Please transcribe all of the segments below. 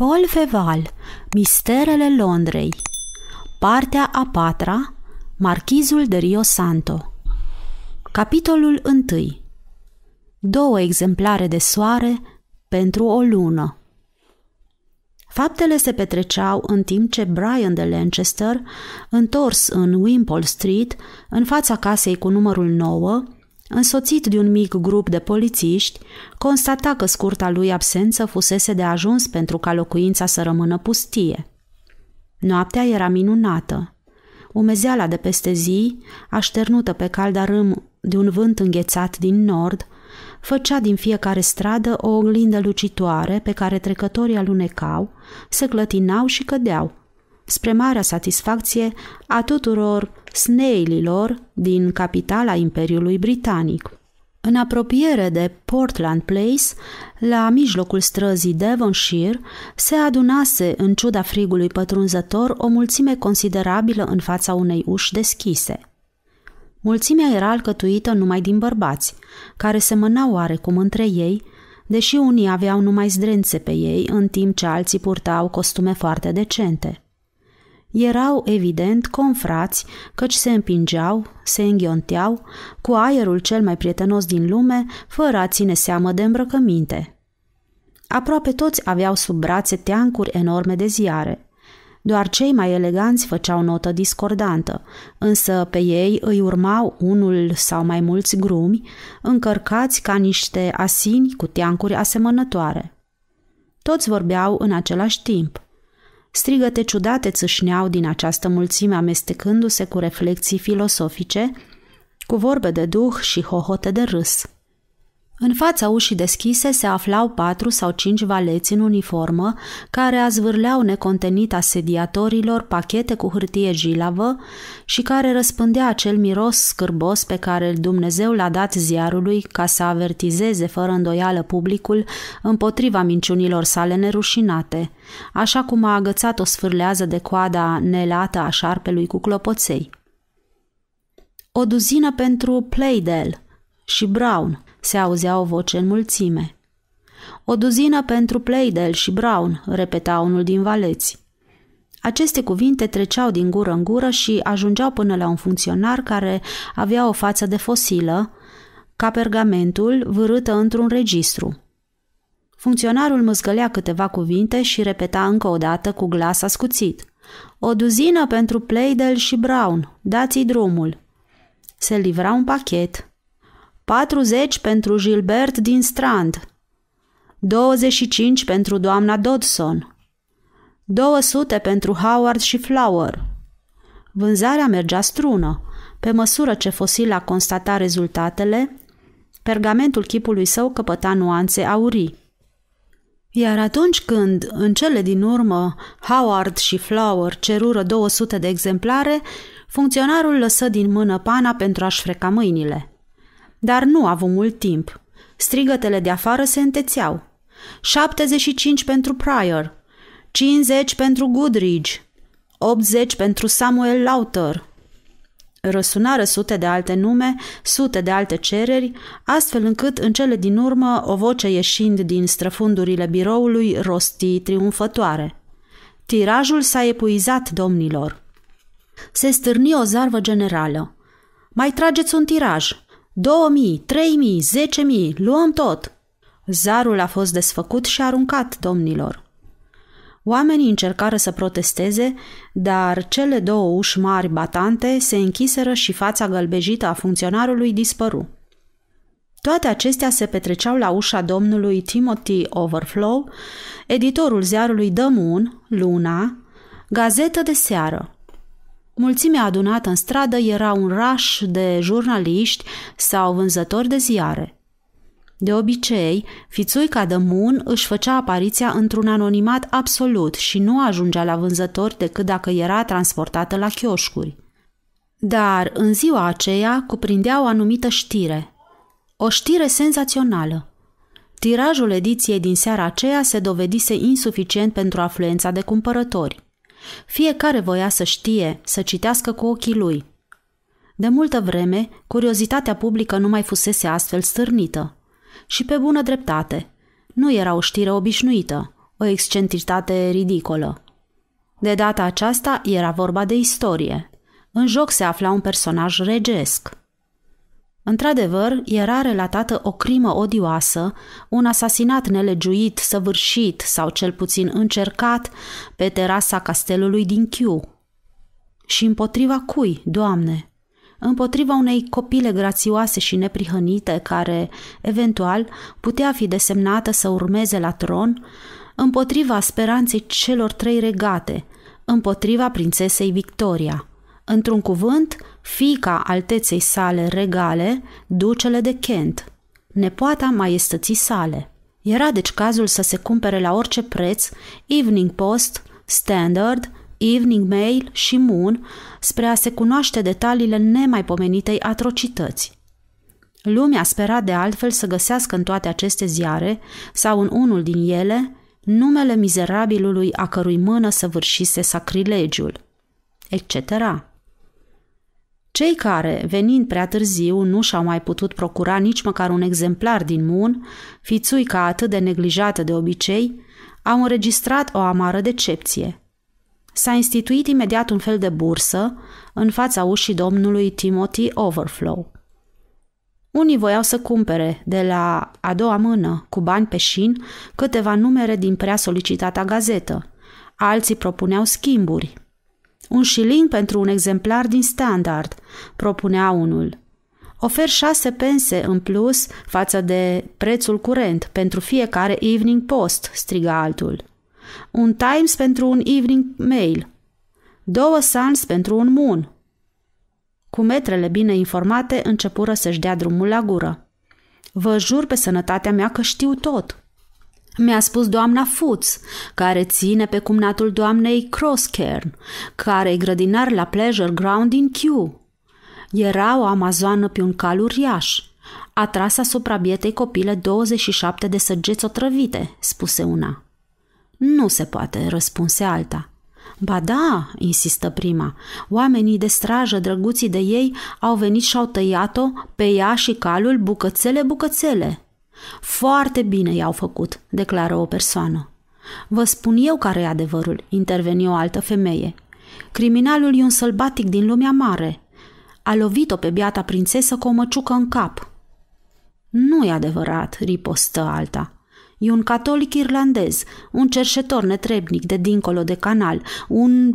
Paul Feval, Misterele Londrei Partea a patra, Marchizul de Rio Santo Capitolul 1 Două exemplare de soare pentru o lună Faptele se petreceau în timp ce Brian de Lancaster, întors în Wimpole Street, în fața casei cu numărul 9, însoțit de un mic grup de polițiști, constata că scurta lui absență fusese de ajuns pentru ca locuința să rămână pustie. Noaptea era minunată. Umezeala de peste zi, așternută pe calda râm de un vânt înghețat din nord, făcea din fiecare stradă o oglindă lucitoare pe care trecătorii alunecau, se clătinau și cădeau, spre marea satisfacție a tuturor snaililor din capitala Imperiului Britanic. În apropiere de Portland Place, la mijlocul străzii Devonshire, se adunase, în ciuda frigului pătrunzător, o mulțime considerabilă în fața unei uși deschise. Mulțimea era alcătuită numai din bărbați, care se mânau oarecum între ei, deși unii aveau numai zdrențe pe ei, în timp ce alții purtau costume foarte decente. Erau, evident, confrați, căci se împingeau, se înghionteau, cu aerul cel mai prietenos din lume, fără a ține seamă de îmbrăcăminte. Aproape toți aveau sub brațe teancuri enorme de ziare. Doar cei mai eleganți făceau notă discordantă, însă pe ei îi urmau unul sau mai mulți grumi, încărcați ca niște asini cu teancuri asemănătoare. Toți vorbeau în același timp – Strigăte ciudate țâșneau din această mulțime amestecându-se cu reflexii filosofice, cu vorbe de duh și hohote de râs. În fața ușii deschise se aflau patru sau cinci valeți în uniformă, care azvârleau necontenit asediatorilor pachete cu hârtie jilavă și care răspândea acel miros scârbos pe care Dumnezeu l-a dat ziarului ca să avertizeze fără îndoială publicul împotriva minciunilor sale nerușinate, așa cum a agățat o sfârlează de coada nelată a șarpelui cu clopoței. O duzină pentru Playdell – și Brown, se auzea o voce în mulțime. O duzină pentru Pleidel și Brown, repeta unul din valeți. Aceste cuvinte treceau din gură în gură și ajungeau până la un funcționar care avea o față de fosilă, ca pergamentul vârâtă într-un registru. Funcționarul măzgălea câteva cuvinte și repeta încă o dată cu glas ascuțit. O duzină pentru Pleidel și Brown, dați-i drumul. Se livra un pachet, 40 pentru Gilbert din Strand, 25 pentru doamna Dodson, 200 pentru Howard și Flower. Vânzarea mergea strună. Pe măsură ce fosila constata rezultatele, pergamentul chipului său căpăta nuanțe aurii. Iar atunci când, în cele din urmă, Howard și Flower cerură 200 de exemplare, funcționarul lăsă din mână pana pentru a-și freca mâinile. Dar nu a avut mult timp. Strigătele de afară se întețeau. 75 pentru Pryor, 50 pentru Goodridge, 80 pentru Samuel Lauter. Răsunară sute de alte nume, sute de alte cereri, astfel încât în cele din urmă o voce ieșind din străfundurile biroului rosti triumfătoare. Tirajul s-a epuizat, domnilor. Se stârni o zarvă generală. Mai trageți un tiraj. 2000, 3000, 10.000, luăm tot! Zarul a fost desfăcut și aruncat domnilor. Oamenii încercară să protesteze, dar cele două uși mari batante se închiseră și fața gălbejită a funcționarului dispăru. Toate acestea se petreceau la ușa domnului Timothy Overflow, editorul ziarului Dămun, Luna, gazetă de seară. Mulțimea adunată în stradă era un raș de jurnaliști sau vânzători de ziare. De obicei, Fițuica Mun își făcea apariția într-un anonimat absolut și nu ajungea la vânzători decât dacă era transportată la chioșcuri. Dar în ziua aceea cuprindea o anumită știre. O știre senzațională. Tirajul ediției din seara aceea se dovedise insuficient pentru afluența de cumpărători – fiecare voia să știe, să citească cu ochii lui. De multă vreme, curiozitatea publică nu mai fusese astfel stârnită. Și pe bună dreptate. Nu era o știre obișnuită, o excentritate ridicolă. De data aceasta era vorba de istorie. În joc se afla un personaj regesc – Într-adevăr, era relatată o crimă odioasă, un asasinat nelegiuit, săvârșit sau cel puțin încercat pe terasa castelului din Chiu. Și împotriva cui, Doamne? Împotriva unei copile grațioase și neprihănite care, eventual, putea fi desemnată să urmeze la tron, împotriva speranței celor trei regate, împotriva prințesei Victoria. Într-un cuvânt, fica alteței sale regale, ducele de Kent, nepoata maiestății sale. Era deci cazul să se cumpere la orice preț Evening Post, Standard, Evening Mail și Moon spre a se cunoaște detaliile nemaipomenitei atrocități. Lumea spera de altfel să găsească în toate aceste ziare sau în unul din ele numele mizerabilului a cărui mână săvârșise sacrilegiul, etc. Cei care, venind prea târziu, nu și-au mai putut procura nici măcar un exemplar din mun, fițuica atât de neglijată de obicei, au înregistrat o amară decepție. S-a instituit imediat un fel de bursă în fața ușii domnului Timothy Overflow. Unii voiau să cumpere de la a doua mână, cu bani pe șin, câteva numere din prea solicitata gazetă. Alții propuneau schimburi – un șiling pentru un exemplar din standard, propunea unul. Ofer șase pense în plus față de prețul curent pentru fiecare Evening Post, striga altul. Un Times pentru un Evening Mail. Două Suns pentru un Moon. Cu metrele bine informate începură să-și dea drumul la gură. Vă jur pe sănătatea mea că știu tot, mi-a spus doamna Fuț, care ține pe cumnatul doamnei Crosscairn, care e grădinar la Pleasure Ground in Kew. Era o amazoană pe un cal uriaș. A tras asupra bietei copile 27 de săgeți otrăvite, spuse una. Nu se poate, răspunse alta. Ba da, insistă prima. Oamenii de strajă, drăguții de ei, au venit și au tăiat-o pe ea și calul bucățele-bucățele. Foarte bine i-au făcut, declară o persoană. Vă spun eu care e adevărul, interveni o altă femeie. Criminalul e un sălbatic din lumea mare. A lovit-o pe biata prințesă cu o măciucă în cap. Nu e adevărat, ripostă alta. E un catolic irlandez, un cerșetor netrebnic de dincolo de canal, un...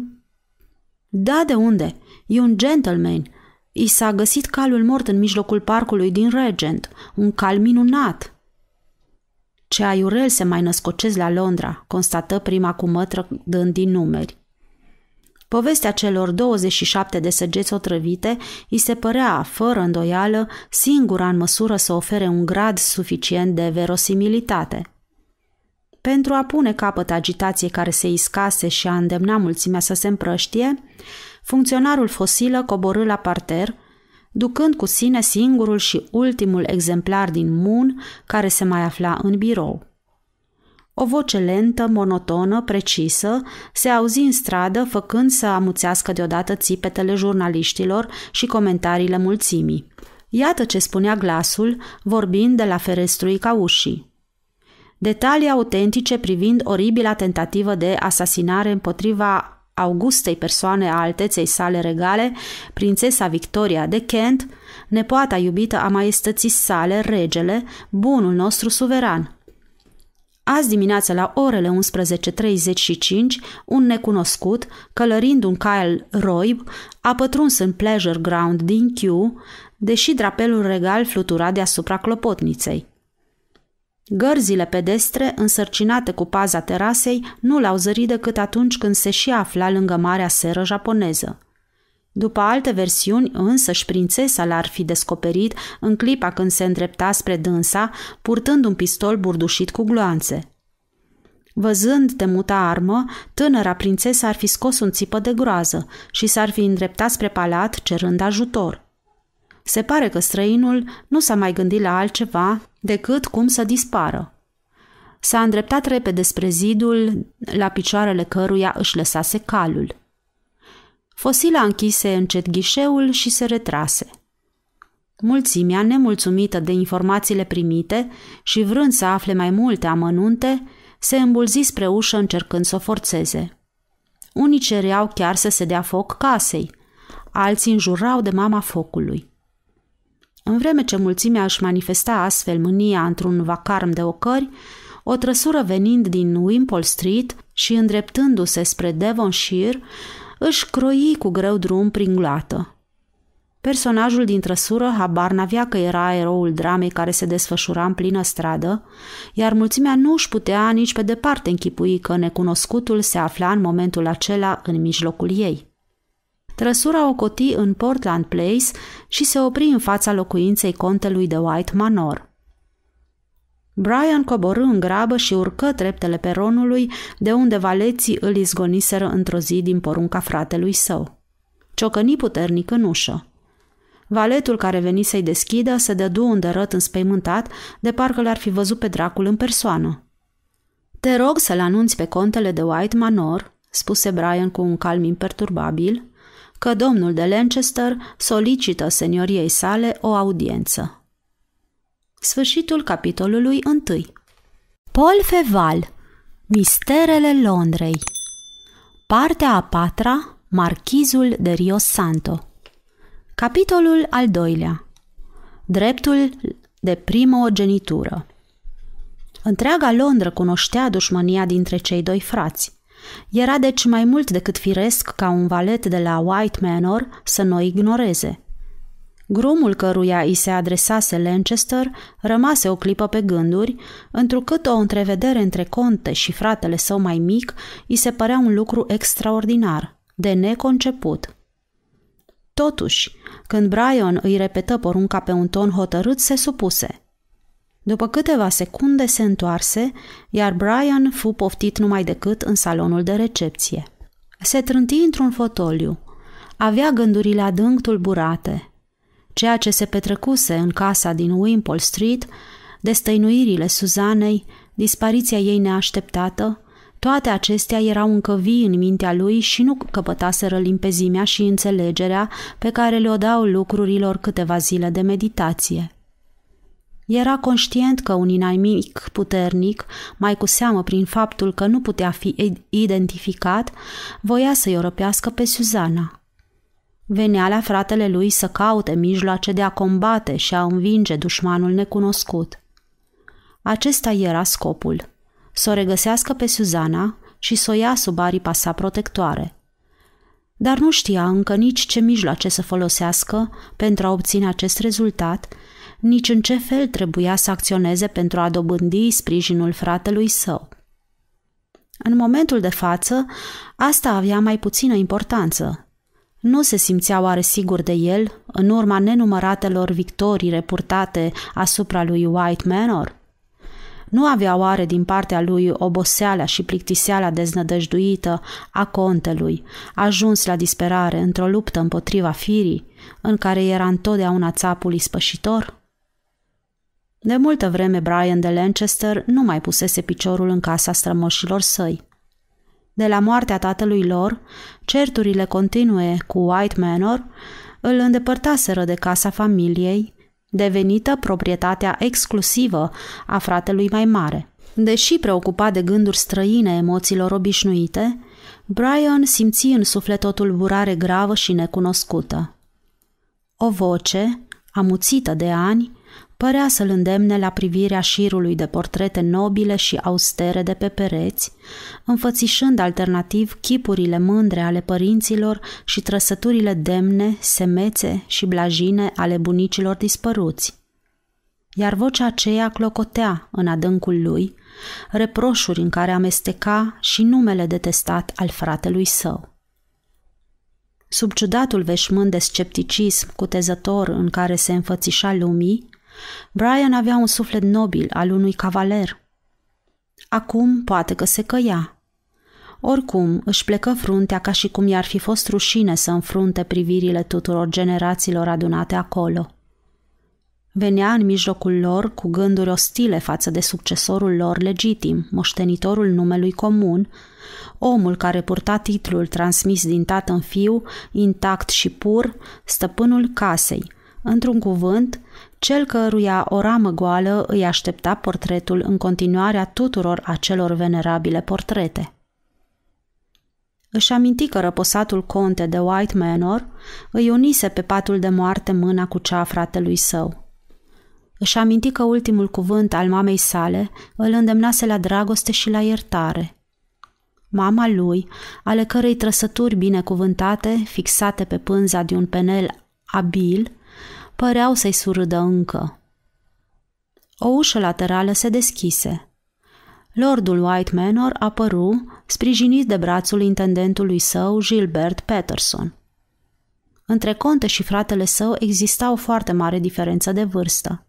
Da, de unde? E un gentleman. I s-a găsit calul mort în mijlocul parcului din Regent, un cal minunat. Ce aiurel se mai născocesc la Londra, constată prima cu mătră dând din numeri. Povestea celor 27 de săgeți otrăvite îi se părea, fără îndoială, singura în măsură să ofere un grad suficient de verosimilitate. Pentru a pune capăt agitației care se iscase și a îndemna mulțimea să se împrăștie, funcționarul fosilă coborâ la parter, ducând cu sine singurul și ultimul exemplar din Moon care se mai afla în birou. O voce lentă, monotonă, precisă, se auzi în stradă, făcând să amuțească deodată țipetele jurnaliștilor și comentariile mulțimii. Iată ce spunea glasul, vorbind de la ferestrui ca ușii. Detalii autentice privind oribila tentativă de asasinare împotriva Augustei persoane a alteței sale regale, prințesa Victoria de Kent, nepoata iubită a maestății sale, regele, bunul nostru suveran – Azi dimineață la orele 11.35, un necunoscut, călărind un cal roib, a pătruns în pleasure ground din Q, deși drapelul regal flutura deasupra clopotniței. Gărzile pedestre, însărcinate cu paza terasei, nu l-au zărit decât atunci când se și afla lângă marea seră japoneză. După alte versiuni, însă și prințesa l-ar fi descoperit în clipa când se îndrepta spre dânsa, purtând un pistol burdușit cu gloanțe. Văzând temuta armă, tânăra prințesă ar fi scos un țipă de groază și s-ar fi îndreptat spre palat cerând ajutor. Se pare că străinul nu s-a mai gândit la altceva decât cum să dispară. S-a îndreptat repede spre zidul la picioarele căruia își lăsase calul. Fosila închise încet ghișeul și se retrase. Mulțimea, nemulțumită de informațiile primite și vrând să afle mai multe amănunte, se îmbulzi spre ușă încercând să o forțeze. Unii cereau chiar să se dea foc casei, alții înjurau de mama focului. În vreme ce mulțimea își manifesta astfel mânia într-un vacarm de ocări, o trăsură venind din Wimpole Street și îndreptându-se spre Devonshire, își croi cu greu drum prin gloată. Personajul din trăsură habar n-avea că era eroul dramei care se desfășura în plină stradă, iar mulțimea nu își putea nici pe departe închipui că necunoscutul se afla în momentul acela în mijlocul ei. Trăsura o coti în Portland Place și se opri în fața locuinței contelui de White Manor. Brian coborâ în grabă și urcă treptele peronului de unde valeții îl izgoniseră într-o zi din porunca fratelui său. Ciocăni puternic în ușă. Valetul care veni să-i deschidă se dădu un dărăt înspăimântat de parcă l-ar fi văzut pe dracul în persoană. Te rog să-l anunți pe contele de White Manor," spuse Brian cu un calm imperturbabil, că domnul de Lancaster solicită senioriei sale o audiență. Sfârșitul capitolului 1 Paul Feval Misterele Londrei Partea a patra Marchizul de Rio Santo Capitolul al doilea Dreptul de primogenitură Întreaga Londra cunoștea dușmânia dintre cei doi frați. Era deci mai mult decât firesc ca un valet de la White Manor să nu o ignoreze. Grumul căruia îi se adresase Lancaster rămase o clipă pe gânduri, întrucât o întrevedere între conte și fratele său mai mic îi se părea un lucru extraordinar, de neconceput. Totuși, când Brian îi repetă porunca pe un ton hotărât, se supuse – după câteva secunde se întoarse, iar Brian fu poftit numai decât în salonul de recepție. Se trânti într-un fotoliu. Avea gândurile adânc tulburate. Ceea ce se petrecuse în casa din Wimpole Street, destăinuirile Suzanei, dispariția ei neașteptată, toate acestea erau încă vii în mintea lui și nu căpătaseră limpezimea și înțelegerea pe care le-o dau lucrurilor câteva zile de meditație. Era conștient că un inamic puternic, mai cu seamă prin faptul că nu putea fi identificat, voia să-i orăpească pe Suzana. Venea la fratele lui să caute mijloace de a combate și a învinge dușmanul necunoscut. Acesta era scopul, să o regăsească pe Suzana și să o ia sub aripa sa protectoare. Dar nu știa încă nici ce mijloace să folosească pentru a obține acest rezultat nici în ce fel trebuia să acționeze pentru a dobândi sprijinul fratelui său. În momentul de față, asta avea mai puțină importanță. Nu se simțea oare sigur de el în urma nenumăratelor victorii repurtate asupra lui White Manor? Nu avea oare din partea lui oboseala și plictiseala deznădăjduită a contelui, ajuns la disperare într-o luptă împotriva firii, în care era întotdeauna țapul ispășitor? De multă vreme Brian de Lancaster nu mai pusese piciorul în casa strămoșilor săi. De la moartea tatălui lor, certurile continue cu White Manor îl îndepărtaseră de casa familiei, devenită proprietatea exclusivă a fratelui mai mare. Deși preocupat de gânduri străine emoțiilor obișnuite, Brian simți în suflet o tulburare gravă și necunoscută. O voce, amuțită de ani, părea să-l îndemne la privirea șirului de portrete nobile și austere de pe pereți, înfățișând alternativ chipurile mândre ale părinților și trăsăturile demne, semețe și blajine ale bunicilor dispăruți. Iar vocea aceea clocotea în adâncul lui, reproșuri în care amesteca și numele detestat al fratelui său. Sub ciudatul veșmânt de scepticism cutezător în care se înfățișa lumii, Brian avea un suflet nobil al unui cavaler. Acum poate că se căia. Oricum, își plecă fruntea ca și cum i-ar fi fost rușine să înfrunte privirile tuturor generațiilor adunate acolo. Venea în mijlocul lor cu gânduri ostile față de succesorul lor legitim, moștenitorul numelui comun, omul care purta titlul transmis din tată în fiu, intact și pur, stăpânul casei, într-un cuvânt, cel căruia o ramă goală îi aștepta portretul în continuarea tuturor acelor venerabile portrete. Își aminti că răposatul conte de White Manor îi unise pe patul de moarte mâna cu cea a fratelui său. Își aminti că ultimul cuvânt al mamei sale îl îndemnase la dragoste și la iertare. Mama lui, ale cărei trăsături binecuvântate, fixate pe pânza de un penel abil, păreau să-i surâdă încă. O ușă laterală se deschise. Lordul White Manor apăru, sprijinit de brațul intendentului său, Gilbert Patterson. Între conte și fratele său exista o foarte mare diferență de vârstă.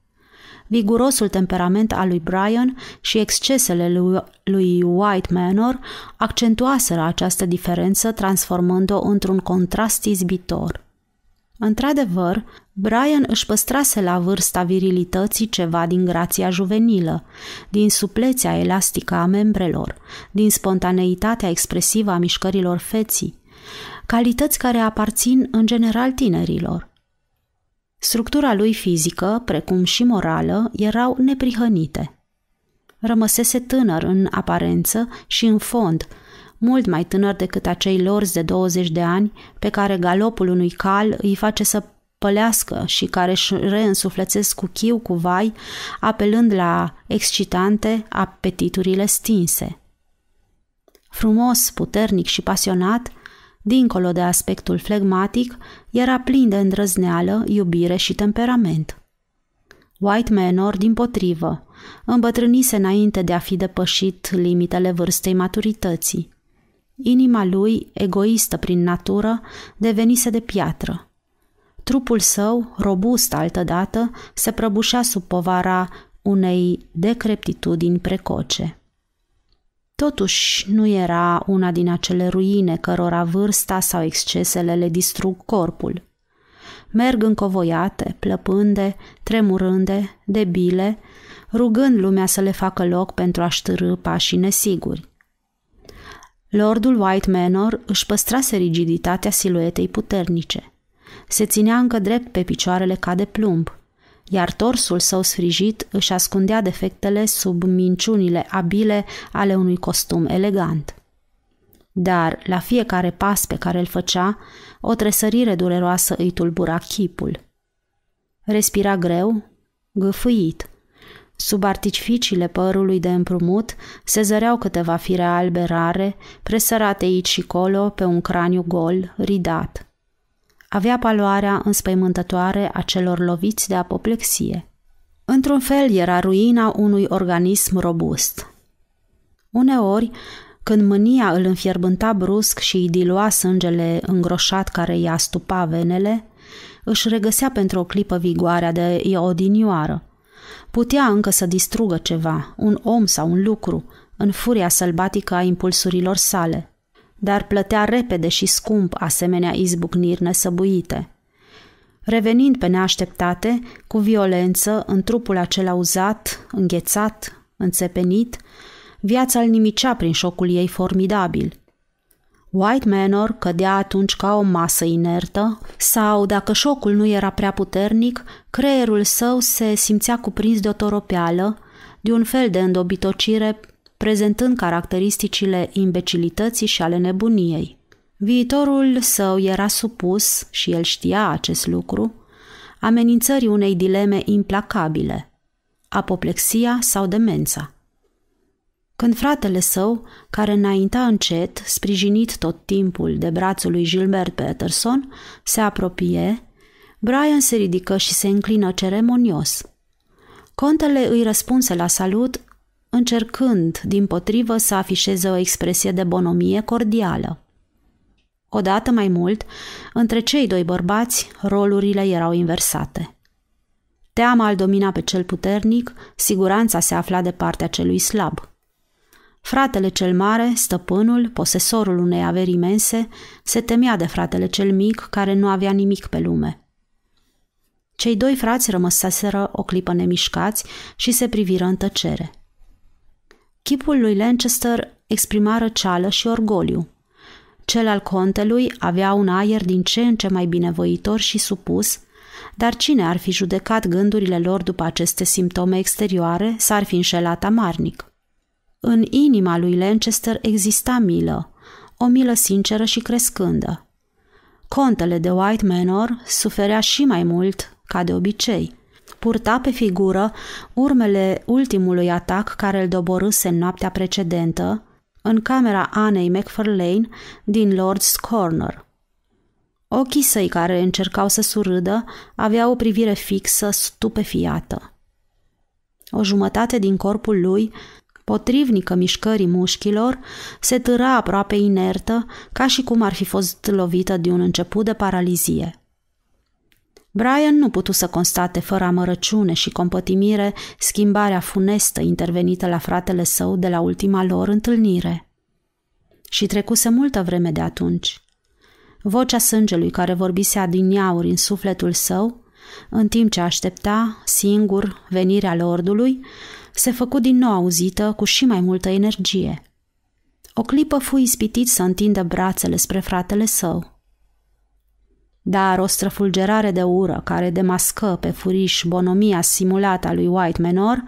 Vigurosul temperament al lui Brian și excesele lui, lui White Manor accentuaseră această diferență, transformând-o într-un contrast izbitor. Într-adevăr, Brian își păstrase la vârsta virilității ceva din grația juvenilă, din suplețea elastică a membrelor, din spontaneitatea expresivă a mișcărilor feții, calități care aparțin în general tinerilor. Structura lui fizică, precum și morală, erau neprihănite. Rămăsese tânăr în aparență și în fond, mult mai tânăr decât acei lorzi de 20 de ani pe care galopul unui cal îi face să pălească și care își reînsuflețesc cu chiu, cu vai, apelând la excitante apetiturile stinse. Frumos, puternic și pasionat, dincolo de aspectul flegmatic, era plin de îndrăzneală, iubire și temperament. White Manor, din potrivă, îmbătrânise înainte de a fi depășit limitele vârstei maturității. Inima lui, egoistă prin natură, devenise de piatră. Trupul său, robust altădată, se prăbușea sub povara unei decreptitudini precoce. Totuși, nu era una din acele ruine cărora vârsta sau excesele le distrug corpul. Merg încovoiate, plăpânde, tremurânde, debile, rugând lumea să le facă loc pentru a ștârâ pașii nesiguri. Lordul White Manor își păstrase rigiditatea siluetei puternice – se ținea încă drept pe picioarele ca de plumb, iar torsul său sfrijit își ascundea defectele sub minciunile abile ale unui costum elegant. Dar, la fiecare pas pe care îl făcea, o tresărire dureroasă îi tulbura chipul. Respira greu, gâfâit. Sub artificiile părului de împrumut se zăreau câteva fire albe rare, presărate aici și colo pe un craniu gol, ridat avea paloarea înspăimântătoare a celor loviți de apoplexie. Într-un fel era ruina unui organism robust. Uneori, când mânia îl înfierbânta brusc și îi dilua sângele îngroșat care i-a stupa venele, își regăsea pentru o clipă vigoarea de odinioară. Putea încă să distrugă ceva, un om sau un lucru, în furia sălbatică a impulsurilor sale – dar plătea repede și scump asemenea izbucniri nesăbuite. Revenind pe neașteptate, cu violență, în trupul acela uzat, înghețat, înțepenit, viața îl nimicea prin șocul ei formidabil. White Manor cădea atunci ca o masă inertă sau, dacă șocul nu era prea puternic, creierul său se simțea cuprins de o toropeală, de un fel de îndobitocire prezentând caracteristicile imbecilității și ale nebuniei. Viitorul său era supus, și el știa acest lucru, amenințării unei dileme implacabile, apoplexia sau demența. Când fratele său, care înainta încet, sprijinit tot timpul de brațul lui Gilbert Peterson, se apropie, Brian se ridică și se înclină ceremonios. Contele îi răspunse la salut încercând, din potrivă, să afișeze o expresie de bonomie cordială. Odată mai mult, între cei doi bărbați, rolurile erau inversate. Teama îl domina pe cel puternic, siguranța se afla de partea celui slab – Fratele cel mare, stăpânul, posesorul unei averi imense, se temea de fratele cel mic, care nu avea nimic pe lume. Cei doi frați rămăsaseră o clipă nemișcați și se priviră în tăcere. Chipul lui Lancaster exprima răceală și orgoliu. Cel al contelui avea un aer din ce în ce mai binevoitor și supus, dar cine ar fi judecat gândurile lor după aceste simptome exterioare, s-ar fi înșelat amarnic. În inima lui Lancaster exista milă, o milă sinceră și crescândă. Contele de White Manor suferea și mai mult ca de obicei – purta pe figură urmele ultimului atac care îl doborâse în noaptea precedentă, în camera Anei McFarlane din Lord's Corner. Ochii săi care încercau să surâdă aveau o privire fixă, stupefiată. O jumătate din corpul lui, potrivnică mișcării mușchilor, se târa aproape inertă, ca și cum ar fi fost lovită de un început de paralizie – Brian nu putu să constate fără amărăciune și compătimire schimbarea funestă intervenită la fratele său de la ultima lor întâlnire. Și trecuse multă vreme de atunci. Vocea sângelui care vorbise adineauri în sufletul său, în timp ce aștepta, singur, venirea lordului, se făcu din nou auzită cu și mai multă energie. O clipă fu ispitit să întindă brațele spre fratele său – dar o străfulgerare de ură care demască pe furiș bonomia simulată a lui White Menor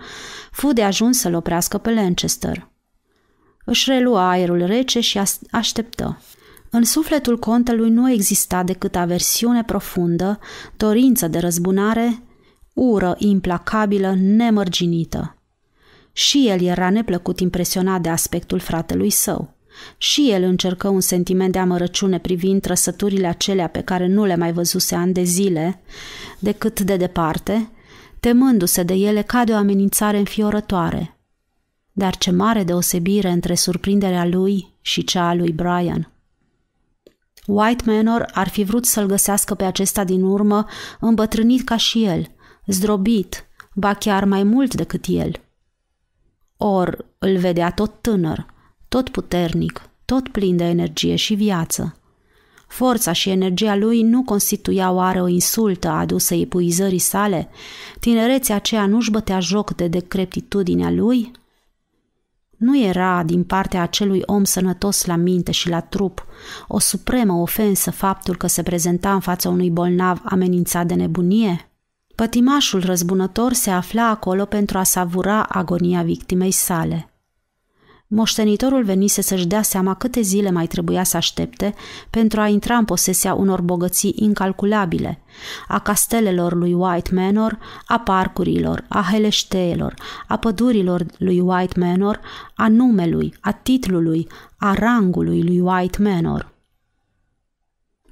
fu de ajuns să-l oprească pe Lancaster. Își relua aerul rece și așteptă. În sufletul contelui nu exista decât aversiune profundă, dorință de răzbunare, ură implacabilă, nemărginită. Și el era neplăcut impresionat de aspectul fratelui său – și el încercă un sentiment de amărăciune privind trăsăturile acelea pe care nu le mai văzuse ani de zile, decât de departe, temându-se de ele ca de o amenințare înfiorătoare. Dar ce mare deosebire între surprinderea lui și cea a lui Brian – White Manor ar fi vrut să-l găsească pe acesta din urmă, îmbătrânit ca și el, zdrobit, ba chiar mai mult decât el. Or, îl vedea tot tânăr, tot puternic, tot plin de energie și viață. Forța și energia lui nu constituia oare o insultă adusă epuizării sale? Tinerețea aceea nu-și bătea joc de decreptitudinea lui? Nu era din partea acelui om sănătos la minte și la trup o supremă ofensă faptul că se prezenta în fața unui bolnav amenințat de nebunie? Pătimașul răzbunător se afla acolo pentru a savura agonia victimei sale – Moștenitorul venise să-și dea seama câte zile mai trebuia să aștepte pentru a intra în posesia unor bogății incalculabile, a castelelor lui White Manor, a parcurilor, a heleșteelor, a pădurilor lui White Manor, a numelui, a titlului, a rangului lui White Manor.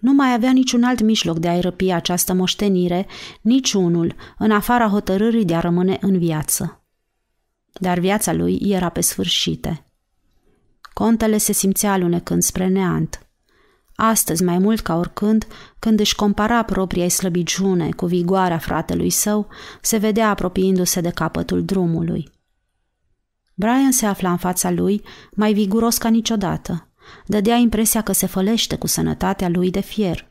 Nu mai avea niciun alt mijloc de a-i răpi această moștenire, niciunul, în afara hotărârii de a rămâne în viață. Dar viața lui era pe sfârșite. Contele se simțea alunecând spre neant. Astăzi, mai mult ca oricând, când își compara propria slăbiciune cu vigoarea fratelui său, se vedea apropiindu-se de capătul drumului. Brian se afla în fața lui, mai viguros ca niciodată. Dădea impresia că se fălește cu sănătatea lui de fier.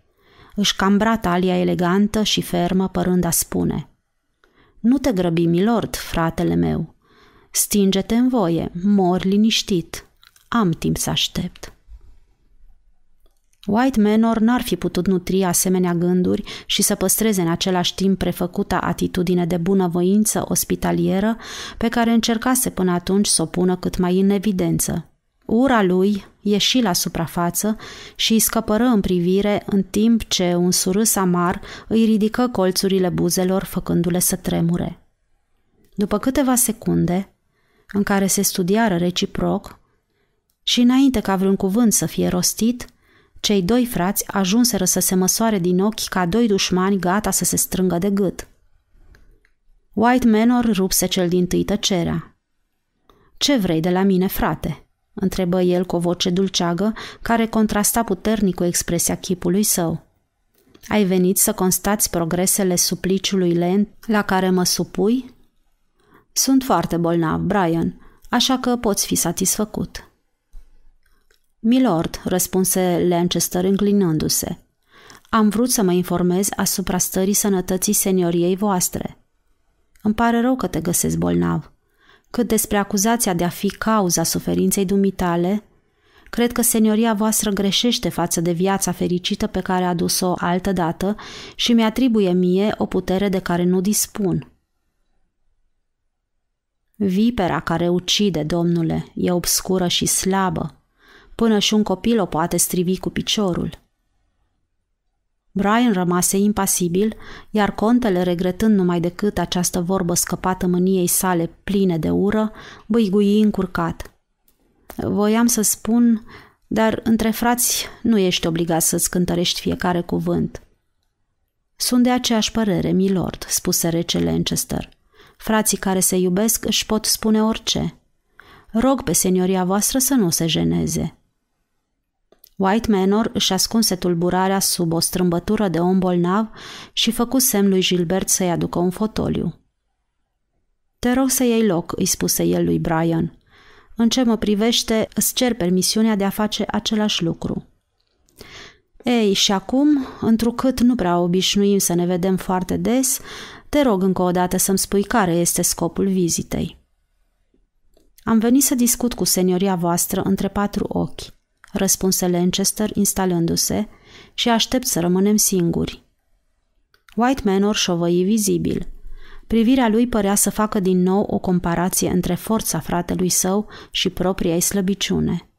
Își cambra talia elegantă și fermă, părând a spune Nu te grăbi, milord, fratele meu. Stinge-te în voie, mor liniștit. Am timp să aștept. White Manor n-ar fi putut nutri asemenea gânduri și să păstreze în același timp prefăcuta atitudine de bunăvoință ospitalieră pe care încercase până atunci să o pună cât mai în evidență. Ura lui ieși la suprafață și îi scăpără în privire în timp ce un surâs amar îi ridică colțurile buzelor făcându-le să tremure. După câteva secunde, în care se studiară reciproc, și înainte ca vreun cuvânt să fie rostit, cei doi frați ajunseră să se măsoare din ochi ca doi dușmani gata să se strângă de gât. White Manor rupse cel din tâi tăcerea. Ce vrei de la mine, frate?" întrebă el cu o voce dulceagă care contrasta puternic cu expresia chipului său. Ai venit să constați progresele supliciului lent la care mă supui? Sunt foarte bolnav, Brian, așa că poți fi satisfăcut. Milord, răspunse Lancaster înclinându-se, am vrut să mă informez asupra stării sănătății senioriei voastre. Îmi pare rău că te găsesc bolnav. Cât despre acuzația de a fi cauza suferinței dumitale, cred că senioria voastră greșește față de viața fericită pe care a dus-o altă dată și mi-atribuie mie o putere de care nu dispun. Vipera care ucide, domnule, e obscură și slabă, Până și un copil o poate strivi cu piciorul. Brian rămase impasibil, iar contele, regretând numai decât această vorbă scăpată mâniei sale pline de ură, băigui încurcat. Voiam să spun, dar între frați nu ești obligat să-ți cântărești fiecare cuvânt. Sunt de aceeași părere, milord, spuse recele Lancaster. Frații care se iubesc își pot spune orice. Rog pe senioria voastră să nu se jeneze. White Manor își ascunse tulburarea sub o strâmbătură de om bolnav și făcu semn lui Gilbert să-i aducă un fotoliu. Te rog să iei loc, îi spuse el lui Brian. În ce mă privește, îți cer permisiunea de a face același lucru. Ei, și acum, întrucât nu prea obișnuim să ne vedem foarte des, te rog încă o dată să-mi spui care este scopul vizitei. Am venit să discut cu senioria voastră între patru ochi răspunse Lancaster instalându-se, și aștept să rămânem singuri. White Manor șovăi vizibil. Privirea lui părea să facă din nou o comparație între forța fratelui său și propria slăbiciune.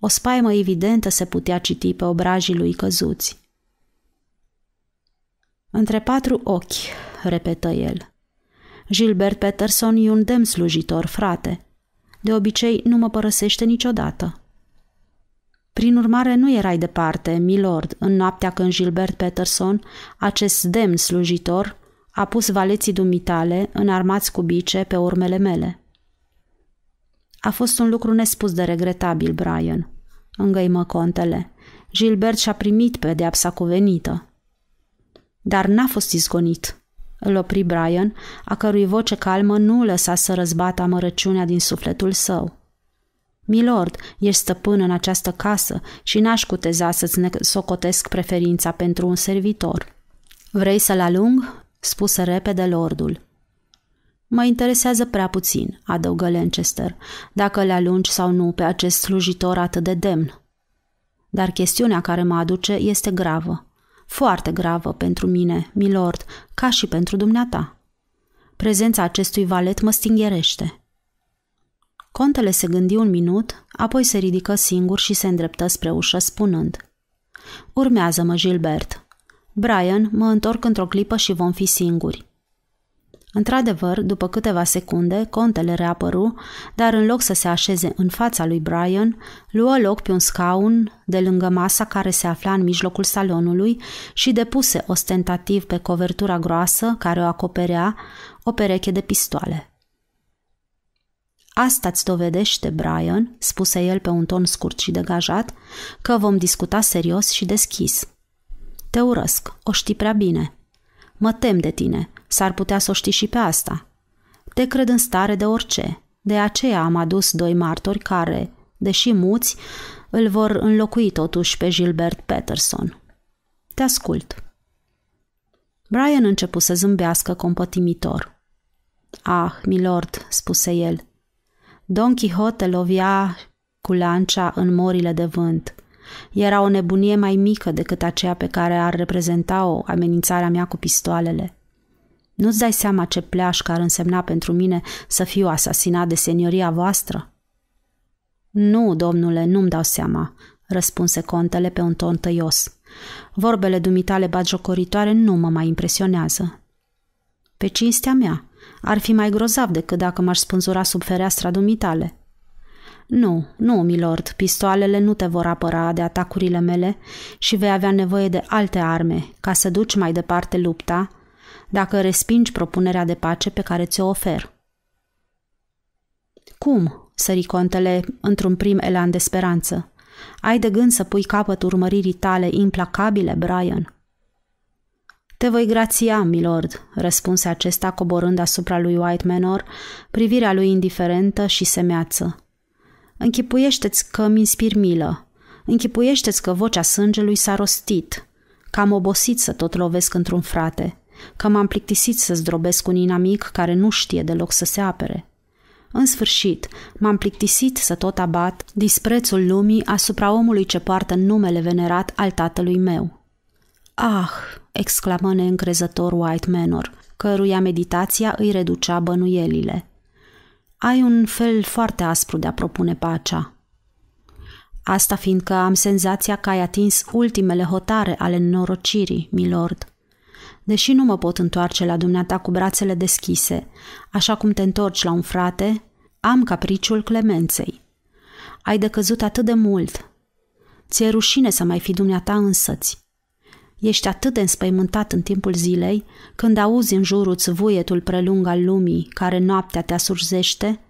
O spaimă evidentă se putea citi pe obrajii lui căzuți. Între patru ochi, repetă el. Gilbert Peterson e un demn slujitor, frate. De obicei, nu mă părăsește niciodată. Prin urmare, nu erai departe, milord, în noaptea când Gilbert Peterson, acest demn slujitor, a pus valeții dumitale, înarmați cu bice, pe urmele mele. A fost un lucru nespus de regretabil, Brian, îngăimă contele. Gilbert și-a primit pedeapsa cuvenită. Dar n-a fost izgonit, îl opri Brian, a cărui voce calmă nu lăsa să răzbată amărăciunea din sufletul său. Milord, ești stăpân în această casă și n-aș cuteza să-ți socotesc preferința pentru un servitor. Vrei să-l alung? spuse repede lordul. Mă interesează prea puțin, adăugă Lancaster, dacă le alungi sau nu pe acest slujitor atât de demn. Dar chestiunea care mă aduce este gravă. Foarte gravă pentru mine, milord, ca și pentru dumneata. Prezența acestui valet mă stingherește. Contele se gândi un minut, apoi se ridică singur și se îndreptă spre ușă spunând Urmează-mă, Gilbert. Brian, mă întorc într-o clipă și vom fi singuri. Într-adevăr, după câteva secunde, contele reapăru, dar în loc să se așeze în fața lui Brian, luă loc pe un scaun de lângă masa care se afla în mijlocul salonului și depuse ostentativ pe covertura groasă care o acoperea o pereche de pistoale. Asta îți dovedește, Brian, spuse el pe un ton scurt și degajat, că vom discuta serios și deschis. Te urăsc, o știi prea bine. Mă tem de tine, s-ar putea să o știi și pe asta. Te cred în stare de orice, de aceea am adus doi martori care, deși muți, îl vor înlocui totuși pe Gilbert Peterson. Te ascult. Brian început să zâmbească compătimitor. Ah, milord, spuse el, Don Quixote lovia cu lancia în morile de vânt. Era o nebunie mai mică decât aceea pe care ar reprezenta-o amenințarea mea cu pistoalele. Nu-ți dai seama ce pleașcă ar însemna pentru mine să fiu asasinat de senioria voastră?" Nu, domnule, nu-mi dau seama," răspunse contele pe un ton tăios. Vorbele dumitale bagiocoritoare nu mă mai impresionează. Pe cinstea mea, ar fi mai grozav decât dacă m-aș spânzura sub fereastra dumitale. Nu, nu, milord, pistoalele nu te vor apăra de atacurile mele și vei avea nevoie de alte arme ca să duci mai departe lupta dacă respingi propunerea de pace pe care ți-o ofer. Cum? sări contele într-un prim elan de speranță. Ai de gând să pui capăt urmăririi tale implacabile, Brian? Te voi grația, milord, răspunse acesta coborând asupra lui White Manor, privirea lui indiferentă și semeață. Închipuiește-ți că mi inspir milă. Închipuiește-ți că vocea sângelui s-a rostit. Că am obosit să tot lovesc într-un frate. Că m-am plictisit să zdrobesc un inamic care nu știe deloc să se apere. În sfârșit, m-am plictisit să tot abat disprețul lumii asupra omului ce poartă numele venerat al tatălui meu. Ah, exclamă neîncrezător White Manor, căruia meditația îi reducea bănuielile. Ai un fel foarte aspru de a propune pacea. Asta fiindcă am senzația că ai atins ultimele hotare ale norocirii, milord. Deși nu mă pot întoarce la dumneata cu brațele deschise, așa cum te întorci la un frate, am capriciul clemenței. Ai decăzut atât de mult. Ți-e rușine să mai fi dumneata însăți. Ești atât de înspăimântat în timpul zilei, când auzi în jurul țvuietul prelung al lumii care noaptea te asurzește,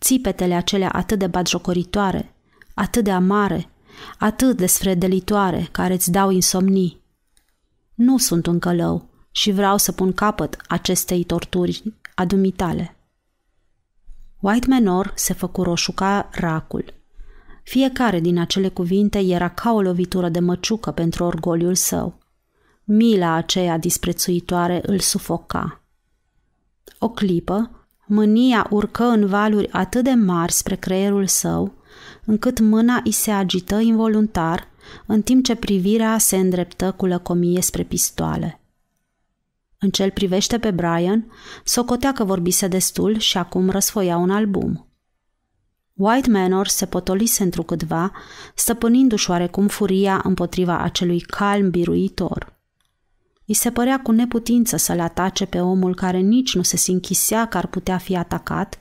țipetele acelea atât de batjocoritoare, atât de amare, atât de sfredelitoare care îți dau insomnii. Nu sunt un călău și vreau să pun capăt acestei torturi adumitale. White Menor se făcu roșu ca racul – fiecare din acele cuvinte era ca o lovitură de măciucă pentru orgoliul său. Mila aceea disprețuitoare îl sufoca. O clipă, mânia urcă în valuri atât de mari spre creierul său, încât mâna îi se agită involuntar, în timp ce privirea se îndreptă cu lăcomie spre pistoale. În cel privește pe Brian, socotea că vorbise destul și acum răsfoia un album – White Manor se potolise întrucâtva, stăpânindu-și oarecum furia împotriva acelui calm biruitor. I se părea cu neputință să-l atace pe omul care nici nu se sinchisea că ar putea fi atacat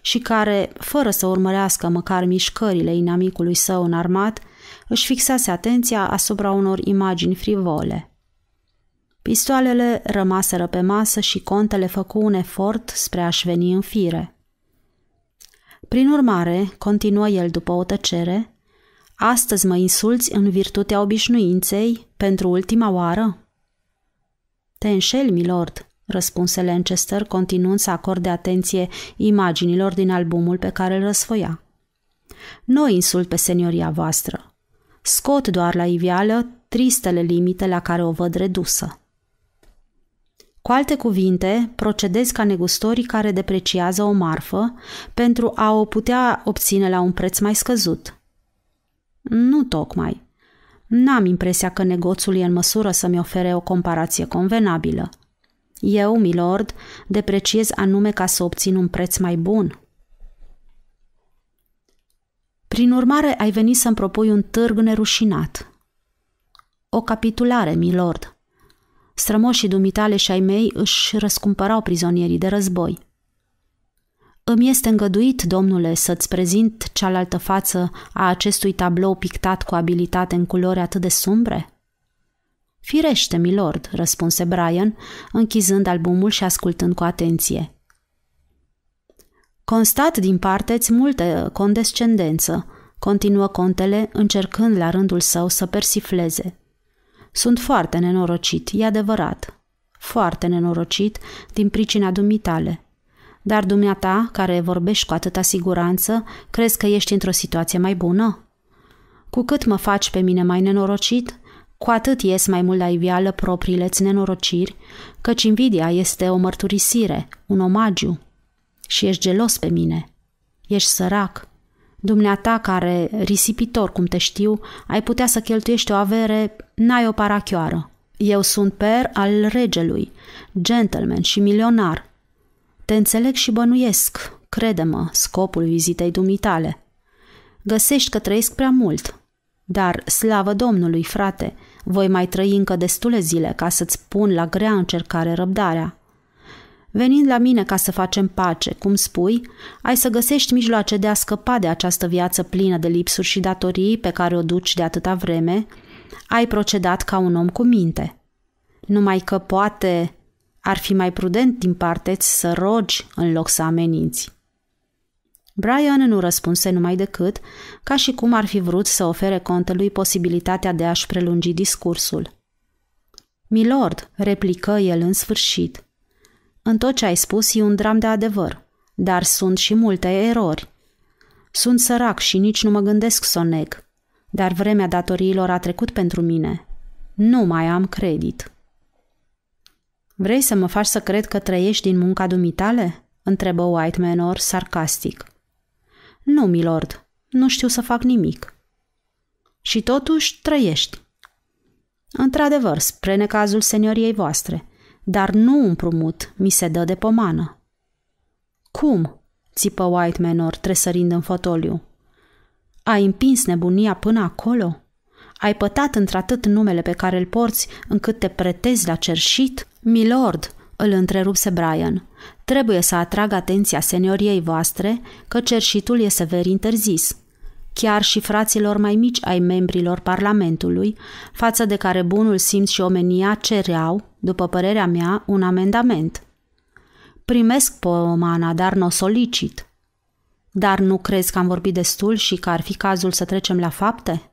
și care, fără să urmărească măcar mișcările inamicului său înarmat, își fixase atenția asupra unor imagini frivole. Pistoalele rămaseră pe masă și contele făcu un efort spre a-și veni în fire – prin urmare, continuă el după o tăcere, astăzi mă insulți în virtutea obișnuinței pentru ultima oară? Te înșeli, milord, răspunse Lancaster, continuând să acorde atenție imaginilor din albumul pe care îl răsfoia. Nu insult pe senioria voastră. Scot doar la iveală tristele limite la care o văd redusă. Cu alte cuvinte, procedezi ca negustorii care depreciază o marfă pentru a o putea obține la un preț mai scăzut. Nu tocmai. N-am impresia că negoțul e în măsură să-mi ofere o comparație convenabilă. Eu, milord, depreciez anume ca să obțin un preț mai bun. Prin urmare, ai venit să-mi propui un târg nerușinat. O capitulare, milord. Strămoșii dumitale și ai mei își răscumpărau prizonierii de război. Îmi este îngăduit, domnule, să-ți prezint cealaltă față a acestui tablou pictat cu abilitate în culori atât de sumbre? Firește, milord, răspunse Brian, închizând albumul și ascultând cu atenție. Constat din parteți multă condescendență, continuă contele, încercând la rândul său să persifleze. Sunt foarte nenorocit, e adevărat. Foarte nenorocit din pricina dumitale. Dar dumneata, care vorbești cu atâta siguranță, crezi că ești într-o situație mai bună? Cu cât mă faci pe mine mai nenorocit, cu atât ies mai mult la ivială propriile ți nenorociri, căci invidia este o mărturisire, un omagiu. Și ești gelos pe mine. Ești sărac. Dumneata care, risipitor cum te știu, ai putea să cheltuiești o avere, n-ai o parachioară. Eu sunt per al regelui, gentleman și milionar. Te înțeleg și bănuiesc, crede-mă, scopul vizitei dumitale. Găsești că trăiesc prea mult. Dar, slavă Domnului, frate, voi mai trăi încă destule zile ca să-ți pun la grea încercare răbdarea. Venind la mine ca să facem pace, cum spui, ai să găsești mijloace de a scăpa de această viață plină de lipsuri și datorii pe care o duci de atâta vreme, ai procedat ca un om cu minte. Numai că poate ar fi mai prudent din parteți să rogi în loc să ameninți. Brian nu răspunse numai decât, ca și cum ar fi vrut să ofere contelui posibilitatea de a-și prelungi discursul. Milord, replică el în sfârșit – în tot ce ai spus e un dram de adevăr, dar sunt și multe erori. Sunt sărac și nici nu mă gândesc să o neg, dar vremea datoriilor a trecut pentru mine. Nu mai am credit. Vrei să mă faci să cred că trăiești din munca dumitale? întrebă White Manor sarcastic. Nu, milord, nu știu să fac nimic. Și totuși trăiești. Într-adevăr, spre necazul senioriei voastre dar nu împrumut mi se dă de pomană. Cum? țipă Manor, tresărind în fotoliu. Ai împins nebunia până acolo? Ai pătat într-atât numele pe care îl porți încât te pretezi la cerșit? Milord, îl întrerupse Brian, trebuie să atrag atenția senioriei voastre că cerșitul e sever interzis. Chiar și fraților mai mici ai membrilor Parlamentului, față de care bunul simț și omenia cereau, după părerea mea, un amendament. Primesc pomana, dar nu o solicit. Dar nu crezi că am vorbit destul și că ar fi cazul să trecem la fapte?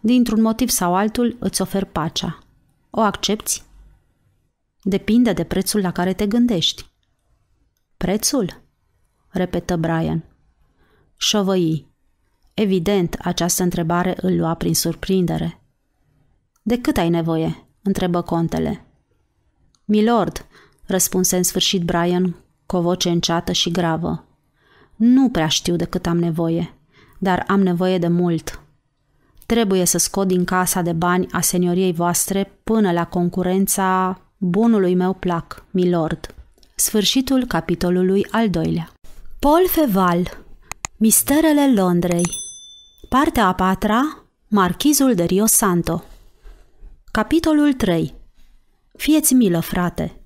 Dintr-un motiv sau altul îți ofer pacea. O accepti? Depinde de prețul la care te gândești. Prețul? repetă Brian. Șovăi. Evident, această întrebare îl lua prin surprindere. De cât ai nevoie? întrebă contele. Milord, răspunse în sfârșit Brian cu o voce înceată și gravă. Nu prea știu de cât am nevoie, dar am nevoie de mult. Trebuie să scot din casa de bani a senioriei voastre până la concurența bunului meu plac, milord. Sfârșitul capitolului al doilea. Paul Feval Misterele Londrei Partea a patra Marchizul de Rio Santo Capitolul 3 Fieți milă, frate!"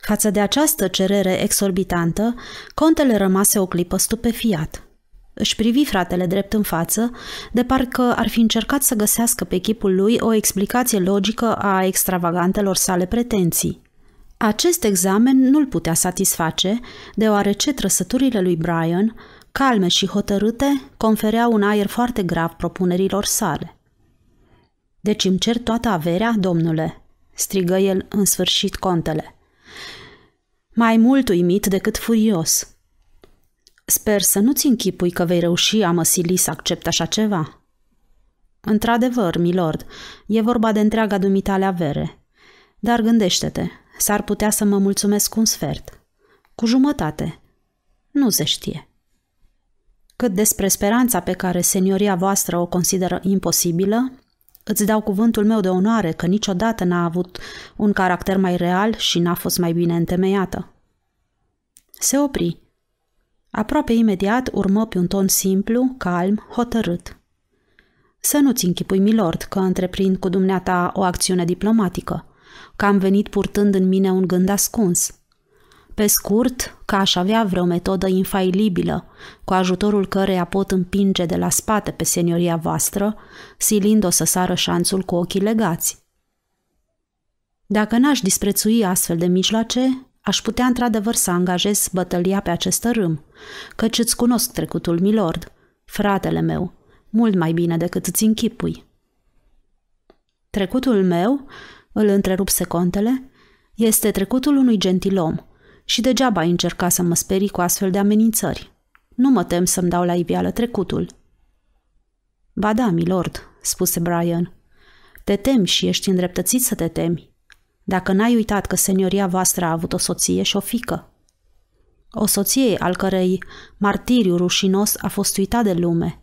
Față de această cerere exorbitantă, contele rămase o clipă stupefiat. Își privi fratele drept în față, de parcă ar fi încercat să găsească pe chipul lui o explicație logică a extravagantelor sale pretenții. Acest examen nu-l putea satisface, deoarece trăsăturile lui Brian, calme și hotărâte, confereau un aer foarte grav propunerilor sale. Deci îmi cer toată averea, domnule, strigă el în sfârșit contele. Mai mult uimit decât furios. Sper să nu-ți închipui că vei reuși a sili să accept așa ceva. Într-adevăr, milord, e vorba de întreaga dumitale avere. Dar gândește-te, s-ar putea să mă mulțumesc cu un sfert. Cu jumătate. Nu se știe. Cât despre speranța pe care senioria voastră o consideră imposibilă, Îți dau cuvântul meu de onoare că niciodată n-a avut un caracter mai real și n-a fost mai bine întemeiată. Se opri. Aproape imediat urmă pe un ton simplu, calm, hotărât. Să nu-ți închipui, milord, că întreprind cu dumneata o acțiune diplomatică, că am venit purtând în mine un gând ascuns. Pe scurt, că aș avea vreo metodă infailibilă, cu ajutorul căreia pot împinge de la spate pe senioria voastră, silind-o să sară șanțul cu ochii legați. Dacă n-aș disprețui astfel de mijloace, aș putea într-adevăr să angajez bătălia pe acest râm, căci îți cunosc trecutul milord, fratele meu, mult mai bine decât îți închipui. Trecutul meu, îl întrerupse contele, este trecutul unui gentilom – și degeaba ai încerca să mă sperii cu astfel de amenințări. Nu mă tem să-mi dau la iveală trecutul. Ba da, milord, spuse Brian. Te temi și ești îndreptățit să te temi. Dacă n-ai uitat că senioria voastră a avut o soție și o fică. O soție al cărei martiriu rușinos a fost uitat de lume.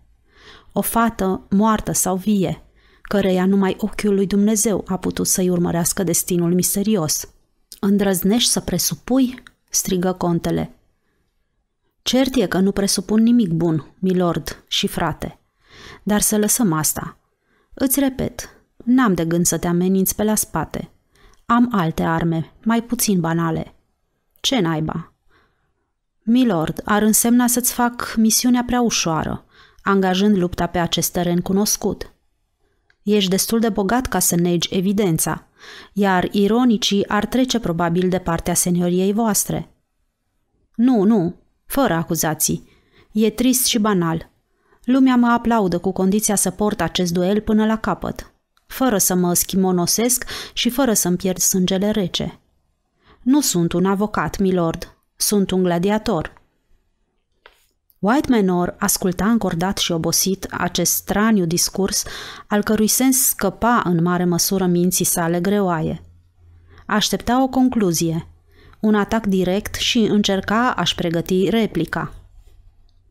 O fată moartă sau vie, căreia numai ochiul lui Dumnezeu a putut să-i urmărească destinul misterios. Îndrăznești să presupui strigă contele. Cert e că nu presupun nimic bun, milord și frate. Dar să lăsăm asta. Îți repet, n-am de gând să te ameninți pe la spate. Am alte arme, mai puțin banale. Ce naiba? Milord, ar însemna să-ți fac misiunea prea ușoară, angajând lupta pe acest teren cunoscut. Ești destul de bogat ca să negi evidența, iar ironicii ar trece probabil de partea senioriei voastre. Nu, nu, fără acuzații. E trist și banal. Lumea mă aplaudă cu condiția să port acest duel până la capăt, fără să mă schimonosesc și fără să-mi pierd sângele rece. Nu sunt un avocat, milord, sunt un gladiator. White Manor asculta încordat și obosit acest straniu discurs, al cărui sens scăpa în mare măsură minții sale greoaie. Aștepta o concluzie, un atac direct și încerca a-și pregăti replica.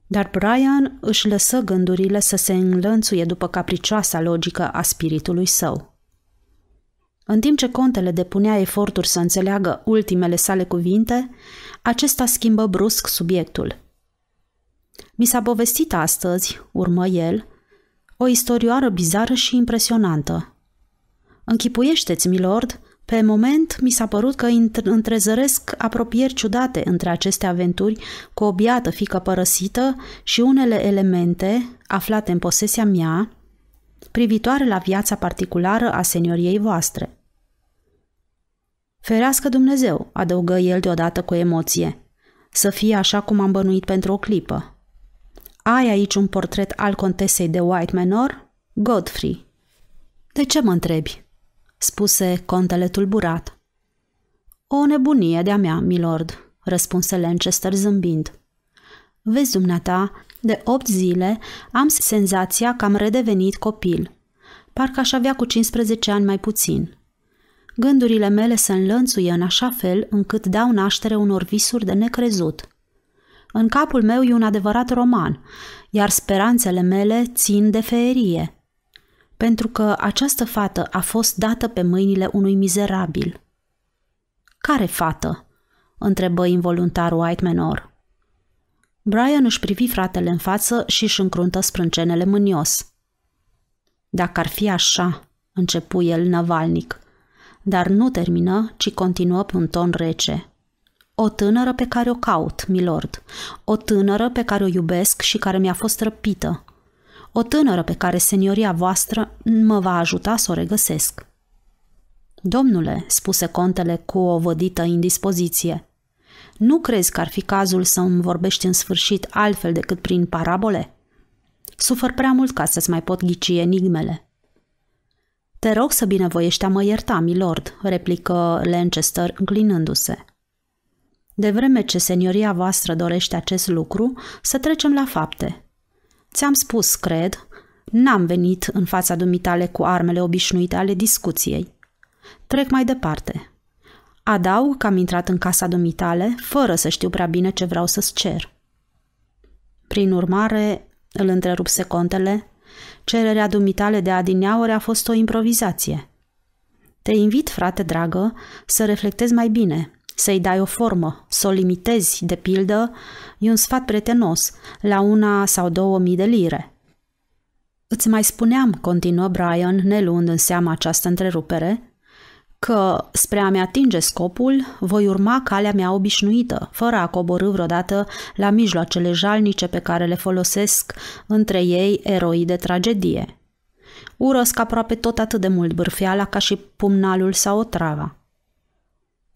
Dar Brian își lăsă gândurile să se înlănțuie după capricioasa logică a spiritului său. În timp ce contele depunea eforturi să înțeleagă ultimele sale cuvinte, acesta schimbă brusc subiectul – mi s-a povestit astăzi, urmă el, o istorioară bizară și impresionantă. Închipuiește-ți, milord, pe moment mi s-a părut că întrezăresc apropieri ciudate între aceste aventuri cu o biată fică părăsită și unele elemente, aflate în posesia mea, privitoare la viața particulară a senioriei voastre. Ferească Dumnezeu, adăugă el deodată cu emoție, să fie așa cum am bănuit pentru o clipă. Ai aici un portret al contesei de White Manor? Godfrey. De ce mă întrebi? spuse contele tulburat. O nebunie de-a mea, milord, răspunse Lancaster, zâmbind. Vezi, dumneata, de opt zile am senzația că am redevenit copil. Parcă aș avea cu 15 ani mai puțin. Gândurile mele se înlănțuie în așa fel încât dau naștere unor visuri de necrezut – în capul meu e un adevărat roman, iar speranțele mele țin de feerie. Pentru că această fată a fost dată pe mâinile unui mizerabil. Care fată? întrebă involuntar White Menor. Brian își privi fratele în față și își încruntă sprâncenele mânios. Dacă ar fi așa, începu el năvalnic, dar nu termină, ci continuă pe un ton rece. O tânără pe care o caut, milord. O tânără pe care o iubesc și care mi-a fost răpită. O tânără pe care senioria voastră mă va ajuta să o regăsesc. Domnule, spuse contele cu o vădită indispoziție, nu crezi că ar fi cazul să îmi vorbești în sfârșit altfel decât prin parabole? Sufăr prea mult ca să-ți mai pot ghici enigmele. Te rog să binevoiești a mă ierta, milord, replică Lancaster înclinându-se. De vreme ce senioria voastră dorește acest lucru, să trecem la fapte. Ți-am spus, cred, n-am venit în fața dumitale cu armele obișnuite ale discuției. Trec mai departe. Adaug că am intrat în casa dumitale, fără să știu prea bine ce vreau să-ți cer. Prin urmare, îl întrerupse contele, cererea dumitale de adineaure a fost o improvizație. Te invit, frate dragă, să reflectezi mai bine, să-i dai o formă, să o limitezi, de pildă, e un sfat prietenos, la una sau două mii de lire. Îți mai spuneam, continuă Brian, neluând în seama această întrerupere, că, spre a-mi atinge scopul, voi urma calea mea obișnuită, fără a coborâ vreodată la mijloacele jalnice pe care le folosesc între ei eroi de tragedie. Urăsc aproape tot atât de mult bârfeala ca și pumnalul sau o trava.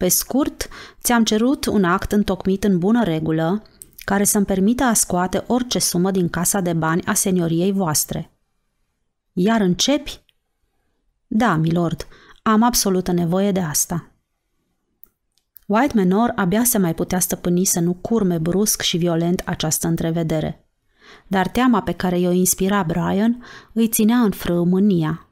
Pe scurt, ți-am cerut un act întocmit în bună regulă, care să-mi permită a scoate orice sumă din casa de bani a senioriei voastre. Iar începi? Da, milord, am absolută nevoie de asta. White Menor abia se mai putea stăpâni să nu curme brusc și violent această întrevedere. Dar teama pe care i-o inspira Brian îi ținea în frâu mânia.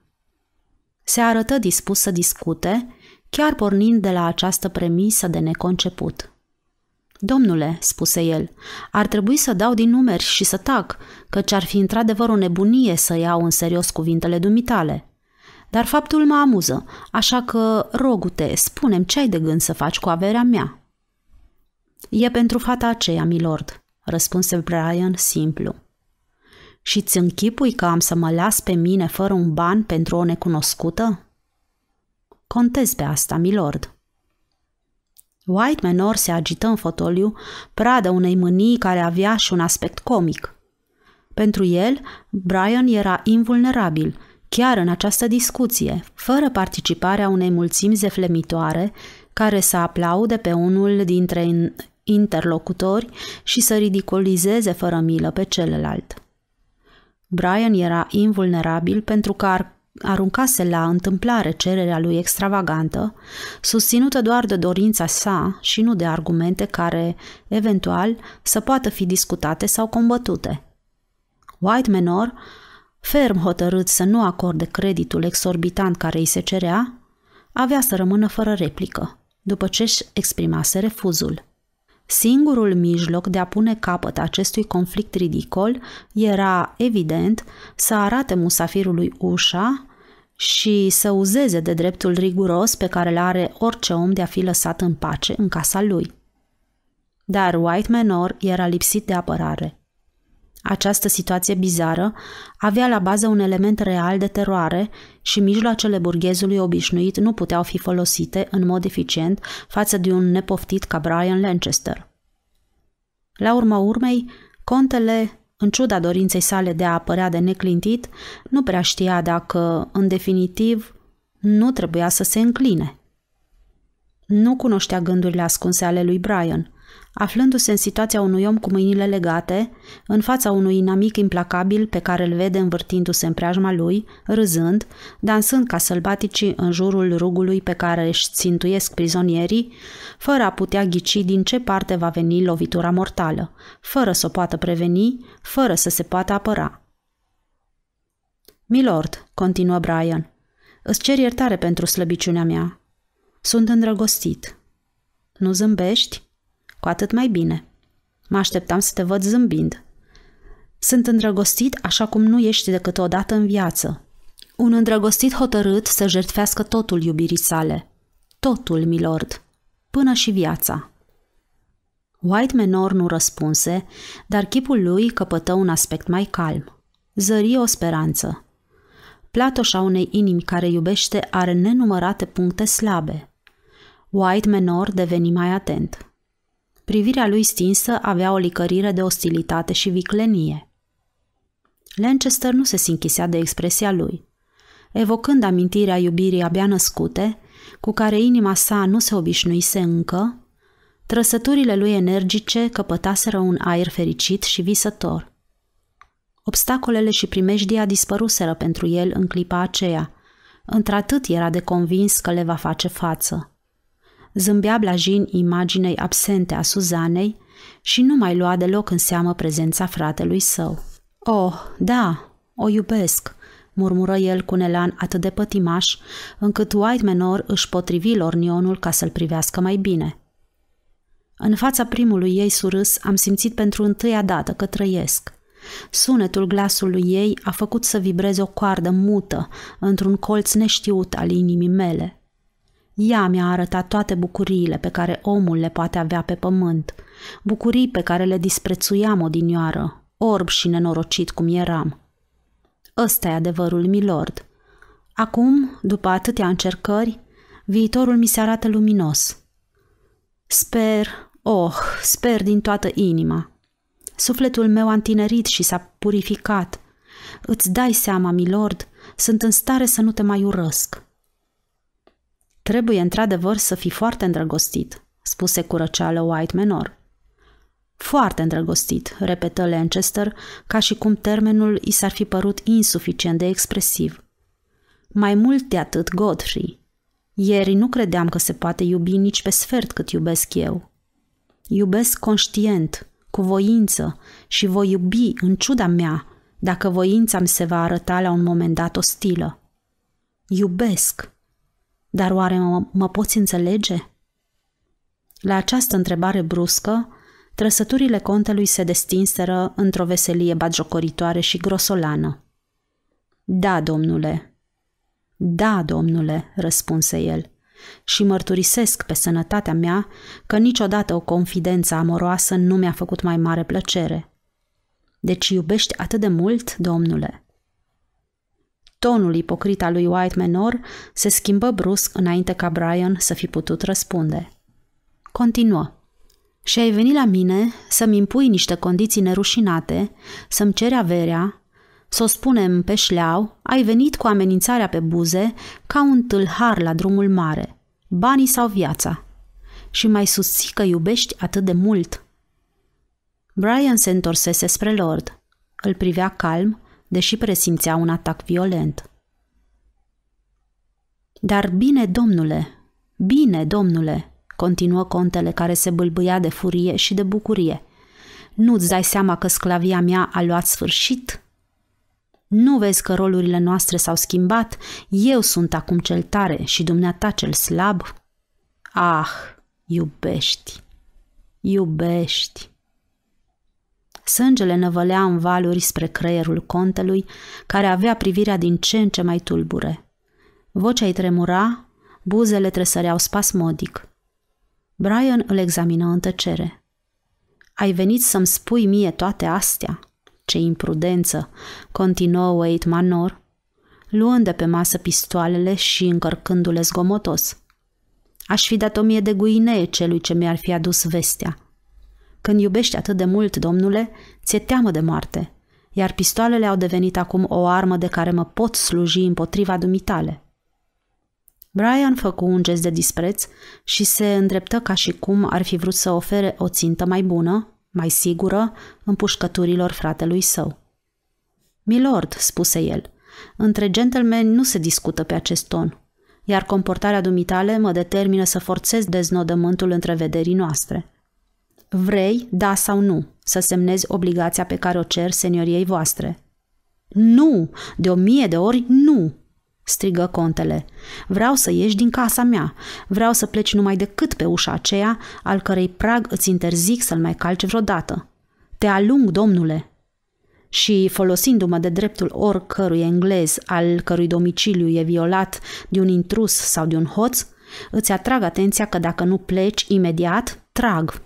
Se arătă dispus să discute chiar pornind de la această premisă de neconceput. Domnule, spuse el, ar trebui să dau din numeri și să tac, căci ar fi într-adevăr o nebunie să iau în serios cuvintele dumitale. Dar faptul mă amuză, așa că, rogute, spunem ce ai de gând să faci cu averea mea. E pentru fata aceea, milord, răspunse Brian simplu. Și ți închipui că am să mă las pe mine fără un ban pentru o necunoscută? Contez pe asta, milord. White menor se agită în fotoliu, pradă unei mânii care avea și un aspect comic. Pentru el, Brian era invulnerabil, chiar în această discuție, fără participarea unei mulțimi zeflemitoare care să aplaude pe unul dintre interlocutori și să ridicolizeze fără milă pe celălalt. Brian era invulnerabil pentru că ar aruncase la întâmplare cererea lui extravagantă, susținută doar de dorința sa și nu de argumente care, eventual, să poată fi discutate sau combătute. White Menor, ferm hotărât să nu acorde creditul exorbitant care îi se cerea, avea să rămână fără replică, după ce își exprimase refuzul. Singurul mijloc de a pune capăt acestui conflict ridicol era, evident, să arate musafirului ușa și să uzeze de dreptul riguros pe care îl are orice om de a fi lăsat în pace în casa lui. Dar White Manor era lipsit de apărare. Această situație bizară avea la bază un element real de teroare și mijloacele burghezului obișnuit nu puteau fi folosite în mod eficient față de un nepoftit ca Brian Lanchester. La urma urmei, contele în ciuda dorinței sale de a apărea de neclintit, nu prea știa dacă, în definitiv, nu trebuia să se încline. Nu cunoștea gândurile ascunse ale lui Brian – aflându-se în situația unui om cu mâinile legate, în fața unui inamic implacabil pe care îl vede învârtindu-se în preajma lui, râzând, dansând ca sălbaticii în jurul rugului pe care își țintuiesc prizonierii, fără a putea ghici din ce parte va veni lovitura mortală, fără să o poată preveni, fără să se poată apăra. Milord, continuă Brian, îți cer iertare pentru slăbiciunea mea. Sunt îndrăgostit. Nu zâmbești? Cu atât mai bine. Mă așteptam să te văd zâmbind. Sunt îndrăgostit așa cum nu ești decât o dată în viață. Un îndrăgostit hotărât să jertfească totul iubirii sale. Totul, milord. Până și viața. White Menor nu răspunse, dar chipul lui căpătă un aspect mai calm. Zări o speranță. Platoșa unei inimi care iubește are nenumărate puncte slabe. White Menor deveni mai atent. Privirea lui stinsă avea o licărire de ostilitate și viclenie. Lancaster nu se sinchisea de expresia lui. Evocând amintirea iubirii abia născute, cu care inima sa nu se obișnuise încă, trăsăturile lui energice căpătaseră un aer fericit și visător. Obstacolele și primejdia dispăruseră pentru el în clipa aceea, într-atât era de convins că le va face față. Zâmbea blajin imaginei absente a Suzanei și nu mai lua deloc în seamă prezența fratelui său. Oh, da, o iubesc, murmură el cu un elan atât de pătimaș, încât White Menor își potrivi nionul ca să-l privească mai bine. În fața primului ei surâs am simțit pentru întâia dată că trăiesc. Sunetul glasului ei a făcut să vibreze o coardă mută într-un colț neștiut al inimii mele. Ea mi-a arătat toate bucuriile pe care omul le poate avea pe pământ, bucurii pe care le disprețuiam odinioară, orb și nenorocit cum eram. Ăsta e adevărul, milord. Acum, după atâtea încercări, viitorul mi se arată luminos. Sper, oh, sper din toată inima. Sufletul meu a întinerit și s-a purificat. Îți dai seama, milord, sunt în stare să nu te mai urăsc. Trebuie într-adevăr să fii foarte îndrăgostit, spuse cu răceală White Menor. Foarte îndrăgostit, repetă Lancaster, ca și cum termenul i s-ar fi părut insuficient de expresiv. Mai mult de atât, Godfrey. Ieri nu credeam că se poate iubi nici pe sfert cât iubesc eu. Iubesc conștient, cu voință și voi iubi în ciuda mea, dacă voința mi se va arăta la un moment dat ostilă. Iubesc, dar oare mă, mă poți înțelege? La această întrebare bruscă, trăsăturile contelui se destinseră într-o veselie bagiocoritoare și grosolană. Da, domnule. Da, domnule, răspunse el. Și mărturisesc pe sănătatea mea că niciodată o confidență amoroasă nu mi-a făcut mai mare plăcere. Deci iubești atât de mult, domnule? Tonul ipocrit al lui White Menor se schimbă brusc înainte ca Brian să fi putut răspunde. Continuă. Și ai venit la mine să-mi impui niște condiții nerușinate, să-mi ceri averea, să o spunem pe șleau, ai venit cu amenințarea pe buze ca un tâlhar la drumul mare, banii sau viața. Și mai susții că iubești atât de mult. Brian se întorsese spre Lord. Îl privea calm, deși presimțea un atac violent. Dar bine, domnule, bine, domnule, continuă contele care se bâlbâia de furie și de bucurie. Nu-ți dai seama că sclavia mea a luat sfârșit? Nu vezi că rolurile noastre s-au schimbat? Eu sunt acum cel tare și dumneata cel slab? Ah, iubești, iubești. Sângele năvălea în valuri spre creierul contelui, care avea privirea din ce în ce mai tulbure. Vocea îi tremura, buzele tresăreau spasmodic. Brian îl examină în tăcere. Ai venit să-mi spui mie toate astea?" Ce imprudență!" continuă Wade Manor, luând de pe masă pistoalele și încărcându-le zgomotos. Aș fi dat o mie de guinee celui ce mi-ar fi adus vestea. Când iubești atât de mult, domnule, ți-e teamă de moarte, iar pistoalele au devenit acum o armă de care mă pot sluji împotriva dumitale. Brian făcu un gest de dispreț și se îndreptă ca și cum ar fi vrut să ofere o țintă mai bună, mai sigură, împușcăturilor fratelui său. Milord, spuse el, între gentlemen nu se discută pe acest ton, iar comportarea dumitale mă determină să forțez deznodământul întrevederii noastre. Vrei, da sau nu, să semnezi obligația pe care o cer senioriei voastre? Nu! De o mie de ori nu! strigă contele. Vreau să ieși din casa mea. Vreau să pleci numai decât pe ușa aceea, al cărei prag îți interzic să-l mai calci vreodată. Te alung, domnule! Și, folosindu-mă de dreptul oricărui englez al cărui domiciliu e violat de un intrus sau de un hoț, îți atrag atenția că dacă nu pleci imediat, trag.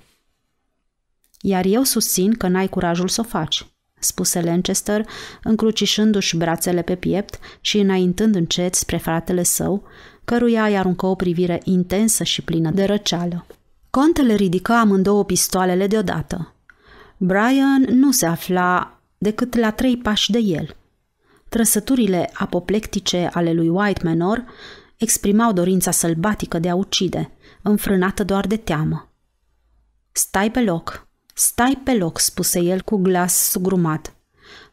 Iar eu susțin că n-ai curajul să o faci, spuse Lancaster, încrucișându-și brațele pe piept și înaintând încet spre fratele său, căruia îi aruncă o privire intensă și plină de răceală. Contele ridică amândouă pistoalele deodată. Brian nu se afla decât la trei pași de el. Trăsăturile apoplectice ale lui White Menor exprimau dorința sălbatică de a ucide, înfrânată doar de teamă. Stai pe loc, Stai pe loc, spuse el cu glas sugrumat.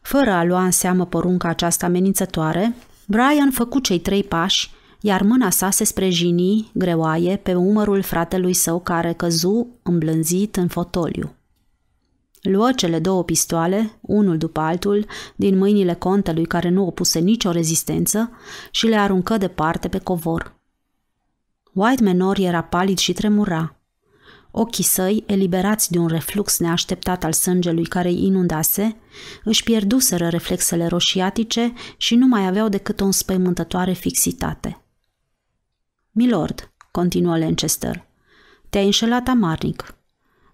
Fără a lua în seamă porunca aceasta amenințătoare, Brian făcu cei trei pași, iar mâna sa se sprejini, greoaie, pe umărul fratelui său care căzu îmblânzit în fotoliu. Luă cele două pistoale, unul după altul, din mâinile contelui care nu opuse nicio rezistență și le aruncă departe pe covor. White Menor era palid și tremura. Ochii săi, eliberați de un reflux neașteptat al sângelui care îi inundase, își pierduseră reflexele roșiatice și nu mai aveau decât o înspăimântătoare fixitate. Milord, continuă Lancaster, te-ai înșelat amarnic.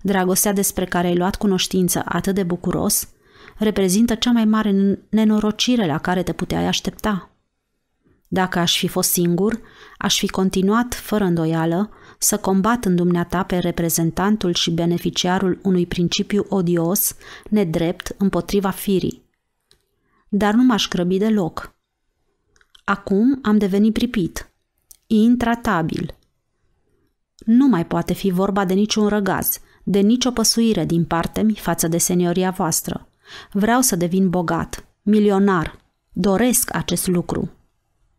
Dragostea despre care ai luat cunoștință atât de bucuros reprezintă cea mai mare nenorocire la care te puteai aștepta. Dacă aș fi fost singur, aș fi continuat, fără îndoială, să combat în dumneata pe reprezentantul și beneficiarul unui principiu odios, nedrept, împotriva firii. Dar nu m-aș grăbi deloc. Acum am devenit pripit, intratabil. Nu mai poate fi vorba de niciun răgaz, de nicio păsuire din partea mi față de senioria voastră. Vreau să devin bogat, milionar. Doresc acest lucru.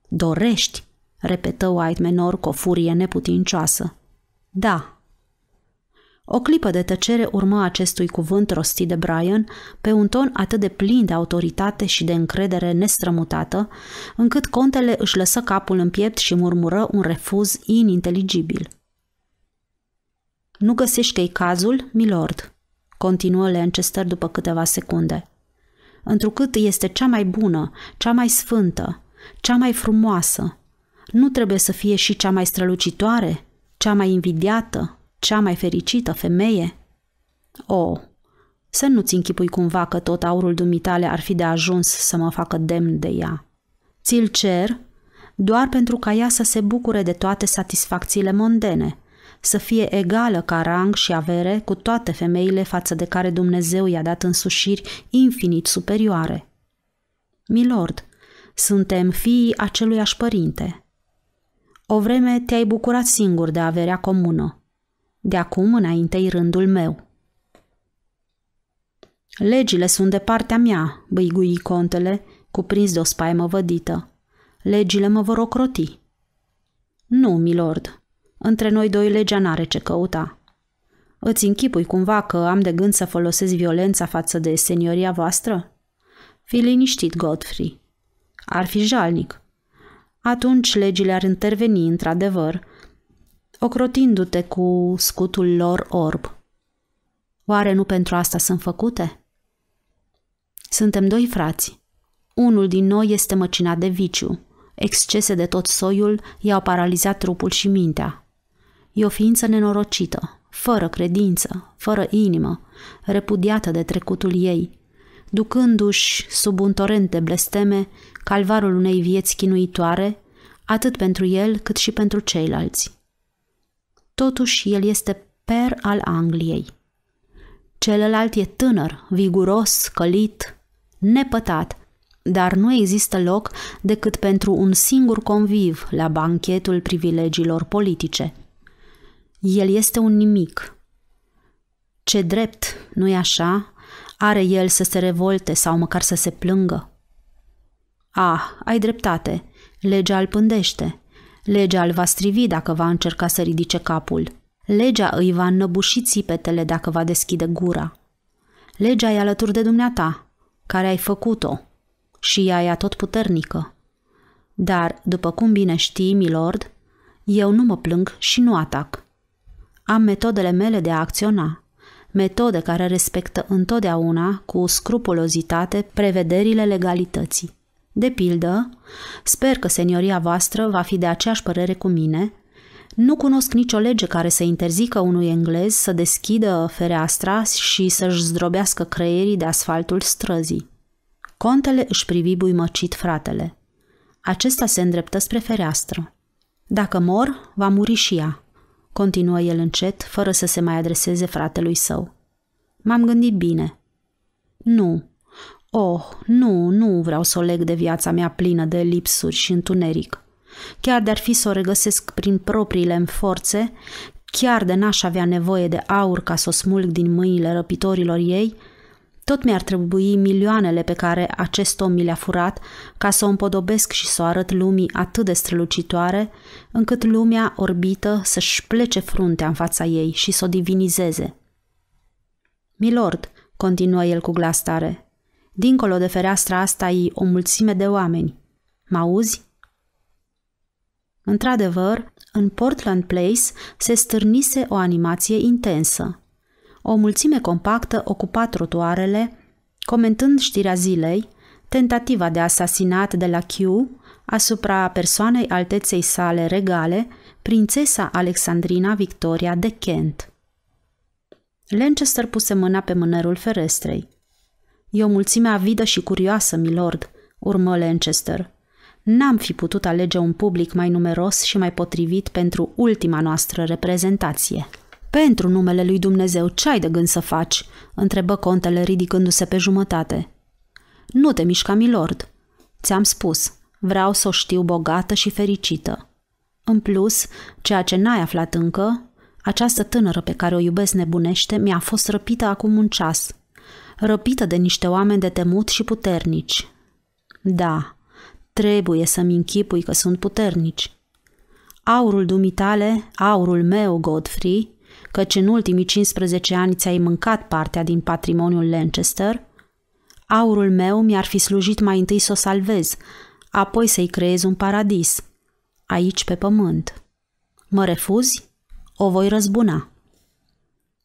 Dorești? repetă White Menor cu o furie neputincioasă. Da. O clipă de tăcere urma acestui cuvânt rostit de Brian pe un ton atât de plin de autoritate și de încredere nestrămutată, încât contele își lăsă capul în piept și murmură un refuz ininteligibil. Nu găsești că-i cazul, milord?" continuă Lancaster după câteva secunde. Întrucât este cea mai bună, cea mai sfântă, cea mai frumoasă, nu trebuie să fie și cea mai strălucitoare, cea mai invidiată, cea mai fericită femeie? O, oh, să nu-ți închipui cumva că tot aurul dumitale ar fi de ajuns să mă facă demn de ea. Ți-l cer doar pentru ca ea să se bucure de toate satisfacțiile mondene, să fie egală ca rang și avere cu toate femeile față de care Dumnezeu i-a dat însușiri infinit superioare. Milord, suntem fiii aceluiași părinte. O vreme te-ai bucurat singur de averea comună. De acum înainte-i rândul meu. Legile sunt de partea mea, băigui contele, cuprins de o spaimă vădită. Legile mă vor ocroti. Nu, milord. Între noi doi legea n-are ce căuta. Îți închipui cumva că am de gând să folosesc violența față de senioria voastră? Fii liniștit, Godfrey. Ar fi jalnic, atunci legile ar interveni într-adevăr, ocrotindu-te cu scutul lor orb. Oare nu pentru asta sunt făcute? Suntem doi frați. Unul din noi este măcinat de viciu. Excese de tot soiul i-au paralizat trupul și mintea. E o ființă nenorocită, fără credință, fără inimă, repudiată de trecutul ei, ducându-și sub un torent de blesteme calvarul unei vieți chinuitoare, atât pentru el cât și pentru ceilalți. Totuși, el este per al Angliei. Celălalt e tânăr, viguros, călit, nepătat, dar nu există loc decât pentru un singur conviv la banchetul privilegiilor politice. El este un nimic. Ce drept, nu-i așa, are el să se revolte sau măcar să se plângă? Ah, ai dreptate. Legea îl pândește. Legea îl va strivi dacă va încerca să ridice capul. Legea îi va înnăbuși țipetele dacă va deschide gura. Legea e alături de dumneata, care ai făcut-o. Și ea e tot puternică. Dar, după cum bine știi, milord, eu nu mă plâng și nu atac. Am metodele mele de a acționa metodă care respectă întotdeauna cu scrupulozitate prevederile legalității. De pildă, sper că senioria voastră va fi de aceeași părere cu mine, nu cunosc nicio lege care să interzică unui englez să deschidă fereastra și să-și zdrobească creierii de asfaltul străzii. Contele își privi buimăcit fratele. Acesta se îndreptă spre fereastră. Dacă mor, va muri și ea, continuă el încet, fără să se mai adreseze fratelui său. M-am gândit bine. Nu. Oh, nu, nu vreau să o leg de viața mea plină de lipsuri și întuneric. Chiar de-ar fi să o regăsesc prin propriile în forțe, chiar de n-aș avea nevoie de aur ca să o smulg din mâinile răpitorilor ei – tot mi-ar trebui milioanele pe care acest om mi le-a furat ca să o împodobesc și să o arăt lumii atât de strălucitoare, încât lumea orbită să-și plece fruntea în fața ei și să o divinizeze. Milord, continuă el cu glas tare, dincolo de fereastra asta e o mulțime de oameni. Mă auzi? Într-adevăr, în Portland Place se stârnise o animație intensă. O mulțime compactă ocupa trotuarele, comentând știrea zilei, tentativa de asasinat de la Q asupra persoanei alteței sale regale, prințesa Alexandrina Victoria de Kent. Lancaster puse mâna pe mânerul ferestrei. E o mulțime avidă și curioasă, milord, urmă Lancaster. N-am fi putut alege un public mai numeros și mai potrivit pentru ultima noastră reprezentație. Pentru numele lui Dumnezeu, ce ai de gând să faci?" întrebă contele ridicându-se pe jumătate. Nu te mișca, milord. Ți-am spus, vreau să o știu bogată și fericită. În plus, ceea ce n-ai aflat încă, această tânără pe care o iubesc nebunește mi-a fost răpită acum un ceas. Răpită de niște oameni de temut și puternici. Da, trebuie să-mi închipui că sunt puternici. Aurul dumitale, aurul meu, Godfrey, căci în ultimii 15 ani ți-ai mâncat partea din patrimoniul Lancaster, aurul meu mi-ar fi slujit mai întâi să o salvez, apoi să-i creez un paradis, aici pe pământ. Mă refuzi? O voi răzbuna.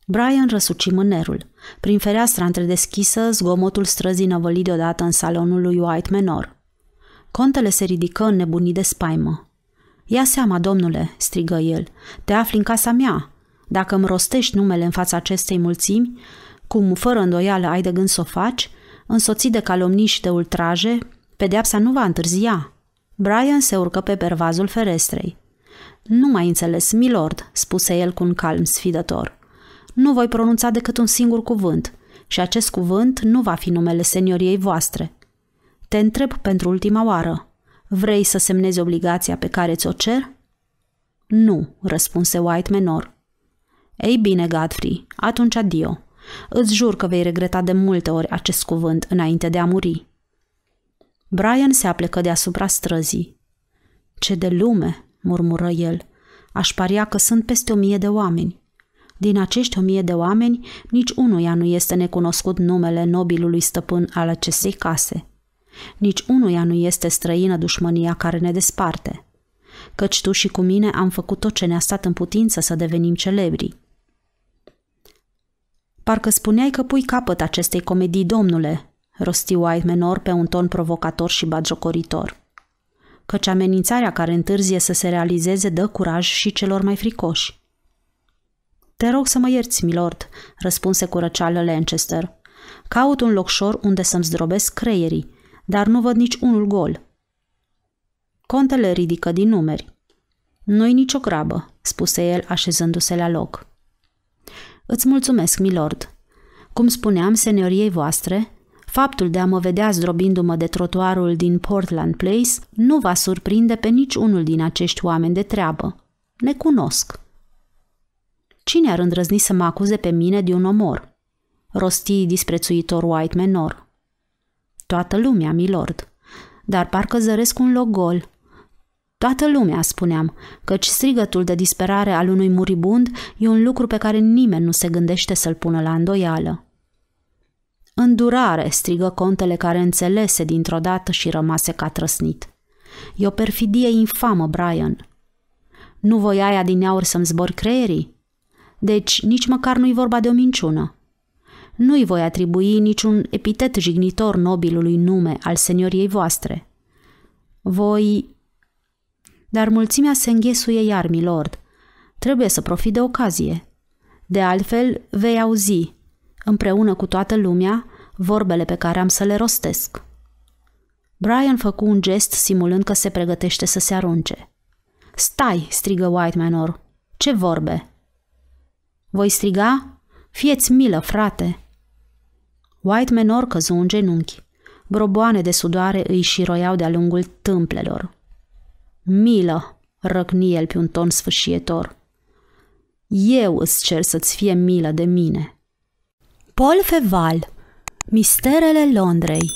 Brian răsuci mânerul. Prin fereastra întredeschisă, zgomotul străzii năvăli deodată în salonul lui White Menor. Contele se ridică în nebunii de spaimă. Ia seama, domnule, strigă el, te afli în casa mea. Dacă îmi rostești numele în fața acestei mulțimi, cum fără îndoială ai de gând să o faci, însoțit de calomnii și de ultraje, pedeapsa nu va întârzia. Brian se urcă pe pervazul ferestrei. Nu mai înțeles, milord, spuse el cu un calm sfidător. Nu voi pronunța decât un singur cuvânt și acest cuvânt nu va fi numele senioriei voastre. Te întreb pentru ultima oară. Vrei să semnezi obligația pe care ți-o cer? Nu, răspunse White Menor. Ei bine, Godfrey, atunci adio. Îți jur că vei regreta de multe ori acest cuvânt înainte de a muri. Brian se aplecă deasupra străzii. Ce de lume, murmură el. Aș paria că sunt peste o mie de oameni. Din acești o mie de oameni, nici unuia nu este necunoscut numele nobilului stăpân al acestei case. Nici unuia nu este străină dușmânia care ne desparte. Căci tu și cu mine am făcut tot ce ne-a stat în putință să devenim celebri. Parcă spuneai că pui capăt acestei comedii, domnule, rosti White Menor pe un ton provocator și bagiocoritor. Căci amenințarea care întârzie să se realizeze dă curaj și celor mai fricoși. Te rog să mă ierți, milord, răspunse cu răceală Lancaster. Caut un locșor unde să-mi zdrobesc creierii, dar nu văd nici unul gol. Contele ridică din numeri. Nu-i nicio grabă, spuse el așezându-se la loc. Îți mulțumesc, milord. Cum spuneam senioriei voastre, faptul de a mă vedea zdrobindu-mă de trotuarul din Portland Place nu va surprinde pe nici unul din acești oameni de treabă. Ne cunosc. Cine ar îndrăzni să mă acuze pe mine de un omor? Rosti disprețuitor White Menor. Toată lumea, milord. Dar parcă zăresc un loc gol. Toată lumea, spuneam, căci strigătul de disperare al unui muribund e un lucru pe care nimeni nu se gândește să-l pună la îndoială. Îndurare, strigă contele care înțelese dintr-o dată și rămase ca trăsnit. E o perfidie infamă, Brian. Nu din aur să-mi zbor creierii? Deci nici măcar nu-i vorba de o minciună. Nu-i voi atribui niciun epitet jignitor nobilului nume al senioriei voastre. Voi dar mulțimea se înghesuie iar, milord. Trebuie să profit de ocazie. De altfel, vei auzi, împreună cu toată lumea, vorbele pe care am să le rostesc. Brian făcu un gest simulând că se pregătește să se arunce. Stai, strigă White Manor. Ce vorbe? Voi striga? Fieți milă, frate! White Manor căzu în genunchi. Broboane de sudoare îi șiroiau de-a lungul tâmplelor. Milă, răcni el pe un ton sfâșietor. Eu îți cer să-ți fie milă de mine. Paul Feval, Misterele Londrei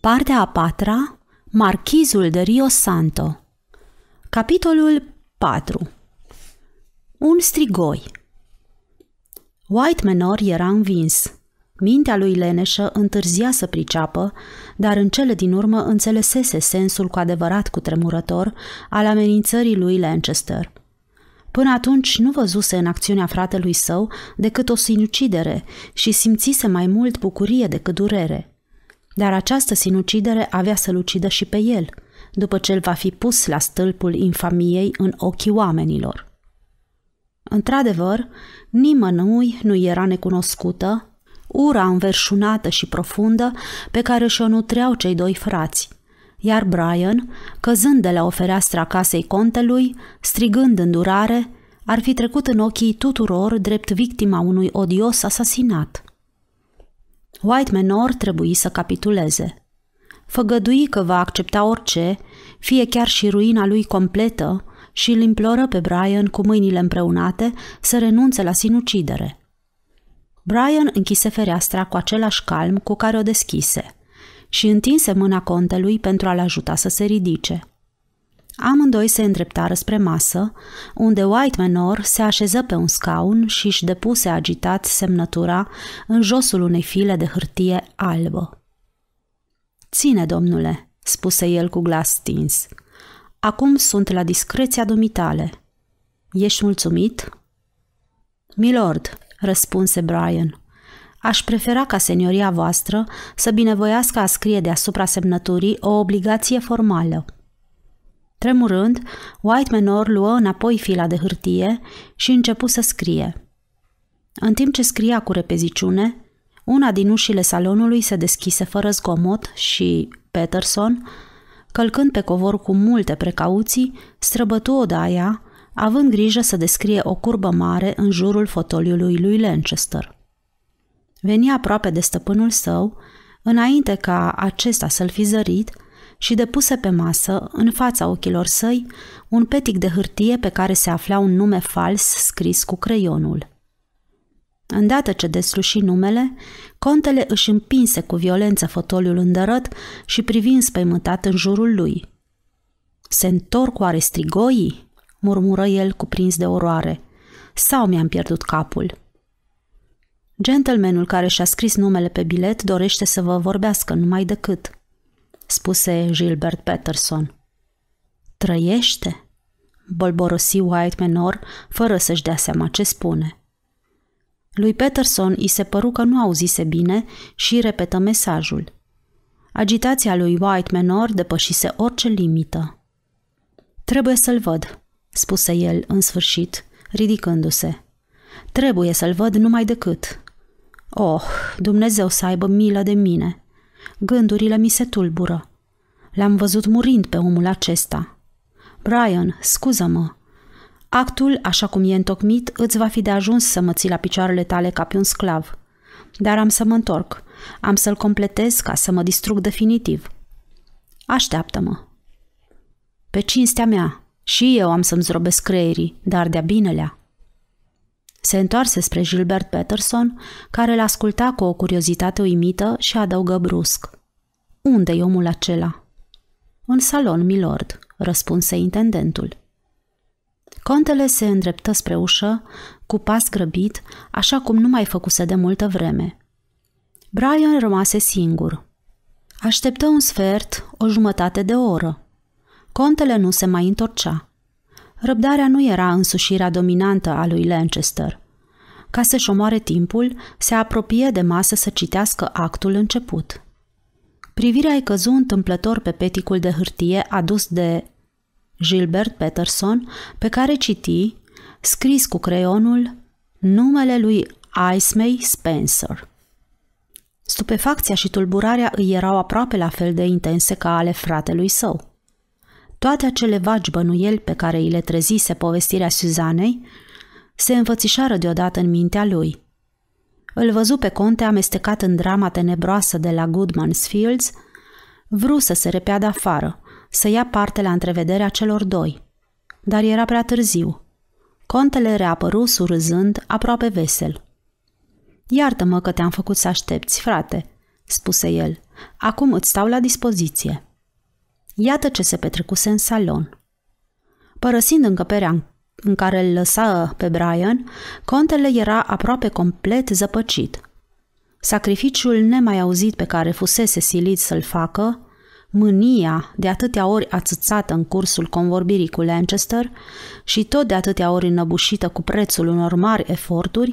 Partea a patra, Marchizul de Rio Santo Capitolul 4 Un strigoi White Menor era învins. Mintea lui Leneșă întârzia să priceapă, dar în cele din urmă înțelesese sensul cu adevărat cu tremurător al amenințării lui Lancaster. Până atunci nu văzuse în acțiunea fratelui său decât o sinucidere și simțise mai mult bucurie decât durere. Dar această sinucidere avea să-l ucidă și pe el, după ce îl va fi pus la stâlpul infamiei în ochii oamenilor. Într-adevăr, nimănui nu era necunoscută ura înverșunată și profundă pe care și-o nutreau cei doi frați. Iar Brian, căzând de la o fereastră a casei contelui, strigând în durare, ar fi trecut în ochii tuturor drept victima unui odios asasinat. White Menor trebuie să capituleze. Făgădui că va accepta orice, fie chiar și ruina lui completă, și îl imploră pe Brian cu mâinile împreunate să renunțe la sinucidere. Brian închise fereastra cu același calm cu care o deschise și întinse mâna contelui pentru a-l ajuta să se ridice. Amândoi se îndreptară spre masă, unde White Menor se așeză pe un scaun și își depuse agitat semnătura în josul unei file de hârtie albă. Ține, domnule, spuse el cu glas stins. Acum sunt la discreția dumitale. Ești mulțumit? Milord, răspunse Brian. Aș prefera ca senioria voastră să binevoiască a scrie deasupra semnăturii o obligație formală. Tremurând, White Menor luă înapoi fila de hârtie și începu să scrie. În timp ce scria cu repeziciune, una din ușile salonului se deschise fără zgomot și Peterson, călcând pe covor cu multe precauții, străbătu odaia, având grijă să descrie o curbă mare în jurul fotoliului lui Lancaster. Veni aproape de stăpânul său, înainte ca acesta să-l fi zărit, și depuse pe masă, în fața ochilor săi, un petic de hârtie pe care se afla un nume fals scris cu creionul. Îndată ce desluși numele, contele își împinse cu violență fotoliul îndărăt și privi spăimântat în jurul lui. Se întorc oare strigoii?" murmură el cuprins de oroare. Sau mi-am pierdut capul. Gentlemanul care și-a scris numele pe bilet dorește să vă vorbească numai decât, spuse Gilbert Patterson. Trăiește? bolborosi White Menor, fără să-și dea seama ce spune. Lui Peterson îi se păru că nu auzise bine și repetă mesajul. Agitația lui White Menor depășise orice limită. Trebuie să-l văd, spuse el, în sfârșit, ridicându-se. Trebuie să-l văd numai decât. Oh, Dumnezeu să aibă milă de mine! Gândurile mi se tulbură. L-am văzut murind pe omul acesta. Brian, scuză-mă. Actul, așa cum e întocmit, îți va fi de ajuns să mă ții la picioarele tale ca pe un sclav. Dar am să mă întorc. Am să-l completez ca să mă distrug definitiv. Așteaptă-mă. Pe cinstea mea, și eu am să-mi zrobesc creierii, dar de-a binelea. Se întoarse spre Gilbert Peterson, care îl asculta cu o curiozitate uimită și adăugă brusc. unde e omul acela?" În salon, milord," răspunse intendentul. Contele se îndreptă spre ușă, cu pas grăbit, așa cum nu mai făcuse de multă vreme. Brian rămase singur. Așteptă un sfert, o jumătate de oră. Contele nu se mai întorcea. Răbdarea nu era însușirea dominantă a lui Lanchester. Ca să-și omoare timpul, se apropie de masă să citească actul început. Privirea ei căzu întâmplător pe peticul de hârtie adus de Gilbert Peterson, pe care citi, scris cu creionul, numele lui Ismay Spencer. Stupefacția și tulburarea îi erau aproape la fel de intense ca ale fratelui său. Toate acele vagi bănuieli pe care îi le trezise povestirea Suzanei se înfățișară deodată în mintea lui. Îl văzu pe conte amestecat în drama tenebroasă de la Goodman's Fields, vru să se repeadă afară, să ia parte la întrevederea celor doi. Dar era prea târziu. Contele reapăru surâzând, aproape vesel. Iartă-mă că te-am făcut să aștepți, frate," spuse el. Acum îți stau la dispoziție." Iată ce se petrecuse în salon. Părăsind încăperea în care îl lăsa pe Brian, contele era aproape complet zăpăcit. Sacrificiul nemai auzit pe care fusese silit să-l facă, mânia de atâtea ori ațățată în cursul convorbirii cu Lanchester și tot de atâtea ori înăbușită cu prețul unor mari eforturi,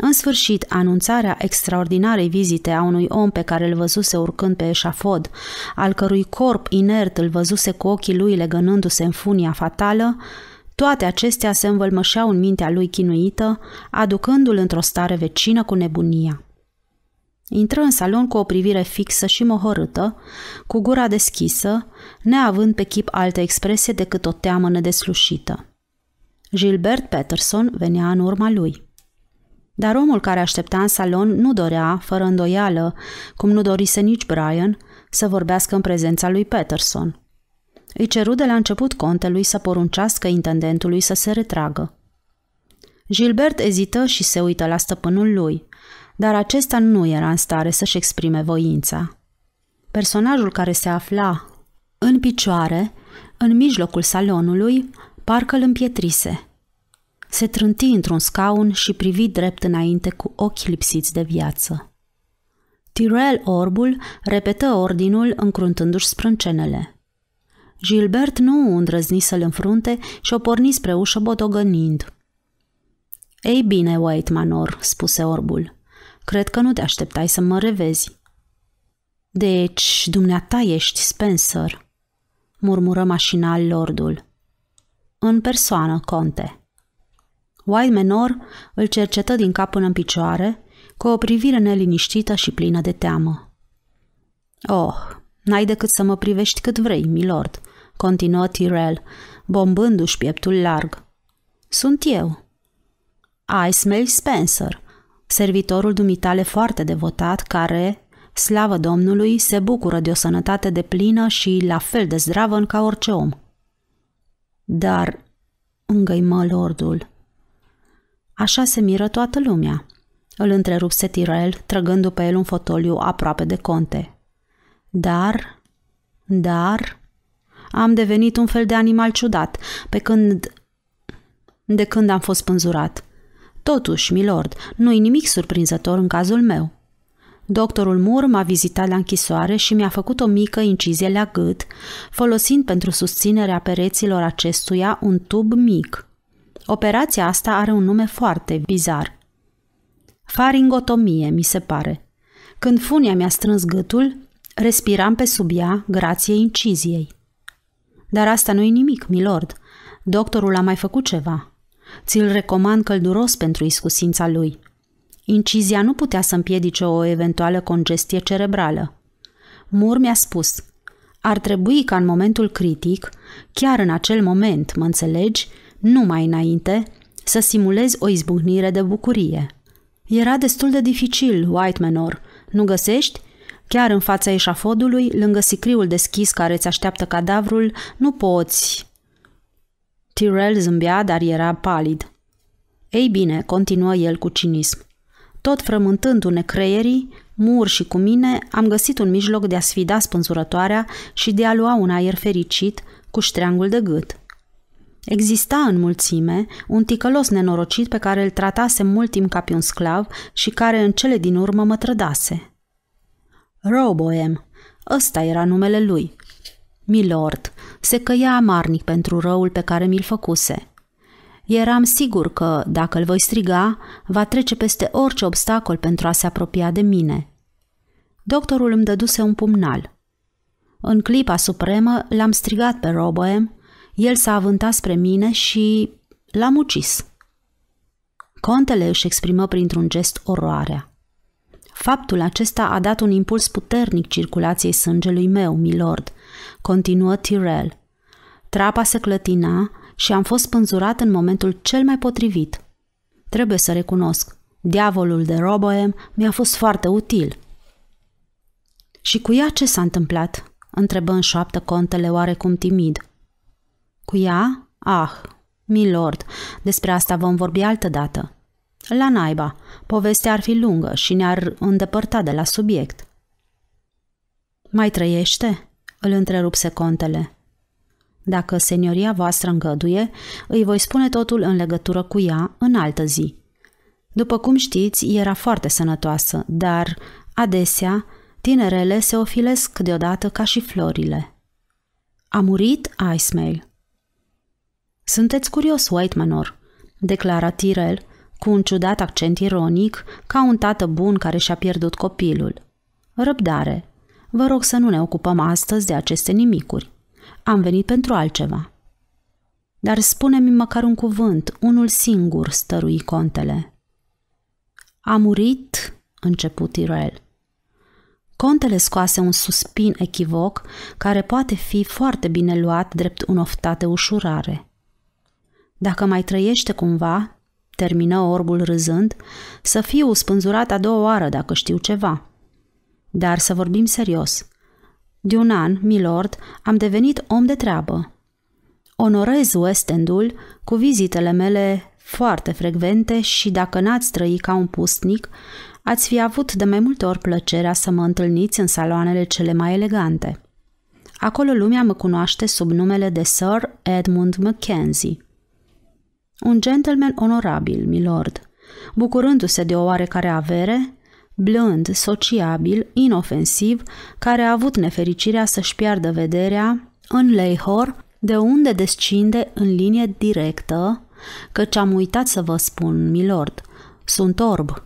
în sfârșit, anunțarea extraordinarei vizite a unui om pe care îl văzuse urcând pe eșafod, al cărui corp inert îl văzuse cu ochii lui legănându-se în funia fatală, toate acestea se învălmășeau în mintea lui chinuită, aducându-l într-o stare vecină cu nebunia. Intră în salon cu o privire fixă și mohorâtă, cu gura deschisă, neavând pe chip alte expresie decât o teamă nedeslușită. Gilbert Peterson venea în urma lui – dar omul care aștepta în salon nu dorea, fără îndoială, cum nu dorise nici Brian, să vorbească în prezența lui Peterson. Îi ceru de la început contelui să poruncească intendentului să se retragă. Gilbert ezită și se uită la stăpânul lui, dar acesta nu era în stare să-și exprime voința. Personajul care se afla în picioare, în mijlocul salonului, parcă îl împietrise – se trânti într-un scaun și privi drept înainte cu ochi lipsiți de viață. Tyrell Orbul repetă ordinul încruntându-și sprâncenele – Gilbert nu îndrăzni să-l înfrunte și o porni spre ușă botogănind. Ei bine, White Manor, spuse orbul. Cred că nu te așteptai să mă revezi. Deci, dumneata ești Spencer, murmură mașinal lordul. În persoană, conte. Wild Menor îl cercetă din cap până în picioare, cu o privire neliniștită și plină de teamă. Oh, n-ai decât să mă privești cât vrei, milord, continuă Tyrell, bombându-și pieptul larg. Sunt eu. I smell Spencer, servitorul dumitale foarte devotat, care, slavă Domnului, se bucură de o sănătate de plină și la fel de zdravă ca orice om. Dar, îngăimă lordul, Așa se miră toată lumea. Îl întrerupse Tirel, trăgând după el un fotoliu aproape de conte. Dar, dar, am devenit un fel de animal ciudat, pe când... de când am fost pânzurat. Totuși, milord, nu-i nimic surprinzător în cazul meu. Doctorul Moore m-a vizitat la închisoare și mi-a făcut o mică incizie la gât, folosind pentru susținerea pereților acestuia un tub mic – Operația asta are un nume foarte bizar. Faringotomie, mi se pare. Când funia mi-a strâns gâtul, respiram pe sub ea grație inciziei. Dar asta nu-i nimic, milord. Doctorul a mai făcut ceva. Ți-l recomand călduros pentru iscusința lui. Incizia nu putea să împiedice o eventuală congestie cerebrală. Mur mi-a spus, ar trebui ca în momentul critic, chiar în acel moment, mă înțelegi, numai înainte, să simulezi o izbucnire de bucurie. Era destul de dificil, White Manor. nu găsești? Chiar în fața eșafodului, lângă sicriul deschis care îți așteaptă cadavrul, nu poți... Tyrell zâmbea, dar era palid. Ei bine, continuă el cu cinism. Tot frământându-ne creierii, mur și cu mine, am găsit un mijloc de a sfida spânzurătoarea și de a lua un aer fericit cu ștreangul de gât. Exista în mulțime un ticălos nenorocit pe care îl tratase mult timp ca pe un sclav și care în cele din urmă mă trădase. Roboem, ăsta era numele lui. Milord, se căia amarnic pentru răul pe care mi-l făcuse. Eram sigur că, dacă îl voi striga, va trece peste orice obstacol pentru a se apropia de mine. Doctorul îmi dăduse un pumnal. În clipa supremă l-am strigat pe Roboem el s-a avântat spre mine și l-am ucis. Contele își exprimă printr-un gest oroarea. Faptul acesta a dat un impuls puternic circulației sângelui meu, milord, continuă Tyrell. Trapa se clătina și am fost spânzurat în momentul cel mai potrivit. Trebuie să recunosc, diavolul de Roboem mi-a fost foarte util. Și cu ea ce s-a întâmplat? întrebă în șoaptă contele oarecum timid. Cu ea? Ah, milord, despre asta vom vorbi altă dată. La naiba, povestea ar fi lungă și ne-ar îndepărta de la subiect. Mai trăiește? Îl întrerupse contele. Dacă senioria voastră îngăduie, îi voi spune totul în legătură cu ea în altă zi. După cum știți, era foarte sănătoasă, dar, adesea, tinerele se ofilesc deodată ca și florile. A murit Icemail. Sunteți curios, White Manor? declara Tirel, cu un ciudat accent ironic, ca un tată bun care și-a pierdut copilul. Răbdare. Vă rog să nu ne ocupăm astăzi de aceste nimicuri. Am venit pentru altceva. Dar spune-mi măcar un cuvânt, unul singur, stărui contele. A murit, început Tirel. Contele scoase un suspin echivoc care poate fi foarte bine luat drept un oftat de ușurare. Dacă mai trăiește cumva, termină orbul râzând, să fiu spânzurat a doua oară dacă știu ceva. Dar să vorbim serios. De un an, milord, am devenit om de treabă. Onorez West cu vizitele mele foarte frecvente și dacă n-ați trăi ca un pustnic, ați fi avut de mai multe ori plăcerea să mă întâlniți în saloanele cele mai elegante. Acolo lumea mă cunoaște sub numele de Sir Edmund Mackenzie. Un gentleman onorabil, milord, bucurându-se de o oarecare avere, blând, sociabil, inofensiv, care a avut nefericirea să-și piardă vederea în Leihor, de unde descinde în linie directă, căci am uitat să vă spun, milord, sunt orb.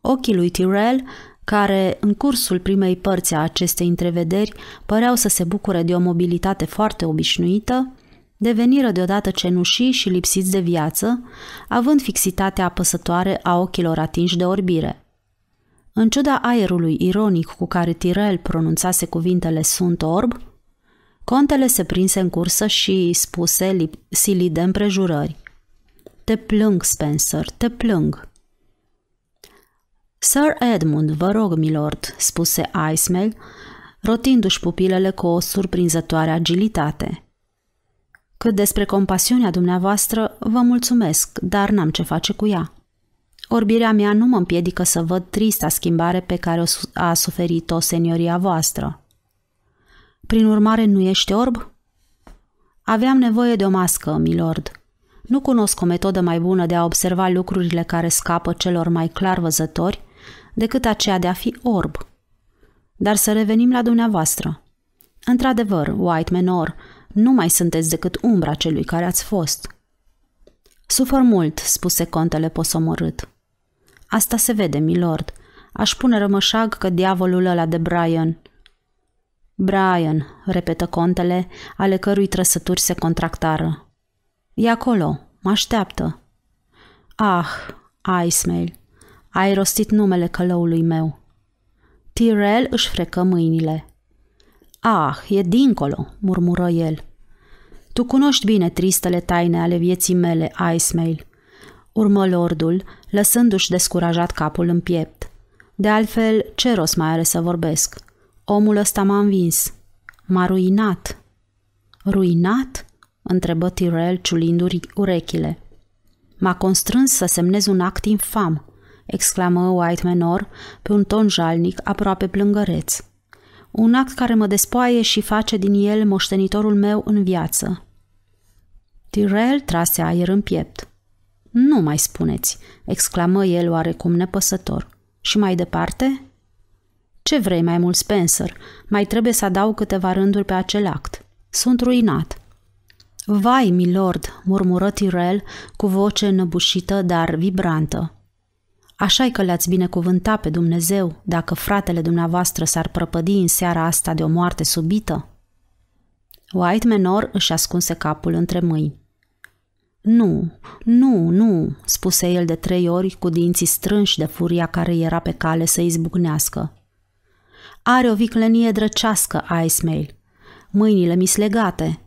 Ochii lui Tyrell, care în cursul primei părți a acestei întrevederi păreau să se bucure de o mobilitate foarte obișnuită, deveniră deodată cenușii și lipsiți de viață, având fixitatea apăsătoare a ochilor atinși de orbire. În ciuda aerului ironic cu care Tirel pronunțase cuvintele sunt orb, contele se prinse în cursă și spuse lip- silit de împrejurări. Te plâng, Spencer, te plâng. Sir Edmund, vă rog, milord, spuse Icemail, rotindu-și pupilele cu o surprinzătoare agilitate – cât despre compasiunea dumneavoastră, vă mulțumesc, dar n-am ce face cu ea. Orbirea mea nu mă împiedică să văd trista schimbare pe care o a suferit-o senioria voastră. Prin urmare, nu ești orb? Aveam nevoie de o mască, milord. Nu cunosc o metodă mai bună de a observa lucrurile care scapă celor mai clar văzători decât aceea de a fi orb. Dar să revenim la dumneavoastră. Într-adevăr, White Menor, nu mai sunteți decât umbra celui care ați fost. Sufăr mult, spuse contele posomorât. Asta se vede, milord. Aș pune rămășag că diavolul ăla de Brian. Brian, repetă contele, ale cărui trăsături se contractară. E acolo, mă așteaptă. Ah, Ismail, ai rostit numele călăului meu. Tyrell își frecă mâinile. Ah, e dincolo, murmură el. Tu cunoști bine tristele taine ale vieții mele, Icemail. Urmă lordul, lăsându-și descurajat capul în piept. De altfel, ce rost mai are să vorbesc? Omul ăsta m-a învins. M-a ruinat. Ruinat? întrebă Tyrell, ciulindu urechile. M-a constrâns să semnez un act infam, exclamă White Menor pe un ton jalnic aproape plângăreț un act care mă despoaie și face din el moștenitorul meu în viață. Tyrell trase aer în piept. Nu mai spuneți, exclamă el oarecum nepăsător. Și mai departe? Ce vrei mai mult, Spencer? Mai trebuie să adaug câteva rânduri pe acel act. Sunt ruinat. Vai, milord, murmură Tyrell cu voce înăbușită, dar vibrantă așa că le-ați binecuvânta pe Dumnezeu dacă fratele dumneavoastră s-ar prăpădi în seara asta de o moarte subită? White Menor își ascunse capul între mâini. Nu, nu, nu, spuse el de trei ori cu dinții strânși de furia care era pe cale să izbucnească. Are o viclenie drăcească, Icemail. Mâinile mi legate.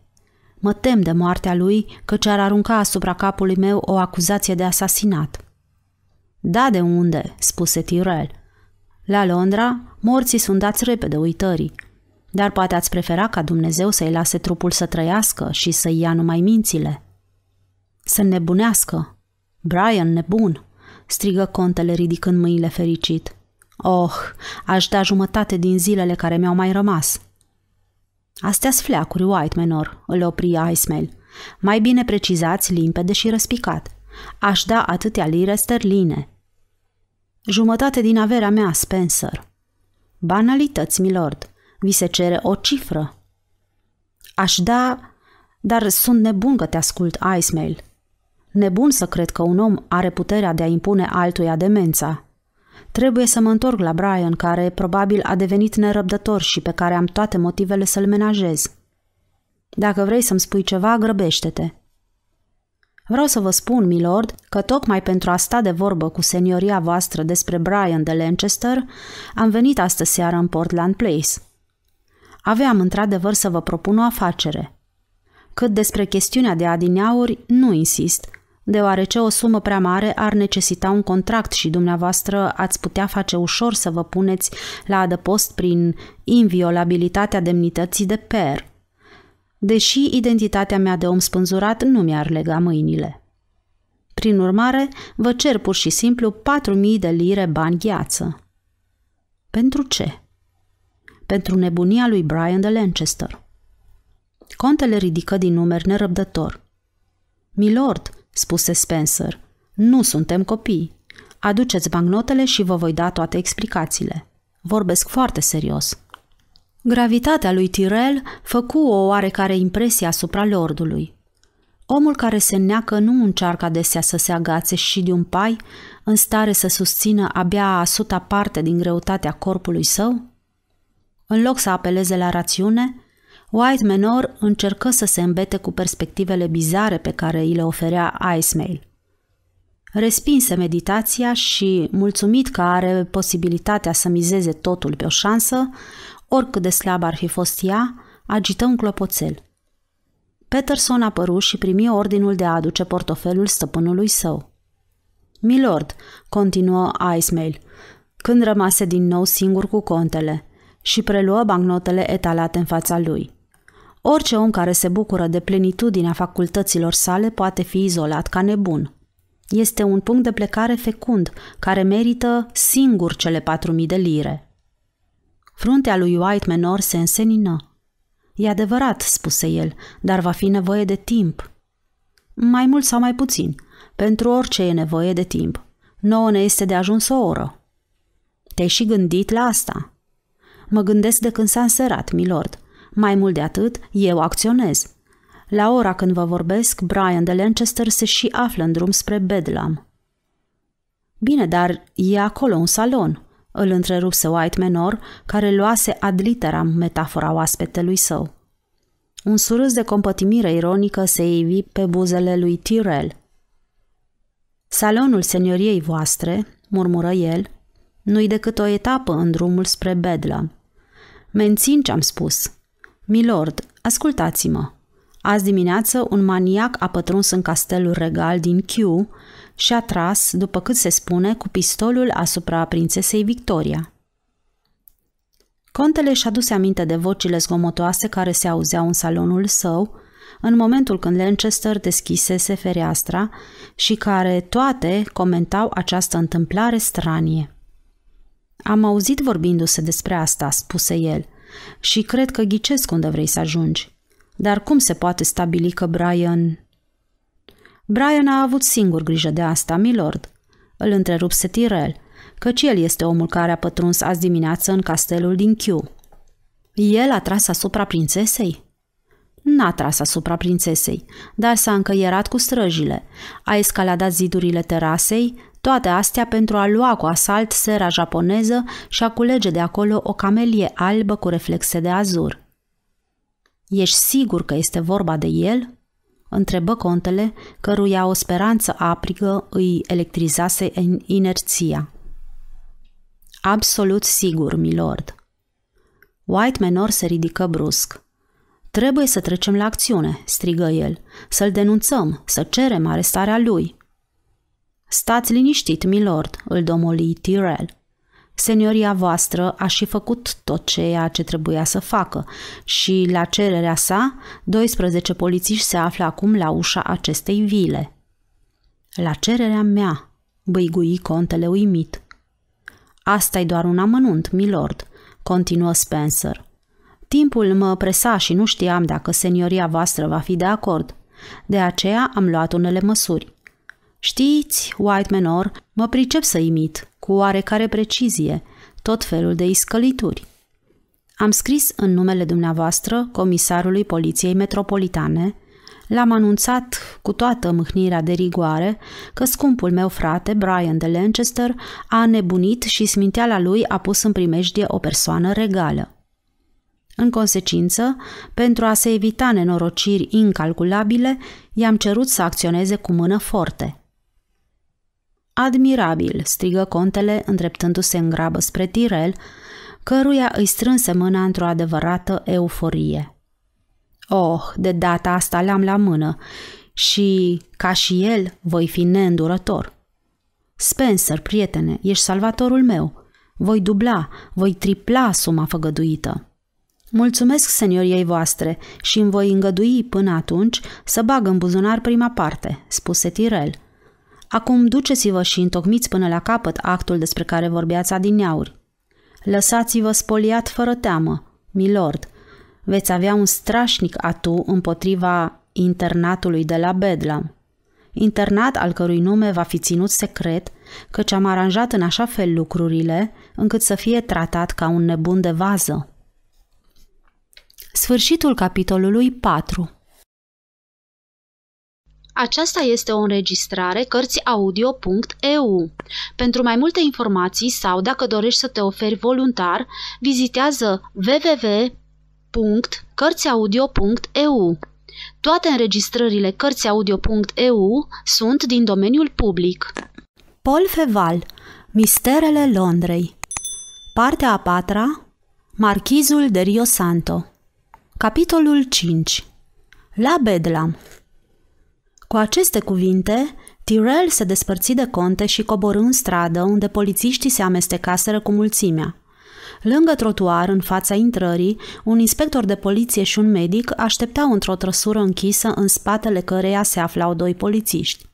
Mă tem de moartea lui, căci ar arunca asupra capului meu o acuzație de asasinat. Da de unde, spuse Tyrell. La Londra, morții sunt dați repede uitării. Dar poate ați prefera ca Dumnezeu să-i lase trupul să trăiască și să-i ia numai mințile. Să nebunească. Brian, nebun, strigă contele ridicând mâinile fericit. Oh, aș da jumătate din zilele care mi-au mai rămas. Astea sfleacuri, White Menor, îl opri Ismail. Mai bine precizați, limpede și răspicat – Aș da atâtea lire sterline. Jumătate din averea mea, Spencer. Banalități, milord. Vi se cere o cifră. Aș da, dar sunt nebun că te ascult, Icemail. Nebun să cred că un om are puterea de a impune altuia demența. Trebuie să mă întorc la Brian, care probabil a devenit nerăbdător și pe care am toate motivele să-l menajez. Dacă vrei să-mi spui ceva, grăbește-te. Vreau să vă spun, milord, că tocmai pentru a sta de vorbă cu senioria voastră despre Brian de Lancaster, am venit astă seară în Portland Place. Aveam într-adevăr să vă propun o afacere. Cât despre chestiunea de adineauri, nu insist, deoarece o sumă prea mare ar necesita un contract și dumneavoastră ați putea face ușor să vă puneți la adăpost prin inviolabilitatea demnității de per – deși identitatea mea de om spânzurat nu mi-ar lega mâinile. Prin urmare, vă cer pur și simplu 4.000 de lire bani gheață. Pentru ce? Pentru nebunia lui Brian de Lancaster. Contele ridică din numeri nerăbdător. Milord, spuse Spencer, nu suntem copii. Aduceți bancnotele și vă voi da toate explicațiile. Vorbesc foarte serios. Gravitatea lui Tirel făcu o oarecare impresie asupra lordului. Omul care se neacă nu încearcă adesea să se agațe și de un pai, în stare să susțină abia a suta parte din greutatea corpului său? În loc să apeleze la rațiune, White Menor încercă să se îmbete cu perspectivele bizare pe care îi le oferea Icemail. Respinse meditația și, mulțumit că are posibilitatea să mizeze totul pe o șansă, oricât de slab ar fi fost ea, agită un clopoțel. Peterson apăru și primi ordinul de a aduce portofelul stăpânului său. Milord, continuă Ismail, când rămase din nou singur cu contele și preluă bancnotele etalate în fața lui. Orice om care se bucură de plenitudinea facultăților sale poate fi izolat ca nebun. Este un punct de plecare fecund care merită singur cele patru mii de lire. Fruntea lui White Menor se însenină. E adevărat, spuse el, dar va fi nevoie de timp. Mai mult sau mai puțin. Pentru orice e nevoie de timp. Nouă ne este de ajuns o oră. Te-ai și gândit la asta? Mă gândesc de când s-a înserat, milord. Mai mult de atât, eu acționez. La ora când vă vorbesc, Brian de Lancaster se și află în drum spre Bedlam. Bine, dar e acolo un salon îl întrerupse White Menor, care luase ad literam metafora oaspetelui său. Un surâs de compătimire ironică se ivi pe buzele lui Tyrell. Salonul senioriei voastre, murmură el, nu-i decât o etapă în drumul spre Bedlam. Mențin ce-am spus. Milord, ascultați-mă. Azi dimineață un maniac a pătruns în castelul regal din Q și a tras, după cât se spune, cu pistolul asupra prințesei Victoria. Contele și-a dus aminte de vocile zgomotoase care se auzeau în salonul său, în momentul când Lancaster deschisese fereastra și care toate comentau această întâmplare stranie. Am auzit vorbindu-se despre asta, spuse el, și cred că ghicesc unde vrei să ajungi. Dar cum se poate stabili că Brian... Brian a avut singur grijă de asta, milord. Îl întrerupse Tirel, căci el este omul care a pătruns azi dimineață în castelul din Q. El a tras asupra prințesei? N-a tras asupra prințesei, dar s-a încăierat cu străjile, a escaladat zidurile terasei, toate astea pentru a lua cu asalt sera japoneză și a culege de acolo o camelie albă cu reflexe de azur. Ești sigur că este vorba de el? întrebă contele, căruia o speranță aprigă îi electrizase în inerția. Absolut sigur, milord. White Menor se ridică brusc. Trebuie să trecem la acțiune, strigă el, să-l denunțăm, să cerem arestarea lui. Stați liniștit, milord, îl domoli Tyrell senioria voastră a și făcut tot ceea ce trebuia să facă și, la cererea sa, 12 polițiști se află acum la ușa acestei vile. La cererea mea, băigui contele uimit. asta e doar un amănunt, milord, continuă Spencer. Timpul mă presa și nu știam dacă senioria voastră va fi de acord. De aceea am luat unele măsuri. Știți, White Menor, mă pricep să imit, cu oarecare precizie, tot felul de iscălituri. Am scris în numele dumneavoastră comisarului Poliției Metropolitane, l-am anunțat cu toată mâhnirea de rigoare că scumpul meu frate, Brian de Lancaster, a nebunit și sminteala lui a pus în primejdie o persoană regală. În consecință, pentru a se evita nenorociri incalculabile, i-am cerut să acționeze cu mână forte – Admirabil, strigă contele, îndreptându-se în grabă spre Tirel, căruia îi strânse mâna într-o adevărată euforie. Oh, de data asta l-am la mână și, ca și el, voi fi neîndurător. Spencer, prietene, ești salvatorul meu. Voi dubla, voi tripla suma făgăduită. Mulțumesc senioriei voastre și îmi voi îngădui până atunci să bag în buzunar prima parte, spuse Tirel – Acum duceți-vă și întocmiți până la capăt actul despre care vorbeați adineauri. Lăsați-vă spoliat fără teamă, milord. Veți avea un strașnic atu împotriva internatului de la Bedlam. Internat al cărui nume va fi ținut secret, căci am aranjat în așa fel lucrurile, încât să fie tratat ca un nebun de vază. Sfârșitul capitolului 4 aceasta este o înregistrare Cărțiaudio.eu. Pentru mai multe informații sau dacă dorești să te oferi voluntar, vizitează www.cărțiaudio.eu. Toate înregistrările Cărțiaudio.eu sunt din domeniul public. Paul Feval, Misterele Londrei Partea a patra Marchizul de Rio Santo Capitolul 5 La Bedlam cu aceste cuvinte, Tyrell se despărți de conte și coborâ în stradă, unde polițiștii se amestecaseră cu mulțimea. Lângă trotuar, în fața intrării, un inspector de poliție și un medic așteptau într-o trăsură închisă în spatele căreia se aflau doi polițiști.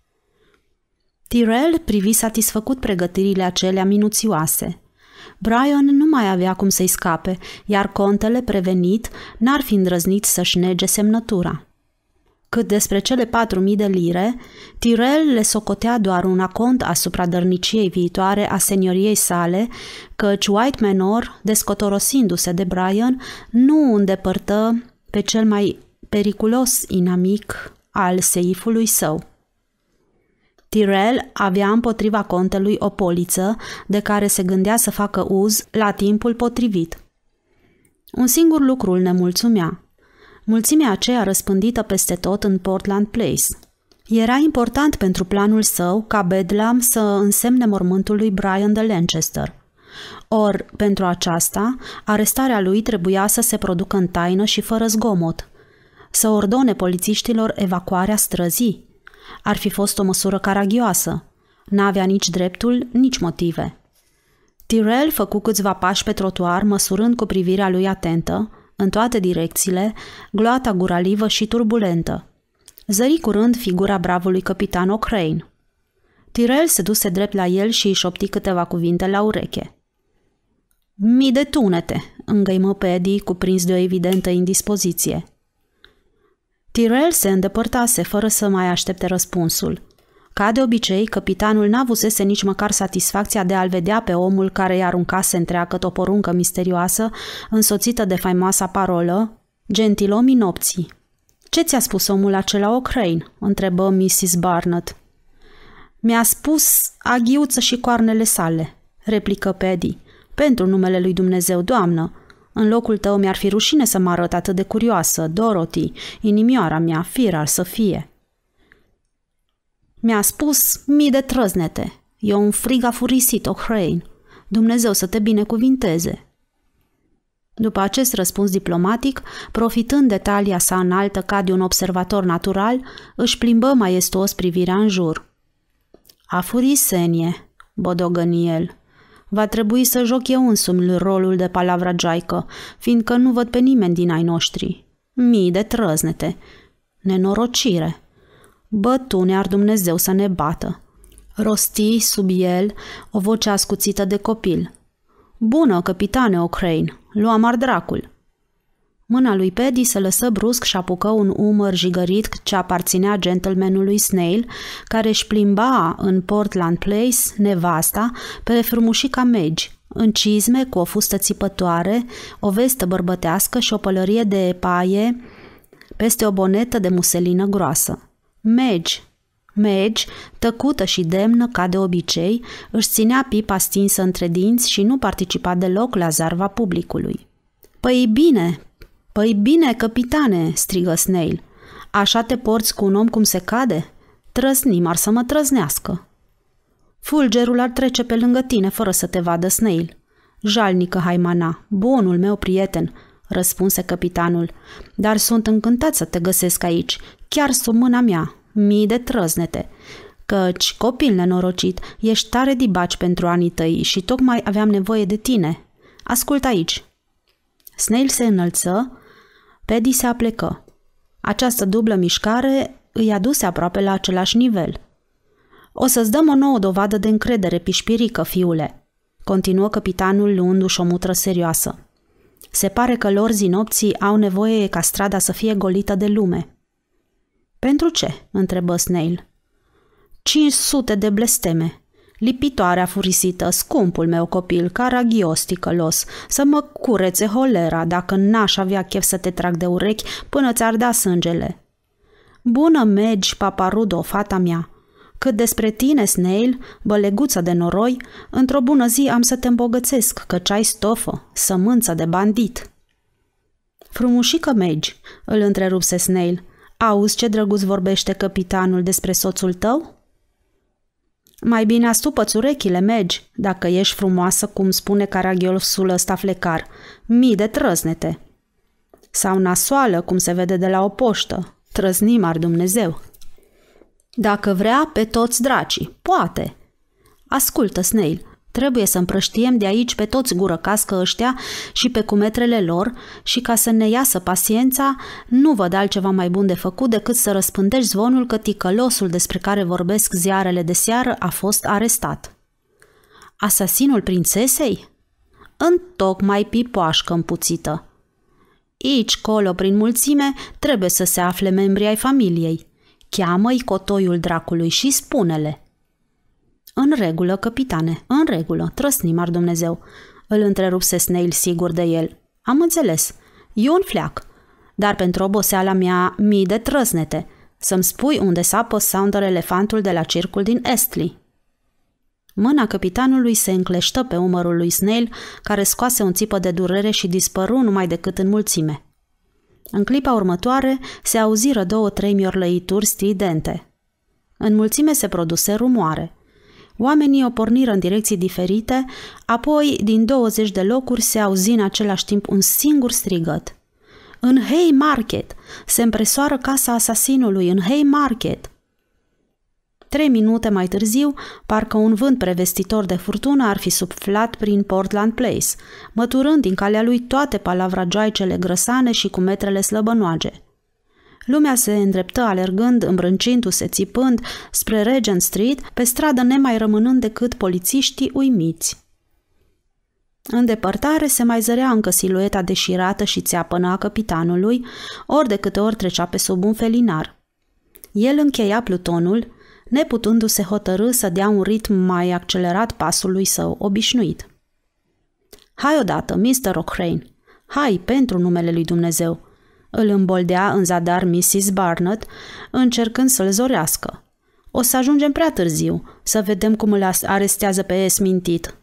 Tyrell privi satisfăcut pregătirile acelea minuțioase. Brian nu mai avea cum să-i scape, iar contele, prevenit, n-ar fi îndrăznit să-și nege semnătura – cât despre cele patru mii de lire, Tirel le socotea doar un acont asupra dărniciei viitoare a senioriei sale, căci White menor, descotorosindu-se de Brian, nu îndepărtă pe cel mai periculos inamic al seifului său. Tirel avea împotriva contelui o poliță de care se gândea să facă uz la timpul potrivit. Un singur lucru îl nemulțumea – Mulțimea aceea răspândită peste tot în Portland Place. Era important pentru planul său ca Bedlam să însemne mormântul lui Brian de Lancaster. Or, pentru aceasta, arestarea lui trebuia să se producă în taină și fără zgomot, să ordone polițiștilor evacuarea străzii. Ar fi fost o măsură caragioasă. N-avea nici dreptul, nici motive. Tyrell făcu câțiva pași pe trotuar, măsurând cu privirea lui atentă, în toate direcțiile, gloata guralivă și turbulentă. Zări curând figura bravului capitan O'Crane. Tyrell se duse drept la el și îi șopti câteva cuvinte la ureche. Mii de tunete!" îngăimă pe Eddie, cuprins de o evidentă indispoziție. Tyrell se îndepărtase fără să mai aștepte răspunsul – ca de obicei, capitanul n-avusese nici măcar satisfacția de a-l vedea pe omul care îi aruncase întreagăt o poruncă misterioasă, însoțită de faimoasa parolă Gentilomii nopții. Ce ți-a spus omul acela, O'Crane?" întrebă Mrs. Barnett. Mi-a spus aghiuță și coarnele sale," replică Paddy. Pentru numele lui Dumnezeu, doamnă!" În locul tău mi-ar fi rușine să mă arăt atât de curioasă, Dorothy, inimioara mea, firar să fie. Mi-a spus mii de trăznete. E un frig afurisit, o hrein. Dumnezeu să te binecuvinteze. După acest răspuns diplomatic, profitând de talia sa înaltă ca de un observator natural, își plimbă maiestuos privirea în jur. Afurisenie, bodogăni el. Va trebui să joc eu însumi rolul de palavra joaică, fiindcă nu văd pe nimeni din ai noștri. Mii de trăznete. Nenorocire. Bătune ar Dumnezeu să ne bată. Rosti sub el o voce ascuțită de copil. Bună, capitane Ocrain, luam ar dracul. Mâna lui Pedi se lăsă brusc și apucă un umăr jigărit ce aparținea gentlemanului Snail, care își plimba în Portland Place nevasta pe frumușica Megi, în cizme cu o fustă țipătoare, o vestă bărbătească și o pălărie de paie peste o bonetă de muselină groasă. Megi. Megi, tăcută și demnă ca de obicei, își ținea pipa stinsă între dinți și nu participa deloc la zarva publicului. Păi bine, păi bine, capitane, strigă Snail. Așa te porți cu un om cum se cade? Trăsnim ar să mă trăznească. Fulgerul ar trece pe lângă tine fără să te vadă Snail. Jalnică Haimana, bunul meu prieten, răspunse capitanul, dar sunt încântat să te găsesc aici, chiar sub mâna mea, mii de trăznete, căci, copil nenorocit, ești tare dibaci pentru anii tăi și tocmai aveam nevoie de tine. Ascultă aici. Snail se înălță, Pedi se aplecă. Această dublă mișcare îi aduse aproape la același nivel. O să-ți dăm o nouă dovadă de încredere, pișpirică, fiule, continuă capitanul luându-și o mutră serioasă. Se pare că lor nopții au nevoie ca strada să fie golită de lume. Pentru ce?" întrebă Snail. 500 de blesteme. Lipitoarea furisită, scumpul meu copil, caragiosticălos, să mă curețe holera dacă n-aș avea chef să te trag de urechi până ți-ar da sângele. Bună papa Rudo, fata mea. Cât despre tine, Snail, băleguță de noroi, într-o bună zi am să te îmbogățesc, căci ai stofă, sămânță de bandit. Frumușică megi, îl întrerupse Snail, Auzi ce drăguț vorbește capitanul despre soțul tău? Mai bine astupă-ți urechile, megi, dacă ești frumoasă, cum spune caragiolsul ăsta flecar. Mii de trăznete. Sau nasoală, cum se vede de la o poștă. Trăznim ar Dumnezeu. Dacă vrea, pe toți dracii. Poate. Ascultă, Snail, Trebuie să împrăștiem de aici pe toți cască ăștia și pe cumetrele lor și ca să ne iasă paciența, nu văd altceva mai bun de făcut decât să răspândești zvonul că ticălosul despre care vorbesc ziarele de seară a fost arestat. Asasinul prințesei? Întocmai pipoașcă împuțită. Aici, colo, prin mulțime, trebuie să se afle membrii ai familiei. Cheamă-i cotoiul dracului și spune-le – în regulă, capitane, în regulă, trăsni, mar Dumnezeu. Îl întrerupse Snail sigur de el. Am înțeles. Eu un fleac. Dar pentru oboseala mea, mii de trăsnete. Să-mi spui unde s-a s-a păsat elefantul de la circul din Estli. Mâna capitanului se încleștă pe umărul lui Snail, care scoase un țipă de durere și dispăru numai decât în mulțime. În clipa următoare se auziră două-trei miorlăituri stridente. În mulțime se produse rumoare. Oamenii o porniră în direcții diferite, apoi din 20 de locuri se auzi în același timp un singur strigăt. În Hey Market! Se împresoară casa asasinului în Hey Market! Trei minute mai târziu, parcă un vânt prevestitor de furtună ar fi suflat prin Portland Place, măturând din calea lui toate joaicele grăsane și cu metrele slăbănoage – Lumea se îndreptă alergând, îmbrâncindu-se, țipând, spre Regent Street, pe stradă nemai rămânând decât polițiștii uimiți. În depărtare se mai zărea încă silueta deșirată și țeapănă a capitanului, ori de câte ori trecea pe sub un felinar. El încheia plutonul, neputându-se hotărâ să dea un ritm mai accelerat pasului său obișnuit. Hai odată, Mr. O'Crane! Hai, pentru numele lui Dumnezeu! Îl îmboldea în zadar Mrs. Barnett, încercând să-l zorească. O să ajungem prea târziu, să vedem cum îl arestează pe esmintit.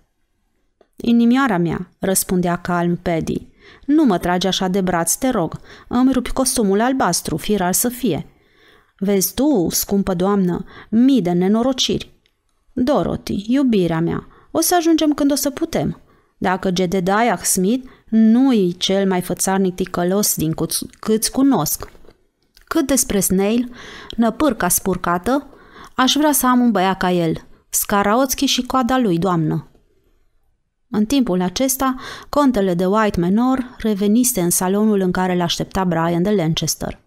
Inimioara mea, răspundea calm Paddy. Nu mă trage așa de braț, te rog. Îmi rupi costumul albastru, firar să fie. Vezi tu, scumpă doamnă, mii de nenorociri. Dorothy, iubirea mea, o să ajungem când o să putem dacă Jedediah Smith nu-i cel mai fățarnic ticălos din câți cunosc. Cât despre Snail, năpârca spurcată, aș vrea să am un băiat ca el, Scaraoțchi și coada lui, doamnă. În timpul acesta, contele de White Menor revenise în salonul în care l-aștepta Brian de Lancaster.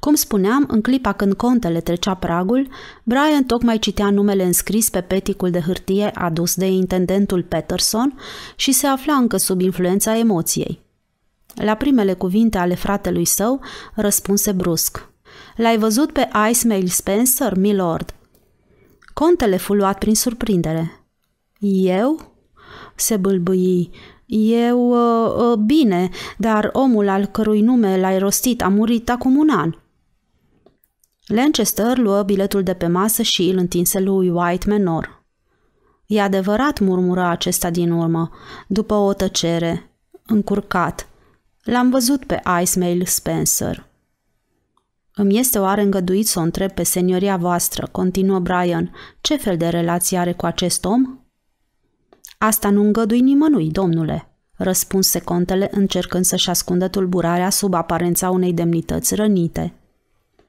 Cum spuneam, în clipa când contele trecea pragul, Brian tocmai citea numele înscris pe peticul de hârtie adus de intendentul Peterson și se afla încă sub influența emoției. La primele cuvinte ale fratelui său, răspunse brusc. L-ai văzut pe Icemail Spencer, milord? Contele fu luat prin surprindere. Eu? Se bâlbâi. Eu, uh, uh, bine, dar omul al cărui nume l-ai rostit a murit acum un an. Lancaster luă biletul de pe masă și îl întinse lui White Menor. E adevărat, murmură acesta din urmă, după o tăcere, încurcat. L-am văzut pe Icemail Spencer. Îmi este oare îngăduit să o întreb pe senioria voastră, continuă Brian, ce fel de relație are cu acest om? Asta nu îngădui nimănui, domnule, răspunse contele încercând să-și ascundă tulburarea sub aparența unei demnități rănite –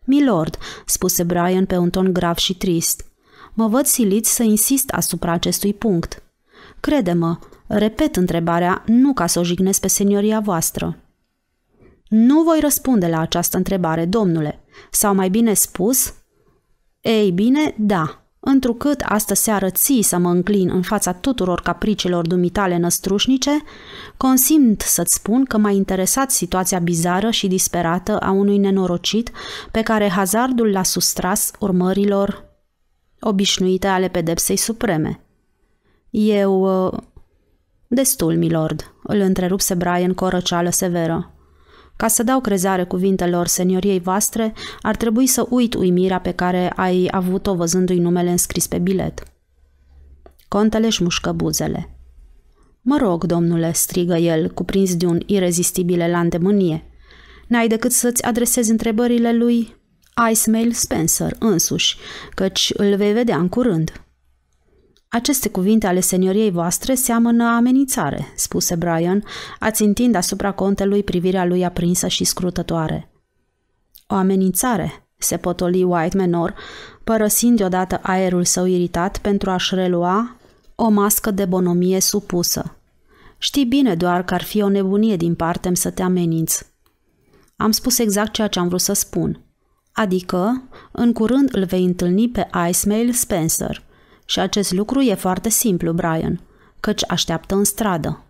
Milord, spuse Brian pe un ton grav și trist, mă văd silit să insist asupra acestui punct. Crede-mă, repet întrebarea nu ca să o jignesc pe senioria voastră. Nu voi răspunde la această întrebare, domnule. Sau mai bine spus, ei bine, da întrucât astă seară ții să mă înclin în fața tuturor capricilor dumitale năstrușnice, consimt să-ți spun că m-a interesat situația bizară și disperată a unui nenorocit pe care hazardul l-a sustras urmărilor obișnuite ale pedepsei supreme. Eu... Uh, destul, milord, îl întrerupse Brian cu o răceală severă. Ca să dau crezare cuvintelor senioriei voastre, ar trebui să uit uimirea pe care ai avut-o văzându-i numele înscris pe bilet. Contele își mușcă buzele. Mă rog, domnule, strigă el, cuprins de un irezistibil elan de mânie. N-ai decât să-ți adresezi întrebările lui Icemail Spencer însuși, căci îl vei vedea în curând. Aceste cuvinte ale senioriei voastre seamănă amenințare, spuse Brian, ațintind asupra contelui privirea lui aprinsă și scrutătoare. O amenințare, se potoli White Menor, părăsind deodată aerul său iritat pentru a-și relua o mască de bonomie supusă. Știi bine doar că ar fi o nebunie din partea să te ameninți. Am spus exact ceea ce am vrut să spun. Adică, în curând îl vei întâlni pe Icemail Spencer – și acest lucru e foarte simplu, Brian, căci așteaptă în stradă.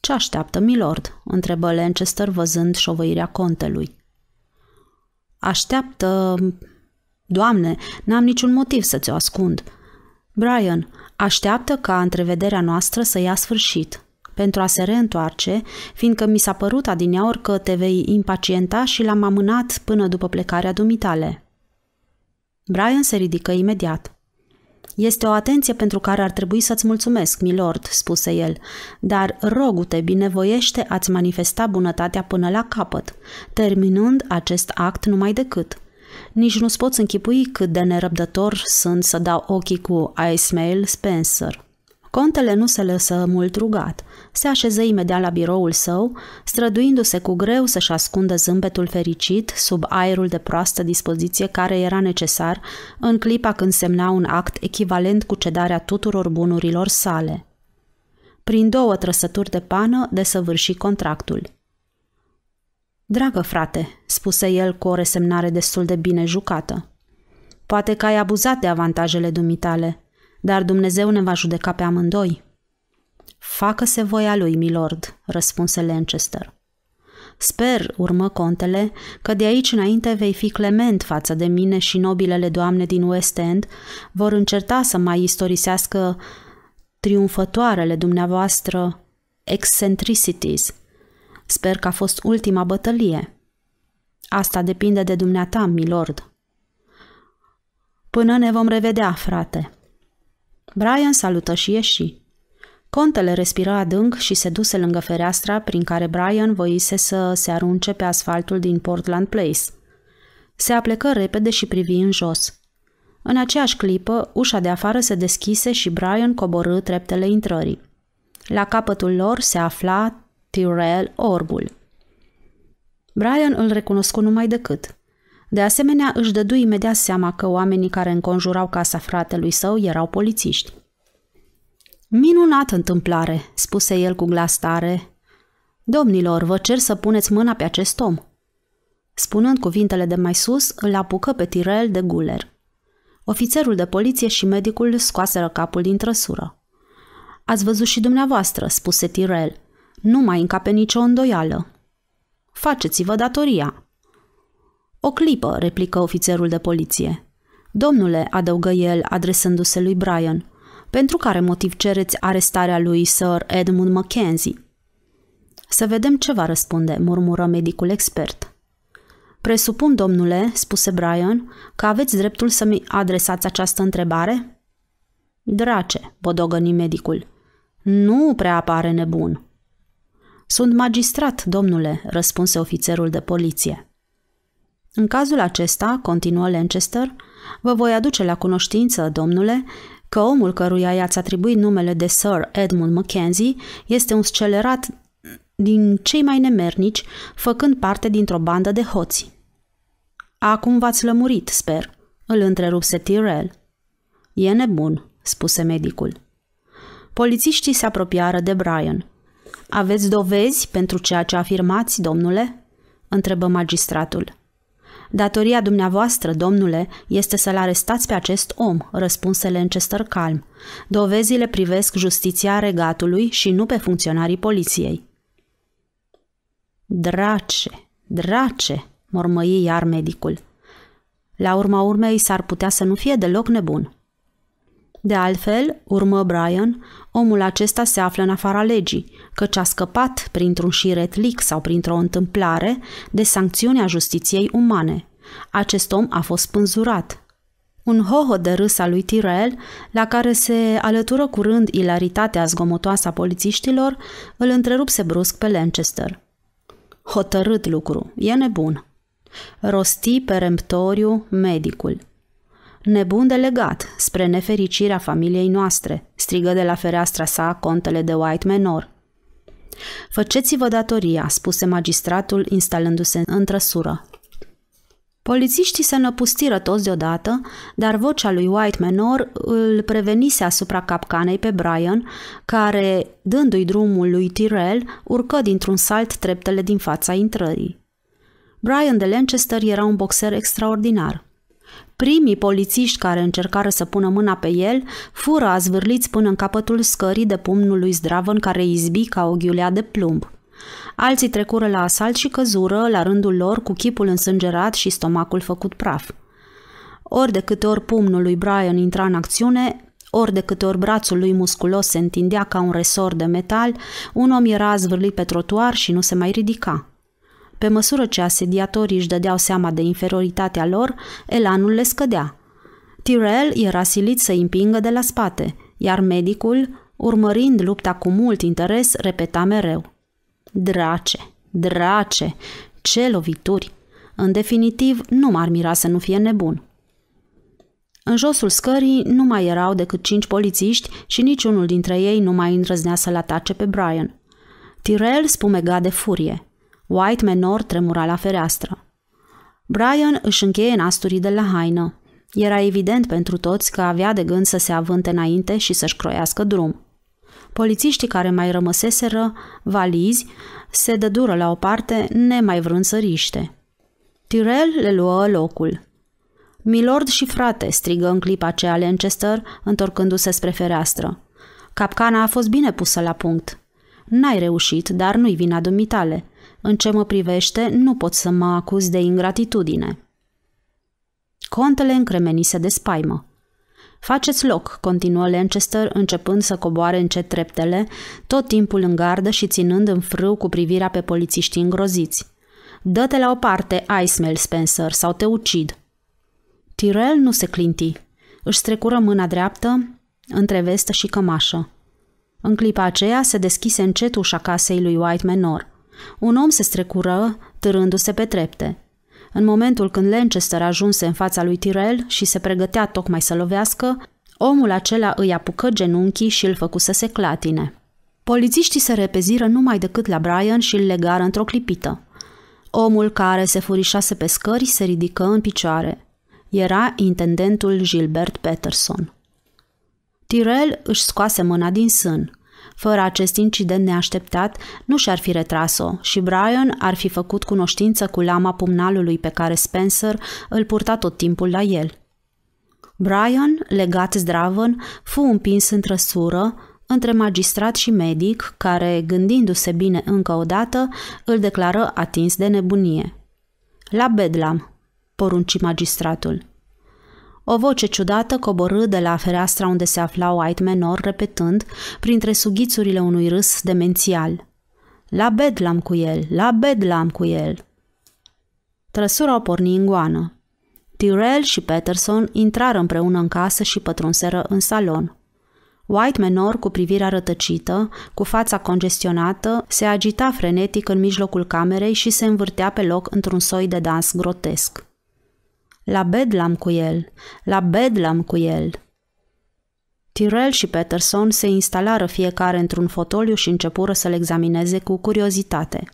Ce așteaptă, milord? întrebă Lancaster văzând șovăirea contelui. Așteaptă... Doamne, n-am niciun motiv să ți-o ascund. Brian, așteaptă ca întrevederea noastră să ia sfârșit, pentru a se reîntoarce, fiindcă mi s-a părut adineaur că te vei impacienta și l-am amânat până după plecarea dumitale. Brian se ridică imediat. Este o atenție pentru care ar trebui să-ți mulțumesc, milord, spuse el, dar rogu-te, binevoiește, a-ți manifesta bunătatea până la capăt, terminând acest act numai decât. Nici nu-ți poți închipui cât de nerăbdător sunt să dau ochii cu Ismail Spencer. Contele nu se lăsă mult rugat. Se așeză imediat la biroul său, străduindu-se cu greu să-și ascundă zâmbetul fericit sub aerul de proastă dispoziție care era necesar în clipa când semna un act echivalent cu cedarea tuturor bunurilor sale. Prin două trăsături de pană desăvârși contractul – Dragă frate, spuse el cu o resemnare destul de bine jucată. Poate că ai abuzat de avantajele dumitale dar Dumnezeu ne va judeca pe amândoi. Facă-se voia lui, milord, răspunse Lancaster. Sper, urmă contele, că de aici înainte vei fi clement față de mine și nobilele doamne din West End vor încerta să mai istorisească triumfătoarele dumneavoastră eccentricities. Sper că a fost ultima bătălie. Asta depinde de dumneata, milord. Până ne vom revedea, frate, Brian salută și ieși. Contele respiră adânc și se duse lângă fereastra prin care Brian voise să se arunce pe asfaltul din Portland Place. Se aplecă repede și privi în jos. În aceeași clipă, ușa de afară se deschise și Brian coborâ treptele intrării. La capătul lor se afla Tyrell Orbul. Brian îl recunoscu numai decât. De asemenea, își dădu imediat seama că oamenii care înconjurau casa fratelui său erau polițiști. Minunată întâmplare, spuse el cu glas tare. Domnilor, vă cer să puneți mâna pe acest om. Spunând cuvintele de mai sus, îl apucă pe Tirel de guler. Ofițerul de poliție și medicul scoaseră capul din trăsură. Ați văzut și dumneavoastră, spuse Tirel. Nu mai încape nicio îndoială. Faceți-vă datoria. O clipă, replică ofițerul de poliție. Domnule, adăugă el, adresându-se lui Brian, pentru care motiv cereți arestarea lui Sir Edmund Mackenzie? Să vedem ce va răspunde, murmură medicul expert. Presupun, domnule, spuse Brian, că aveți dreptul să-mi adresați această întrebare? Drace, bodogăni medicul. Nu prea apare nebun. Sunt magistrat, domnule, răspunse ofițerul de poliție. În cazul acesta, continuă Lancaster, vă voi aduce la cunoștință, domnule, că omul căruia i-ați atribuit numele de Sir Edmund Mackenzie este un scelerat din cei mai nemernici, făcând parte dintr-o bandă de hoți. Acum v-ați lămurit, sper, îl întrerupse Tyrell. E nebun, spuse medicul. Polițiștii se apropiară de Brian. Aveți dovezi pentru ceea ce afirmați, domnule? întrebă magistratul. Datoria dumneavoastră, domnule, este să-l arestați pe acest om, răspunse Lancaster calm. Dovezile privesc justiția regatului și nu pe funcționarii poliției. Drace, drace, mormăi iar medicul. La urma urmei s-ar putea să nu fie deloc nebun. De altfel, urmă Brian, omul acesta se află în afara legii, căci a scăpat printr-un șiretlic sau printr-o întâmplare de sancțiunea justiției umane. Acest om a fost pânzurat. Un hoho de râs al lui Tyrell, la care se alătură curând ilaritatea zgomotoasă a polițiștilor, îl întrerupse brusc pe Lancaster. Hotărât lucru, e nebun. Rosti peremptoriu medicul – nebun de legat, spre nefericirea familiei noastre, strigă de la fereastra sa contele de White Menor. Făceți-vă datoria, spuse magistratul instalându-se în trăsură. Polițiștii se năpustiră toți deodată, dar vocea lui White Menor îl prevenise asupra capcanei pe Brian, care, dându-i drumul lui Tyrell, urcă dintr-un salt treptele din fața intrării. Brian de Lancaster era un boxer extraordinar. Primii polițiști care încercară să pună mâna pe el fură azvârliți până în capătul scării de pumnul lui Zdravăn care izbi ca o ghiulea de plumb. Alții trecură la asalt și căzură, la rândul lor, cu chipul însângerat și stomacul făcut praf. Ori de câte ori pumnul lui Brian intra în acțiune, ori de câte ori brațul lui musculos se întindea ca un resor de metal, un om era zvârlit pe trotuar și nu se mai ridica. Pe măsură ce asediatorii își dădeau seama de inferioritatea lor, elanul le scădea. Tyrell era silit să împingă de la spate, iar medicul, urmărind lupta cu mult interes, repeta mereu. Drace, drace, ce lovituri! În definitiv, nu m-ar mira să nu fie nebun. În josul scării nu mai erau decât cinci polițiști și niciunul dintre ei nu mai îndrăznea să-l atace pe Brian. Tyrell spumega de furie. White Menor tremura la fereastră. Brian își încheie nasturii de la haină. Era evident pentru toți că avea de gând să se avânte înainte și să-și croiască drum. Polițiștii care mai rămăseseră, valizi, se dădură la o parte, nemai vrând să riște. Tyrell le luă locul. Milord și frate, strigă în clipa aceea Lancaster, întorcându-se spre fereastră. Capcana a fost bine pusă la punct. N-ai reușit, dar nu-i vina dumitale. În ce mă privește, nu pot să mă acuz de ingratitudine. Contele încremenise de spaimă. Faceți loc, continuă Lancaster, începând să coboare încet treptele, tot timpul în gardă și ținând în frâu cu privirea pe polițiștii îngroziți. Dă-te la o parte, Icemail Spencer, sau te ucid. Tyrell nu se clinti. Își strecură mâna dreaptă între vestă și cămașă. În clipa aceea se deschise încet ușa casei lui White Menor. Un om se strecură, târându-se pe trepte. În momentul când Lancaster ajunse în fața lui Tyrell și se pregătea tocmai să lovească, omul acela îi apucă genunchii și îl făcu să se clatine. Polițiștii se repeziră numai decât la Brian și îl legară într-o clipită. Omul care se furișase pe scări se ridică în picioare. Era intendentul Gilbert Peterson. Tirel își scoase mâna din sân. Fără acest incident neașteptat, nu și-ar fi retras-o și Brian ar fi făcut cunoștință cu lama pumnalului pe care Spencer îl purta tot timpul la el. Brian, legat zdravăn, fu împins într-o sură, între magistrat și medic, care, gândindu-se bine încă o dată, îl declară atins de nebunie. La Bedlam, porunci magistratul. O voce ciudată coborâ de la fereastra unde se afla White Menor, repetând, printre sughițurile unui râs demențial. La bedlam cu el, la bedlam cu el. Trăsura o porni în goană. Tyrell și Peterson intrară împreună în casă și pătrunseră în salon. White Menor, cu privirea rătăcită, cu fața congestionată, se agita frenetic în mijlocul camerei și se învârtea pe loc într-un soi de dans grotesc. La bedlam cu el! La bedlam cu el!" Tyrell și Peterson se instalară fiecare într-un fotoliu și începură să-l examineze cu curiozitate.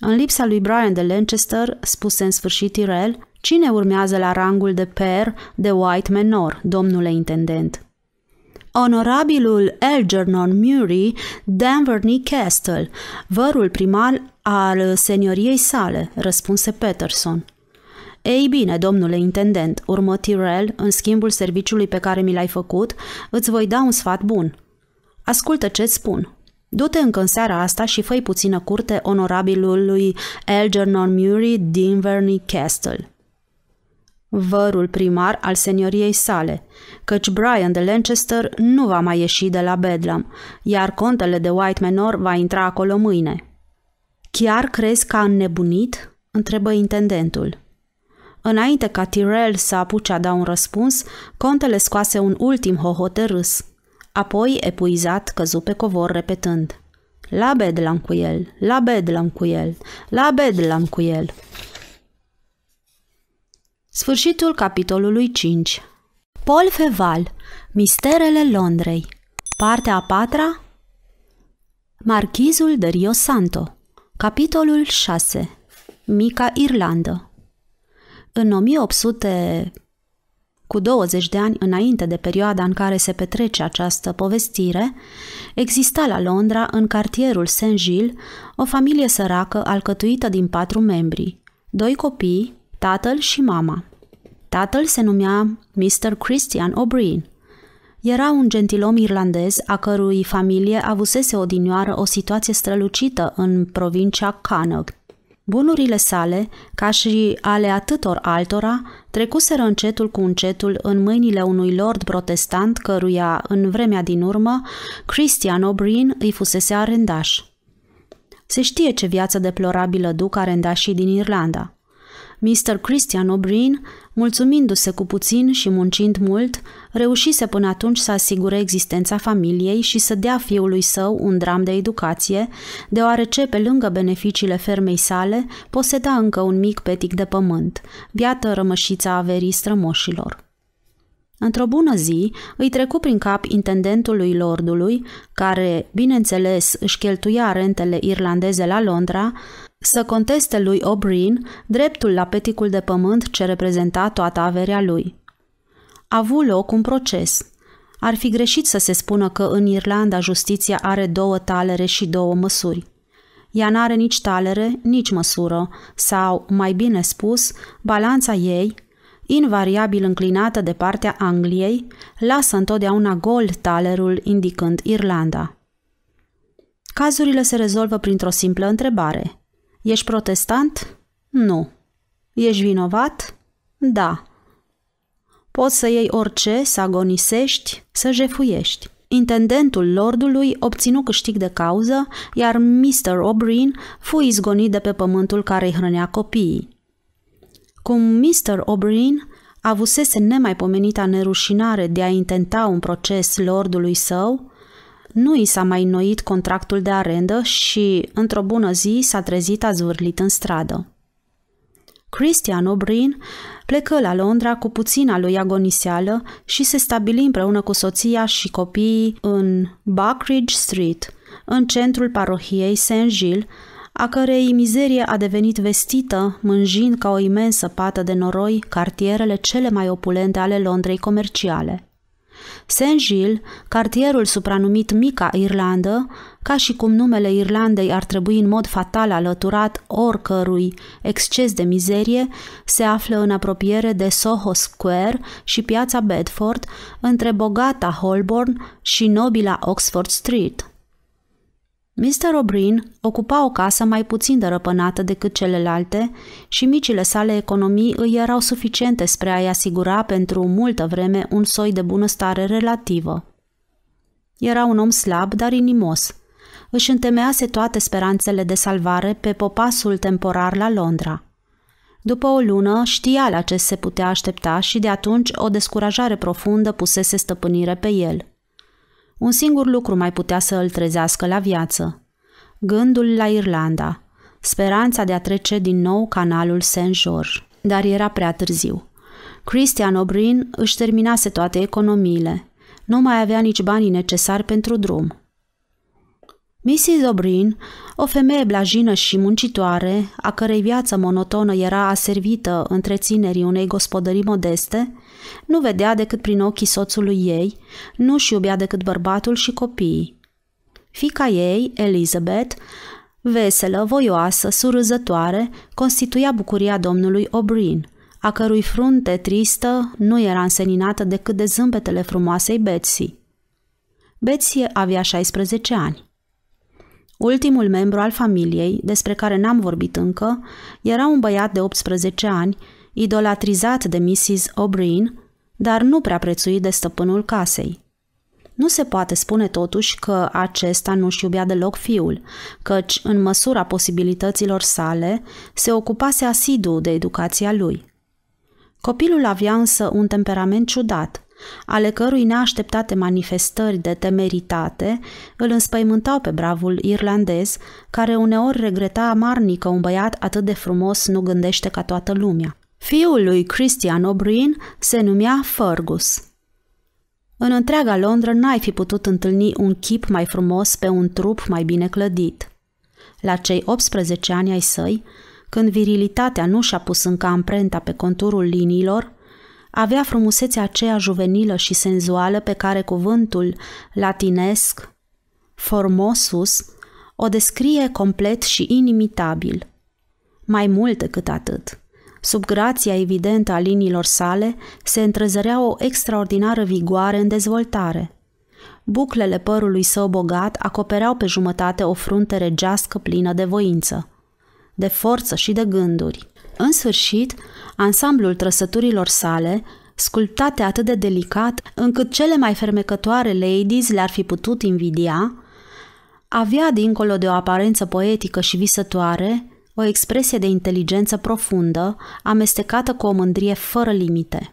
În lipsa lui Brian de Lancaster, spuse în sfârșit Tyrell, cine urmează la rangul de per de White Menor, domnule intendent? Onorabilul Algernon Murray Danverney Castle, vărul primar al senioriei sale, răspunse Peterson. Ei bine, domnule intendent, urmă Tyrell, în schimbul serviciului pe care mi l-ai făcut, îți voi da un sfat bun. Ascultă ce spun. Du-te încă în seara asta și făi puțină curte onorabilului Elgernon Murray din Verney Castle vărul primar al senioriei sale, căci Brian de Lancaster nu va mai ieși de la Bedlam, iar contele de White Manor va intra acolo mâine. Chiar crezi că a înnebunit? întrebă intendentul. Înainte ca Tyrell să apuce a da un răspuns, contele scoase un ultim hohot de râs. Apoi, epuizat, căzu pe covor repetând. La bedlam cu el, la bedlam cu el, la bedlam cu el. Sfârșitul capitolului 5 Paul Feval, Misterele Londrei Partea a patra Marchizul de Rio Santo Capitolul 6 Mica Irlandă în 1800 cu 20 de ani înainte de perioada în care se petrece această povestire, exista la Londra, în cartierul Saint-Gilles, o familie săracă alcătuită din patru membri, doi copii, tatăl și mama. Tatăl se numea Mr. Christian O'Brien. Era un gentilom irlandez a cărui familie avusese odinioară o situație strălucită în provincia Connaught, Bunurile sale, ca și ale atâtor altora, trecuseră încetul cu încetul în mâinile unui lord protestant căruia, în vremea din urmă, Christian O'Brien îi fusese arendaș. Se știe ce viață deplorabilă duc arendașii din Irlanda – Mr. Christian O'Brien, mulțumindu-se cu puțin și muncind mult, reușise până atunci să asigure existența familiei și să dea fiului său un dram de educație, deoarece, pe lângă beneficiile fermei sale, poseda încă un mic petic de pământ, viată rămășița averii strămoșilor. Într-o bună zi, îi trecu prin cap intendentului lordului, care, bineînțeles, își cheltuia rentele irlandeze la Londra, să conteste lui O'Brien dreptul la peticul de pământ ce reprezenta toată averea lui. A avut loc un proces. Ar fi greșit să se spună că în Irlanda justiția are două talere și două măsuri. Ea n-are nici talere, nici măsură, sau, mai bine spus, balanța ei, invariabil înclinată de partea Angliei, lasă întotdeauna gol talerul indicând Irlanda. Cazurile se rezolvă printr-o simplă întrebare. Ești protestant? Nu. Ești vinovat? Da. Poți să iei orice, să agonisești, să jefuiești. Intendentul lordului obținu câștig de cauză, iar Mr. O'Brien fu izgonit de pe pământul care îi hrănea copiii. Cum Mr. O'Brien avusese nemaipomenita nerușinare de a intenta un proces lordului său, nu i s-a mai noit contractul de arendă și, într-o bună zi, s-a trezit a în stradă. Christian O'Brien plecă la Londra cu puțina lui agoniseală și se stabili împreună cu soția și copiii în Buckridge Street, în centrul parohiei St. Gilles, a cărei mizerie a devenit vestită, mânjind ca o imensă pată de noroi cartierele cele mai opulente ale Londrei comerciale – Saint-Gilles, cartierul supranumit Mica Irlandă, ca și cum numele Irlandei ar trebui în mod fatal alăturat oricărui exces de mizerie, se află în apropiere de Soho Square și piața Bedford, între bogata Holborn și nobila Oxford Street. Mr. O'Brien ocupa o casă mai puțin dărăpânată decât celelalte și micile sale economii îi erau suficiente spre a-i asigura pentru multă vreme un soi de bunăstare relativă. Era un om slab, dar inimos. Își întemease toate speranțele de salvare pe popasul temporar la Londra. După o lună știa la ce se putea aștepta și de atunci o descurajare profundă pusese stăpânire pe el – un singur lucru mai putea să îl trezească la viață. Gândul la Irlanda, speranța de a trece din nou canalul Saint-George, dar era prea târziu. Christian O'Brien își terminase toate economiile. Nu mai avea nici banii necesari pentru drum. Mrs. O'Brien, o femeie blajină și muncitoare, a cărei viață monotonă era aservită întreținerii unei gospodării modeste, nu vedea decât prin ochii soțului ei, nu-și iubea decât bărbatul și copiii. Fica ei, Elizabeth, veselă, voioasă, surâzătoare, constituia bucuria domnului O'Brien, a cărui frunte tristă nu era înseninată decât de zâmbetele frumoasei Betsy. Betsy avea 16 ani. Ultimul membru al familiei, despre care n-am vorbit încă, era un băiat de 18 ani, idolatrizat de Mrs. O'Brien, dar nu prea prețuit de stăpânul casei. Nu se poate spune totuși că acesta nu-și iubea deloc fiul, căci, în măsura posibilităților sale, se ocupase asidu de educația lui. Copilul avea însă un temperament ciudat – ale cărui neașteptate manifestări de temeritate îl înspăimântau pe bravul irlandez, care uneori regreta amarnic că un băiat atât de frumos nu gândește ca toată lumea. Fiul lui Christian O'Brien se numea Fergus. În întreaga Londra n-ai fi putut întâlni un chip mai frumos pe un trup mai bine clădit. La cei 18 ani ai săi, când virilitatea nu și-a pus încă amprenta pe conturul liniilor, avea frumusețea aceea juvenilă și senzuală pe care cuvântul latinesc formosus o descrie complet și inimitabil. Mai mult decât atât, sub grația evidentă a liniilor sale se întrezărea o extraordinară vigoare în dezvoltare. Buclele părului său bogat acopereau pe jumătate o frunte regească plină de voință, de forță și de gânduri, în sfârșit, ansamblul trăsăturilor sale, sculptate atât de delicat, încât cele mai fermecătoare ladies le-ar fi putut invidia, avea, dincolo de o aparență poetică și visătoare, o expresie de inteligență profundă, amestecată cu o mândrie fără limite.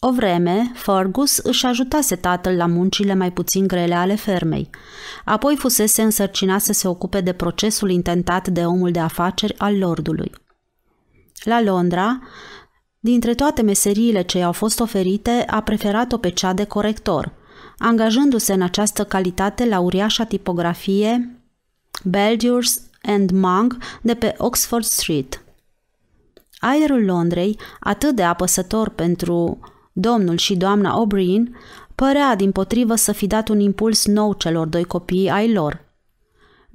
O vreme, Fergus își ajutase tatăl la muncile mai puțin grele ale fermei. Apoi fusese însărcinat să se ocupe de procesul intentat de omul de afaceri al lordului. La Londra, dintre toate meseriile ce i-au fost oferite, a preferat-o pe cea de corector, angajându-se în această calitate la uriașa tipografie Belgius and Monk de pe Oxford Street. Aerul Londrei, atât de apăsător pentru domnul și doamna O'Brien, părea din potrivă să fi dat un impuls nou celor doi copii ai lor.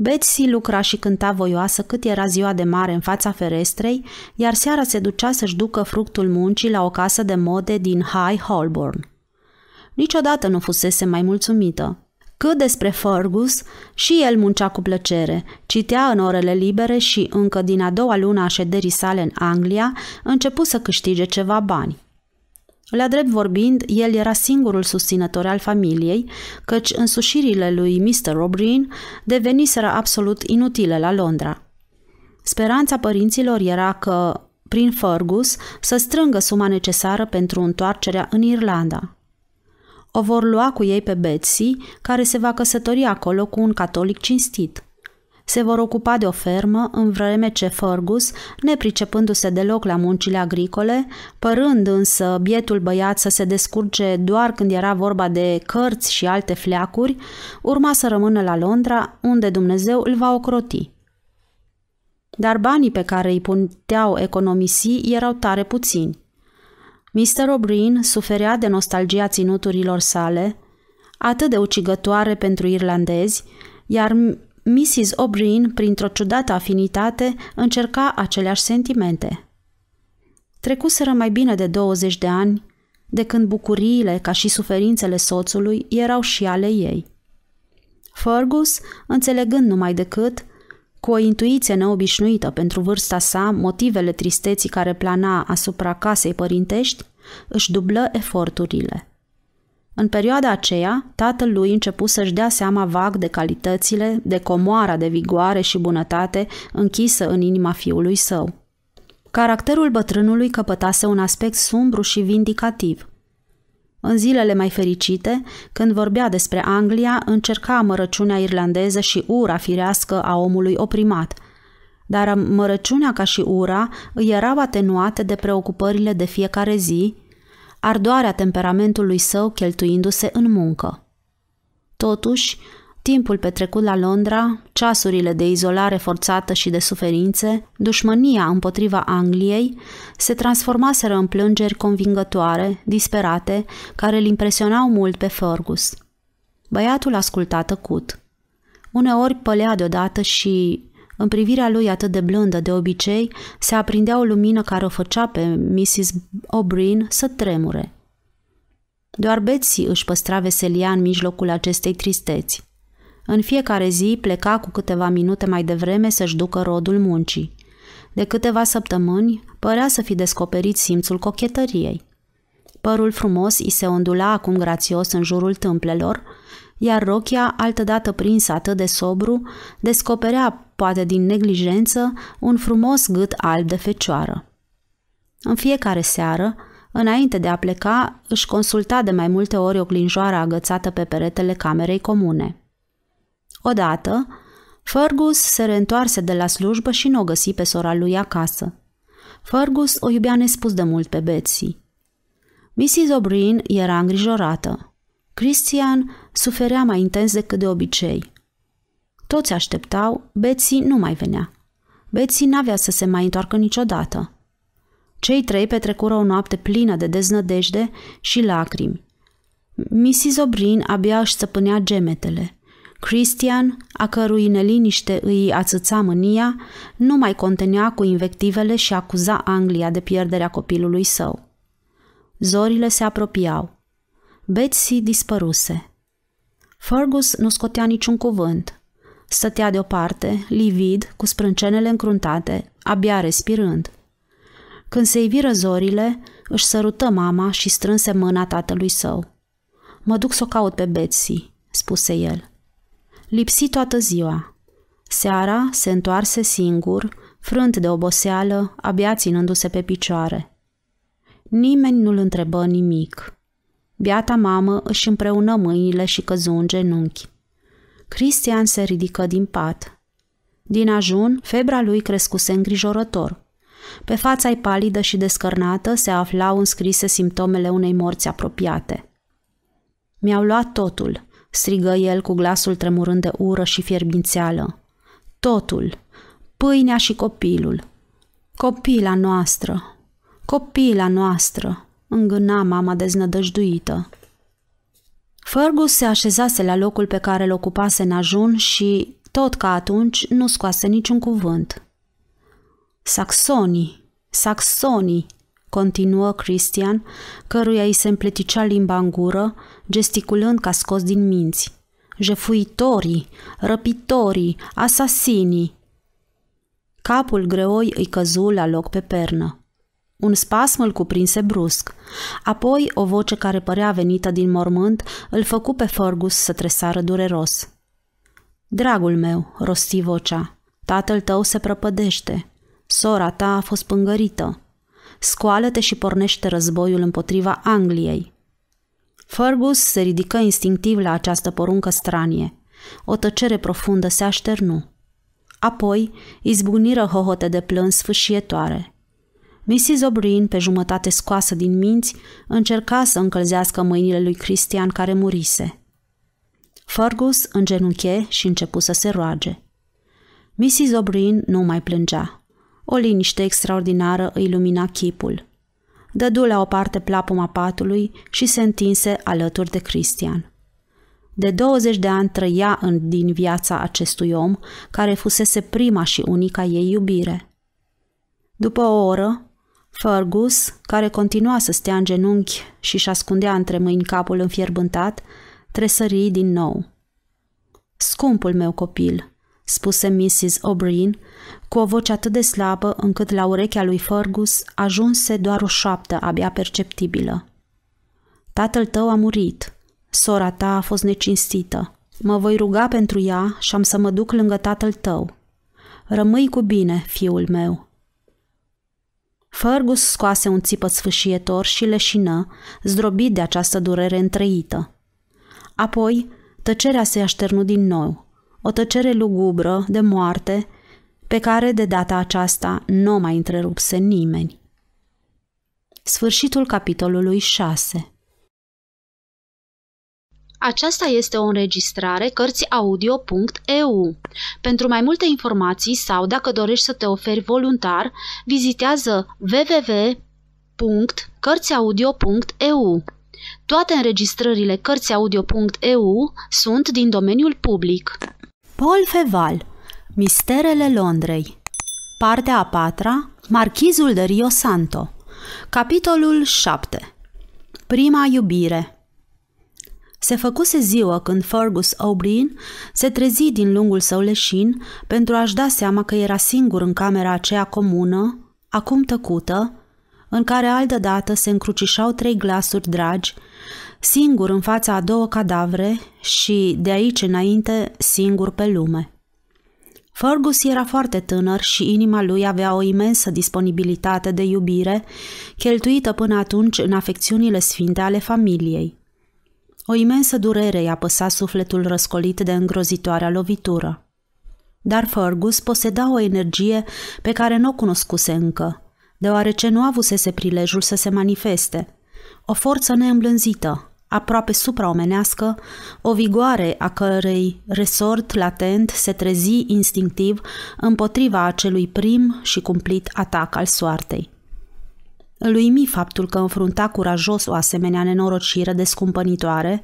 Betsy lucra și cânta voioasă cât era ziua de mare în fața ferestrei, iar seara se ducea să-și ducă fructul muncii la o casă de mode din High Holborn. Niciodată nu fusese mai mulțumită. Cât despre Fergus, și el muncea cu plăcere, citea în orele libere și, încă din a doua lună a șederii sale în Anglia, începu să câștige ceva bani – la drept vorbind, el era singurul susținător al familiei, căci însușirile lui Mr. O'Brien deveniseră absolut inutile la Londra. Speranța părinților era că, prin Fergus, să strângă suma necesară pentru întoarcerea în Irlanda. O vor lua cu ei pe Betsy, care se va căsători acolo cu un catolic cinstit – se vor ocupa de o fermă, în vreme ce Fergus, nepricepându-se deloc la muncile agricole, părând însă bietul băiat să se descurce doar când era vorba de cărți și alte fleacuri, urma să rămână la Londra, unde Dumnezeu îl va ocroti. Dar banii pe care îi puteau economisi erau tare puțini. Mr. O'Brien suferea de nostalgia ținuturilor sale, atât de ucigătoare pentru irlandezi, iar Mrs. O'Brien, printr-o ciudată afinitate, încerca aceleași sentimente. Trecuseră mai bine de 20 de ani, de când bucuriile ca și suferințele soțului erau și ale ei. Fergus, înțelegând numai decât, cu o intuiție neobișnuită pentru vârsta sa, motivele tristeții care plana asupra casei părintești, își dublă eforturile. În perioada aceea, tatăl lui începu să-și dea seama vag de calitățile, de comoara de vigoare și bunătate închisă în inima fiului său. Caracterul bătrânului căpătase un aspect sumbru și vindicativ. În zilele mai fericite, când vorbea despre Anglia, încerca mărăciunea irlandeză și ura firească a omului oprimat, dar mărăciunea ca și ura îi erau atenuate de preocupările de fiecare zi, ardoarea temperamentului său cheltuindu-se în muncă. Totuși, timpul petrecut la Londra, ceasurile de izolare forțată și de suferințe, dușmânia împotriva Angliei, se transformaseră în plângeri convingătoare, disperate, care îl impresionau mult pe Fergus. Băiatul asculta tăcut. Uneori pălea deodată și, în privirea lui atât de blândă de obicei, se aprindea o lumină care o făcea pe Mrs. O'Brien să tremure. Doar Betsy își păstra veselia în mijlocul acestei tristeți. În fiecare zi pleca cu câteva minute mai devreme să-și ducă rodul muncii. De câteva săptămâni părea să fi descoperit simțul cochetăriei. Părul frumos îi se ondula acum grațios în jurul tâmplelor, iar rochia, altădată prinsă atât de sobru, descoperea poate din neglijență, un frumos gât alb de fecioară. În fiecare seară, înainte de a pleca, își consulta de mai multe ori clinjoară agățată pe peretele camerei comune. Odată, Fergus se reîntoarse de la slujbă și nu o găsi pe sora lui acasă. Fergus o iubea nespus de mult pe Betsy. Mrs. O'Brien era îngrijorată. Christian suferea mai intens decât de obicei. Toți așteptau, Betsy nu mai venea. Betsy n-avea să se mai întoarcă niciodată. Cei trei petrecură o noapte plină de deznădejde și lacrimi. Mrs. Obrin abia își stăpânea gemetele. Christian, a cărui neliniște îi ațăța mânia, nu mai contenea cu invectivele și acuza Anglia de pierderea copilului său. Zorile se apropiau. Betsy dispăruse. Fergus nu scotea niciun cuvânt. Stătea deoparte, livid, cu sprâncenele încruntate, abia respirând. Când se iviră zorile, își sărută mama și strânse mâna tatălui său. Mă duc să o caut pe Betsy, spuse el. Lipsi toată ziua. Seara se întoarse singur, frânt de oboseală, abia ținându-se pe picioare. Nimeni nu-l întrebă nimic. Biata mamă își împreună mâinile și căzu în genunchi. Cristian se ridică din pat. Din ajun, febra lui crescuse îngrijorător. Pe fața ei palidă și descărnată se aflau înscrise simptomele unei morți apropiate. Mi-au luat totul, strigă el cu glasul tremurând de ură și fierbințeală. Totul, pâinea și copilul. Copila noastră, copila noastră, îngâna mama deznădăjduită. Fergus se așezase la locul pe care îl ocupase în ajun și, tot ca atunci, nu scoase niciun cuvânt. Saxonii, saxonii, continuă Cristian, căruia îi se împleticea limba în gură, gesticulând ca scos din minți. Jefuitorii, răpitorii, asasinii. Capul greoi îi căzu la loc pe pernă. Un spasm îl cuprinse brusc. Apoi, o voce care părea venită din mormânt îl făcu pe Fergus să tresară dureros. Dragul meu, rosti vocea, tatăl tău se prăpădește. Sora ta a fost pângărită. Scoală-te și pornește războiul împotriva Angliei. Fergus se ridică instinctiv la această poruncă stranie. O tăcere profundă se așternu. Apoi izbuniră hohote de plâns sfâșietoare. Mrs. O'Brien, pe jumătate scoasă din minți, încerca să încălzească mâinile lui Christian care murise. Fergus îngenunche și începu să se roage. Mrs. O'Brien nu mai plângea. O liniște extraordinară îi lumina chipul. Dădu la o parte plapuma patului și se întinse alături de Christian. De 20 de ani trăia în, din viața acestui om, care fusese prima și unica ei iubire – după o oră, Fergus, care continua să stea în genunchi și își ascundea între mâini capul înfierbântat, tresări din nou. Scumpul meu copil, spuse Mrs. O'Brien, cu o voce atât de slabă încât la urechea lui Fergus ajunse doar o șoaptă abia perceptibilă. Tatăl tău a murit. Sora ta a fost necinstită. Mă voi ruga pentru ea și am să mă duc lângă tatăl tău. Rămâi cu bine, fiul meu. Fergus scoase un țipăt sfâșietor și leșină, zdrobit de această durere întreită. Apoi, tăcerea se așternu din nou, o tăcere lugubră, de moarte, pe care de data aceasta nu mai întrerupse nimeni. Sfârșitul capitolului 6 aceasta este o înregistrare Cărțiaudio.eu. Pentru mai multe informații sau dacă dorești să te oferi voluntar, vizitează www.cărțiaudio.eu. Toate înregistrările Cărțiaudio.eu sunt din domeniul public. Paul Feval Misterele Londrei Partea a patra Marchizul de Rio Santo Capitolul 7 Prima iubire se făcuse ziua când Fergus O'Brien se trezi din lungul său leșin pentru a-și da seama că era singur în camera aceea comună, acum tăcută, în care altădată se încrucișau trei glasuri dragi, singur în fața a două cadavre și, de aici înainte, singur pe lume. Fergus era foarte tânăr și inima lui avea o imensă disponibilitate de iubire, cheltuită până atunci în afecțiunile sfinte ale familiei. O imensă durere i-a păsat sufletul răscolit de îngrozitoarea lovitură. Dar Fergus poseda o energie pe care nu o cunoscuse încă, deoarece nu avusese prilejul să se manifeste. O forță neîmblânzită, aproape supraomenească, o vigoare a cărei resort latent se trezi instinctiv împotriva acelui prim și cumplit atac al soartei. Îl uimi faptul că înfrunta curajos o asemenea nenorocire descumpănitoare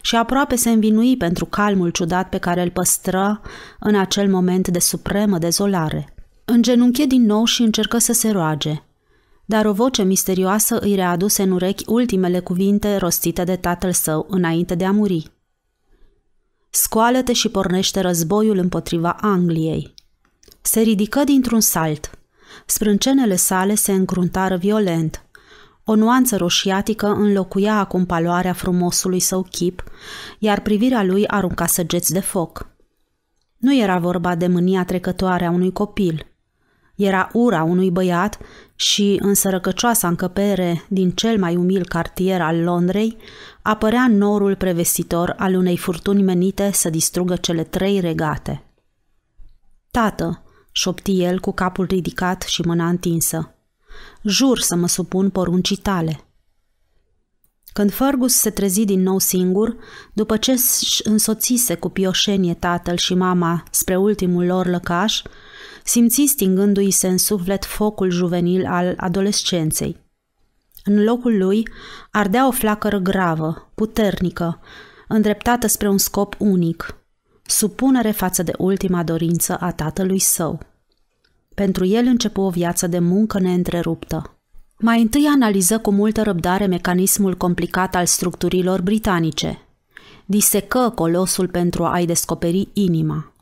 și aproape se învinui pentru calmul ciudat pe care îl păstră în acel moment de supremă dezolare. Îngenunche din nou și încercă să se roage, dar o voce misterioasă îi readuse în urechi ultimele cuvinte rostite de tatăl său înainte de a muri. Scoală-te și pornește războiul împotriva Angliei. Se ridică dintr-un salt – sprâncenele sale se încruntară violent. O nuanță roșiatică înlocuia acum paloarea frumosului său chip, iar privirea lui arunca săgeți de foc. Nu era vorba de mânia trecătoare a unui copil. Era ura unui băiat și, în sărăcăcioasa încăpere din cel mai umil cartier al Londrei, apărea norul prevestitor al unei furtuni menite să distrugă cele trei regate. Tată, șopti el cu capul ridicat și mâna întinsă. Jur să mă supun poruncii tale. Când Fergus se trezi din nou singur, după ce își însoțise cu pioșenie tatăl și mama spre ultimul lor lăcaș, simți stingându-i se în suflet focul juvenil al adolescenței. În locul lui ardea o flacără gravă, puternică, îndreptată spre un scop unic, supunere față de ultima dorință a tatălui său. Pentru el începu o viață de muncă neîntreruptă. Mai întâi analiză cu multă răbdare mecanismul complicat al structurilor britanice. Disecă colosul pentru a-i descoperi inima.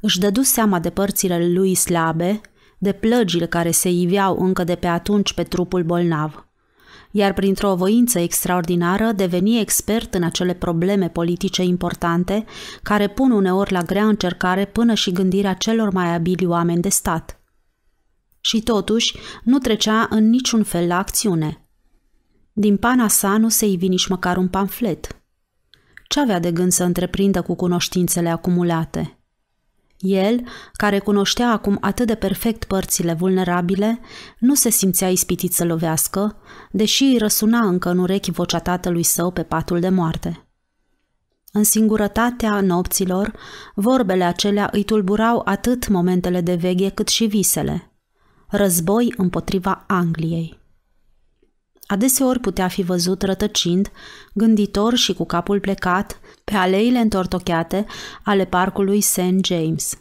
Își dădu seama de părțile lui slabe, de plăgile care se iveau încă de pe atunci pe trupul bolnav iar printr-o voință extraordinară deveni expert în acele probleme politice importante care pun uneori la grea încercare până și gândirea celor mai abili oameni de stat. Și totuși nu trecea în niciun fel la acțiune. Din pana sa nu se ivi nici măcar un pamflet. Ce avea de gând să întreprindă cu cunoștințele acumulate – el, care cunoștea acum atât de perfect părțile vulnerabile, nu se simțea ispitit să lovească, deși îi răsuna încă în urechi vocea tatălui său pe patul de moarte. În singurătatea nopților, vorbele acelea îi tulburau atât momentele de veghe cât și visele. Război împotriva Angliei adeseori putea fi văzut rătăcind, gânditor și cu capul plecat, pe aleile întortocheate ale parcului St. James.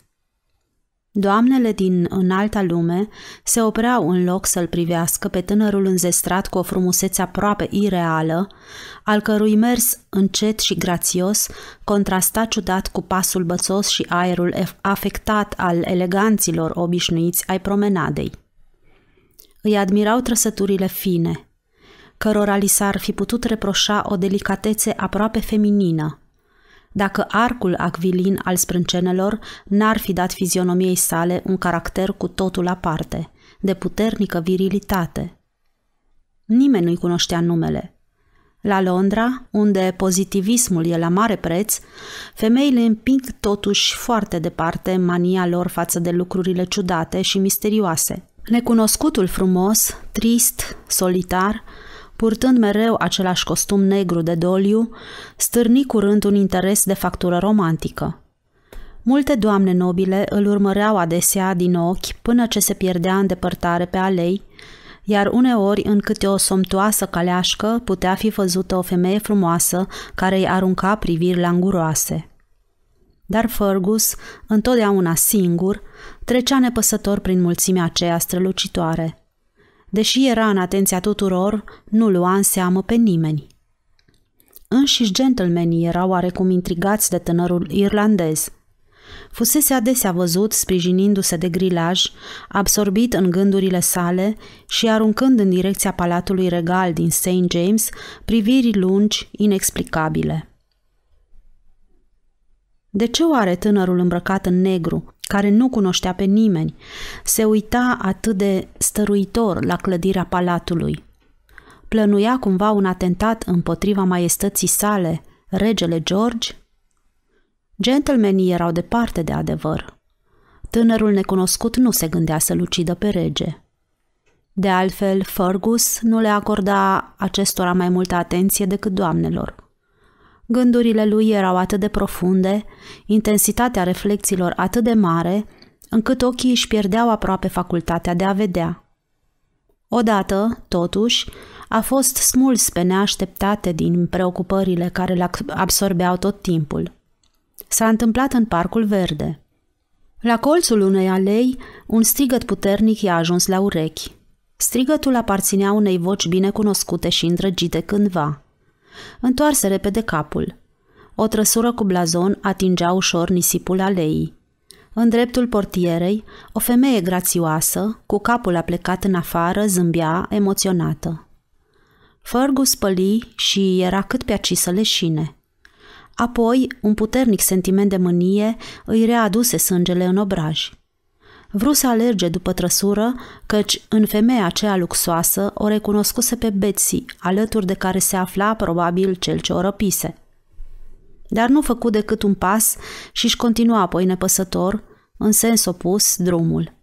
Doamnele din înalta lume se opreau în loc să-l privească pe tânărul înzestrat cu o frumusețe aproape ireală, al cărui mers încet și grațios contrasta ciudat cu pasul bățos și aerul afectat al eleganților obișnuiți ai promenadei. Îi admirau trăsăturile fine, cărora li s-ar fi putut reproșa o delicatețe aproape feminină. Dacă arcul acvilin al sprâncenelor n-ar fi dat fizionomiei sale un caracter cu totul aparte, de puternică virilitate. Nimeni nu-i cunoștea numele – la Londra, unde pozitivismul e la mare preț, femeile împing totuși foarte departe mania lor față de lucrurile ciudate și misterioase. Necunoscutul frumos, trist, solitar, purtând mereu același costum negru de doliu, stârni curând un interes de factură romantică. Multe doamne nobile îl urmăreau adesea din ochi până ce se pierdea în depărtare pe alei, iar uneori în câte o somtoasă caleașcă putea fi văzută o femeie frumoasă care îi arunca priviri languroase. Dar Fergus, întotdeauna singur, trecea nepăsător prin mulțimea aceea strălucitoare – Deși era în atenția tuturor, nu lua în seamă pe nimeni. Înșiși gentlemanii erau oarecum intrigați de tânărul irlandez. Fusese adesea văzut sprijinindu-se de grilaj, absorbit în gândurile sale și aruncând în direcția palatului regal din St. James priviri lungi, inexplicabile. De ce oare tânărul îmbrăcat în negru, care nu cunoștea pe nimeni, se uita atât de stăruitor la clădirea palatului. Plănuia cumva un atentat împotriva maiestății sale, regele George? Gentlemenii erau departe de adevăr. Tânărul necunoscut nu se gândea să ucidă pe rege. De altfel, Fergus nu le acorda acestora mai multă atenție decât doamnelor. Gândurile lui erau atât de profunde, intensitatea reflexiilor atât de mare, încât ochii își pierdeau aproape facultatea de a vedea. Odată, totuși, a fost smuls pe neașteptate din preocupările care le absorbeau tot timpul. S-a întâmplat în Parcul Verde. La colțul unei alei, un strigăt puternic i-a ajuns la urechi. Strigătul aparținea unei voci binecunoscute și îndrăgite cândva – Întoarse repede capul. O trăsură cu blazon atingea ușor nisipul aleii. În dreptul portierei, o femeie grațioasă, cu capul aplecat în afară, zâmbea emoționată. Fergus păli și era cât pe aci să leșine. Apoi, un puternic sentiment de mânie îi readuse sângele în obraji. Vru să alerge după trăsură, căci în femeia aceea luxoasă o recunoscuse pe Betsy, alături de care se afla probabil cel ce o răpise. Dar nu făcu decât un pas și își continua apoi nepăsător, în sens opus, drumul.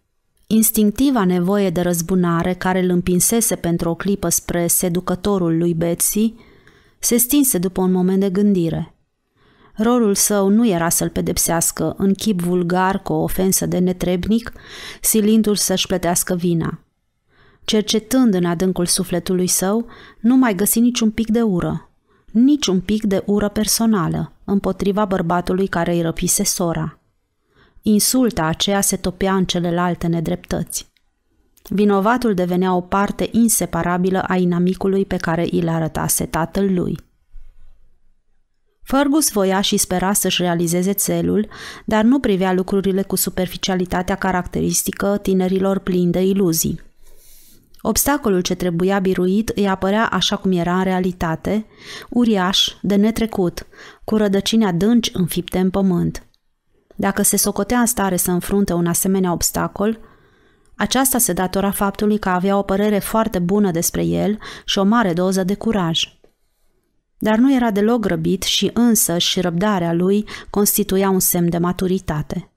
Instinctiva nevoie de răzbunare care îl împinsese pentru o clipă spre seducătorul lui Betsy se stinse după un moment de gândire – Rolul său nu era să-l pedepsească în chip vulgar cu o ofensă de netrebnic, silindu-l să-și plătească vina. Cercetând în adâncul sufletului său, nu mai găsi niciun pic de ură, niciun pic de ură personală împotriva bărbatului care îi răpise sora. Insulta aceea se topea în celelalte nedreptăți. Vinovatul devenea o parte inseparabilă a inamicului pe care îl arătase tatăl lui – Fergus voia și spera să-și realizeze țelul, dar nu privea lucrurile cu superficialitatea caracteristică tinerilor plini de iluzii. Obstacolul ce trebuia biruit îi apărea așa cum era în realitate, uriaș, de netrecut, cu rădăcini adânci înfipte în pământ. Dacă se socotea în stare să înfrunte un asemenea obstacol, aceasta se datora faptului că avea o părere foarte bună despre el și o mare doză de curaj dar nu era deloc grăbit și însă și răbdarea lui constituia un semn de maturitate.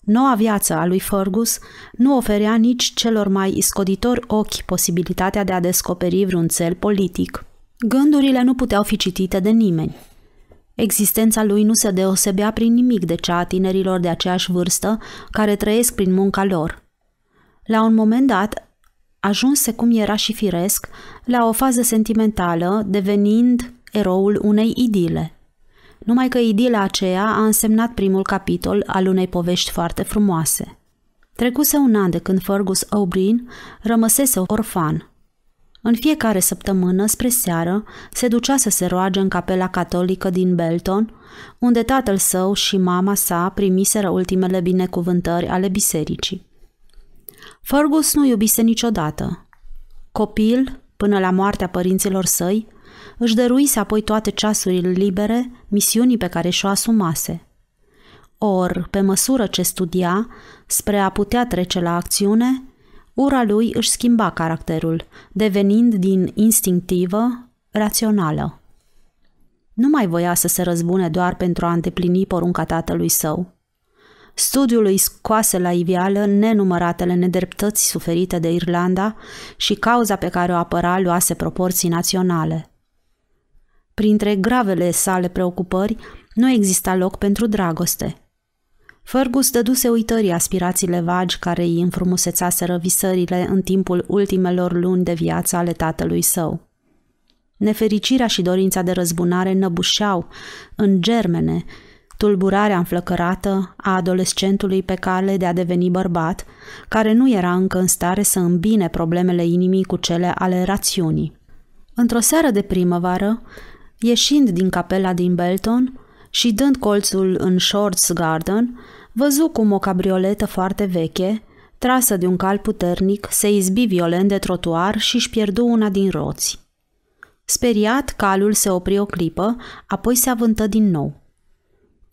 Noua viață a lui Fergus nu oferea nici celor mai iscoditori ochi posibilitatea de a descoperi vreun cel politic. Gândurile nu puteau fi citite de nimeni. Existența lui nu se deosebea prin nimic de cea a tinerilor de aceeași vârstă care trăiesc prin munca lor. La un moment dat, ajunse cum era și firesc la o fază sentimentală, devenind eroul unei idile. Numai că idila aceea a însemnat primul capitol al unei povești foarte frumoase. Trecuse un an de când Fergus O'Brien rămăsese orfan. În fiecare săptămână, spre seară, se ducea să se roage în capela catolică din Belton, unde tatăl său și mama sa primiseră ultimele binecuvântări ale bisericii. Fergus nu iubise niciodată. Copil, până la moartea părinților săi, își dăruise apoi toate ceasurile libere misiunii pe care și-o asumase. Or, pe măsură ce studia, spre a putea trece la acțiune, ura lui își schimba caracterul, devenind din instinctivă rațională. Nu mai voia să se răzbune doar pentru a îndeplini porunca tatălui său. Studiul îi scoase la iveală nenumăratele nedreptăți suferite de Irlanda și cauza pe care o apăra luase proporții naționale. Printre gravele sale preocupări, nu exista loc pentru dragoste. Fergus dăduse uitării aspirațiile vagi care îi înfrumusețaseră visările în timpul ultimelor luni de viață ale tatălui său. Nefericirea și dorința de răzbunare năbușeau, în germene, tulburarea înflăcărată a adolescentului pe cale de a deveni bărbat, care nu era încă în stare să îmbine problemele inimii cu cele ale rațiunii. Într-o seară de primăvară, ieșind din capela din Belton și dând colțul în Shorts Garden, văzu cum o cabrioletă foarte veche, trasă de un cal puternic, se izbi violent de trotuar și își pierdu una din roți. Speriat, calul se opri o clipă, apoi se avântă din nou.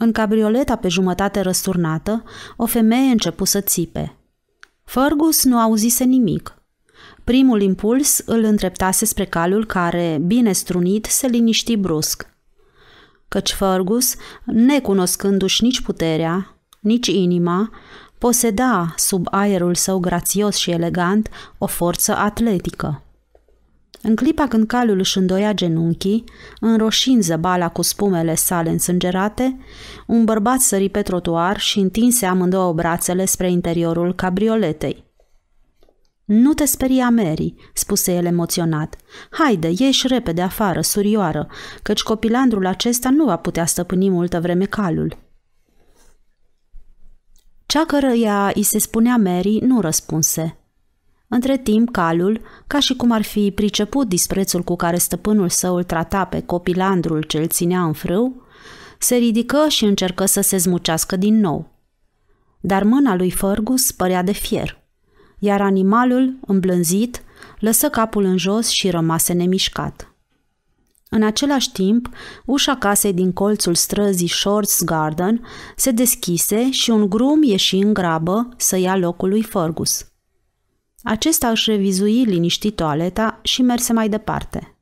În cabrioleta pe jumătate răsturnată, o femeie începu să țipe. Fergus nu auzise nimic. Primul impuls îl întreptase spre calul care, bine strunit, se liniști brusc. Căci Fergus, necunoscându-și nici puterea, nici inima, poseda, sub aerul său grațios și elegant, o forță atletică. În clipa când calul își îndoia genunchii, înroșind zăbala cu spumele sale însângerate, un bărbat sări pe trotuar și întinse amândouă brațele spre interiorul cabrioletei. Nu te speria, Mary," spuse el emoționat. Haide, ieși repede afară, surioară, căci copilandrul acesta nu va putea stăpâni multă vreme calul." Cea cărăia îi se spunea Mary nu răspunse – între timp, calul, ca și cum ar fi priceput disprețul cu care stăpânul său îl trata pe copilandrul ce îl ținea în frâu, se ridică și încercă să se zmucească din nou. Dar mâna lui Fergus părea de fier, iar animalul, îmblânzit, lăsă capul în jos și rămase nemișcat. În același timp, ușa casei din colțul străzii Shorts Garden se deschise și un grum ieși în grabă să ia locul lui Fergus – acesta își revizui liniștit toaleta și merse mai departe.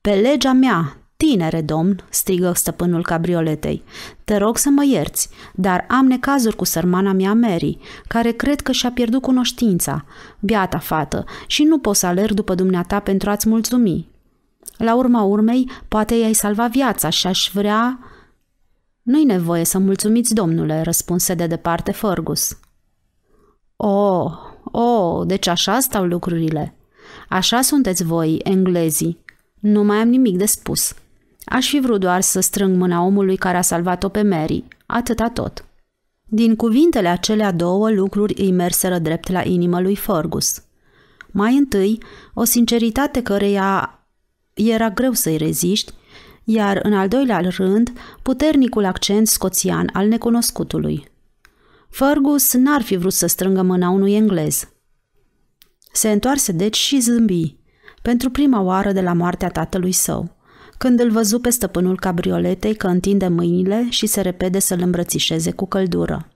Pe legea mea, tinere domn, strigă stăpânul cabrioletei, te rog să mă ierți, dar am necazuri cu sărmana mea Mary, care cred că și-a pierdut cunoștința, biata fată, și nu pot să alerg după dumneata pentru a-ți mulțumi. La urma urmei, poate i-ai salva viața și aș vrea... Nu-i nevoie să mulțumiți, domnule, răspunse de departe Fergus. Oh, Oh, deci așa stau lucrurile. Așa sunteți voi, englezii. Nu mai am nimic de spus. Aș fi vrut doar să strâng mâna omului care a salvat-o pe Mary, atâta tot. Din cuvintele acelea două lucruri îi merseră drept la inimă lui Fergus. Mai întâi, o sinceritate căreia era greu să-i reziști, iar în al doilea rând, puternicul accent scoțian al necunoscutului. Fergus n-ar fi vrut să strângă mâna unui englez. Se întoarse deci și zâmbi, pentru prima oară de la moartea tatălui său, când îl văzu pe stăpânul cabrioletei că întinde mâinile și se repede să-l îmbrățișeze cu căldură.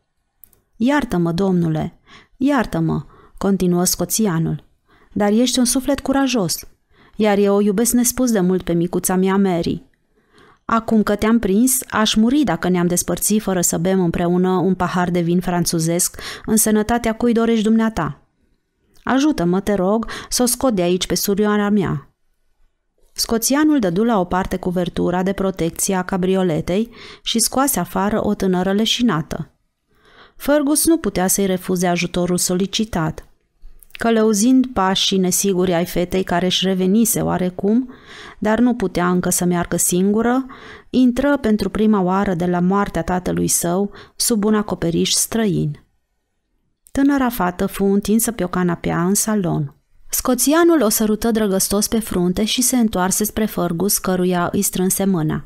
Iartă-mă, domnule, iartă-mă, continuă scoțianul, dar ești un suflet curajos, iar eu o iubesc nespus de mult pe micuța mea Mary. Acum că te-am prins, aș muri dacă ne-am despărțit fără să bem împreună un pahar de vin franțuzesc în sănătatea cui dorești dumneata. Ajută-mă, te rog, să o scot de aici pe surioara mea. Scoțianul dădu la o parte cuvertura de protecție a cabrioletei și scoase afară o tânără leșinată. Fergus nu putea să-i refuze ajutorul solicitat – Călăuzind pașii nesiguri ai fetei care își revenise oarecum, dar nu putea încă să meargă singură, intră pentru prima oară de la moartea tatălui său sub un acoperiș străin. Tânăra fată fu întinsă pe o canapea în salon. Scoțianul o sărută drăgăstos pe frunte și se întoarse spre Fergus, căruia îi strânse mâna.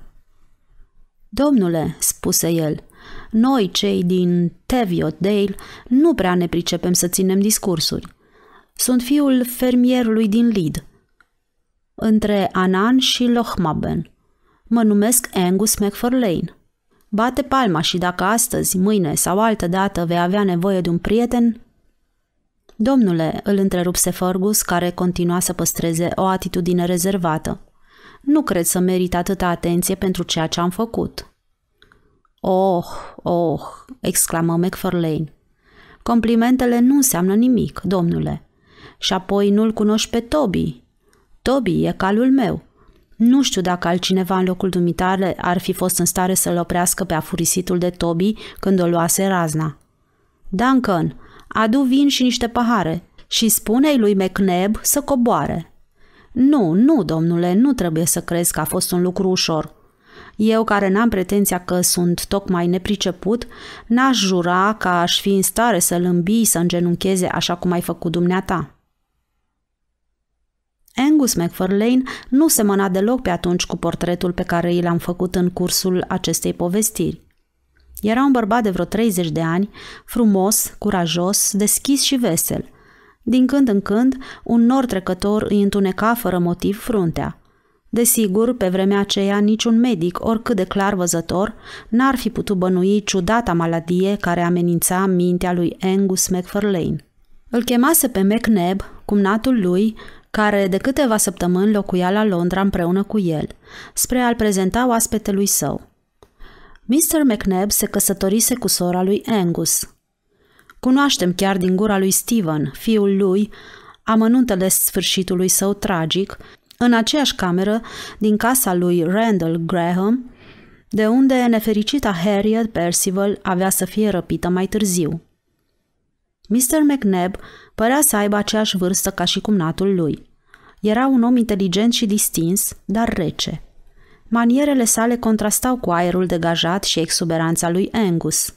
Domnule, spuse el, noi cei din Teviot Dale nu prea ne pricepem să ținem discursuri. Sunt fiul fermierului din Lid, între Anan și lochmaben. Mă numesc Angus McFarlane. Bate palma și dacă astăzi, mâine sau altă dată vei avea nevoie de un prieten, Domnule, îl întrerupse Fergus, care continua să păstreze o atitudine rezervată. Nu cred să merit atâta atenție pentru ceea ce am făcut. Oh, oh, exclamă McFarlane. Complimentele nu înseamnă nimic, domnule și apoi nu-l cunoști pe Toby. Toby e calul meu. Nu știu dacă altcineva în locul dumitale ar fi fost în stare să-l oprească pe afurisitul de Toby când o luase razna. Duncan, adu vin și niște pahare și spune-i lui McNeb să coboare. Nu, nu, domnule, nu trebuie să crezi că a fost un lucru ușor. Eu, care n-am pretenția că sunt tocmai nepriceput, n-aș jura că aș fi în stare să-l îmbii să îngenuncheze așa cum ai făcut dumneata. Angus MacFarlane nu semăna deloc pe atunci cu portretul pe care i l-am făcut în cursul acestei povestiri. Era un bărbat de vreo 30 de ani, frumos, curajos, deschis și vesel. Din când în când, un nor trecător îi întuneca fără motiv fruntea. Desigur, pe vremea aceea, niciun medic, oricât de clar văzător, n-ar fi putut bănui ciudata maladie care amenința mintea lui Angus MacFarlane. Îl chemase pe McNab, cumnatul lui, care de câteva săptămâni locuia la Londra împreună cu el, spre a-l prezenta oaspetelui său. Mr. McNabb se căsătorise cu sora lui Angus. Cunoaștem chiar din gura lui Stephen, fiul lui, amănuntele sfârșitului său tragic, în aceeași cameră din casa lui Randall Graham, de unde nefericita Harriet Percival avea să fie răpită mai târziu. Mr. McNabb Părea să aibă aceeași vârstă ca și cumnatul lui. Era un om inteligent și distins, dar rece. Manierele sale contrastau cu aerul degajat și exuberanța lui Angus.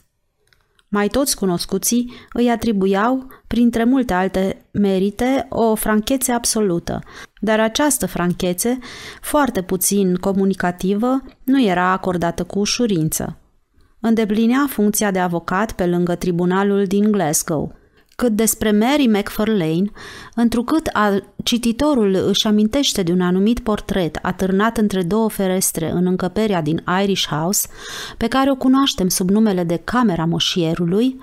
Mai toți cunoscuții îi atribuiau, printre multe alte merite, o franchețe absolută, dar această franchețe, foarte puțin comunicativă, nu era acordată cu ușurință. Îndeplinea funcția de avocat pe lângă tribunalul din Glasgow – cât despre Mary McFarlane, întrucât a, cititorul își amintește de un anumit portret atârnat între două ferestre în încăperea din Irish House, pe care o cunoaștem sub numele de Camera Moșierului,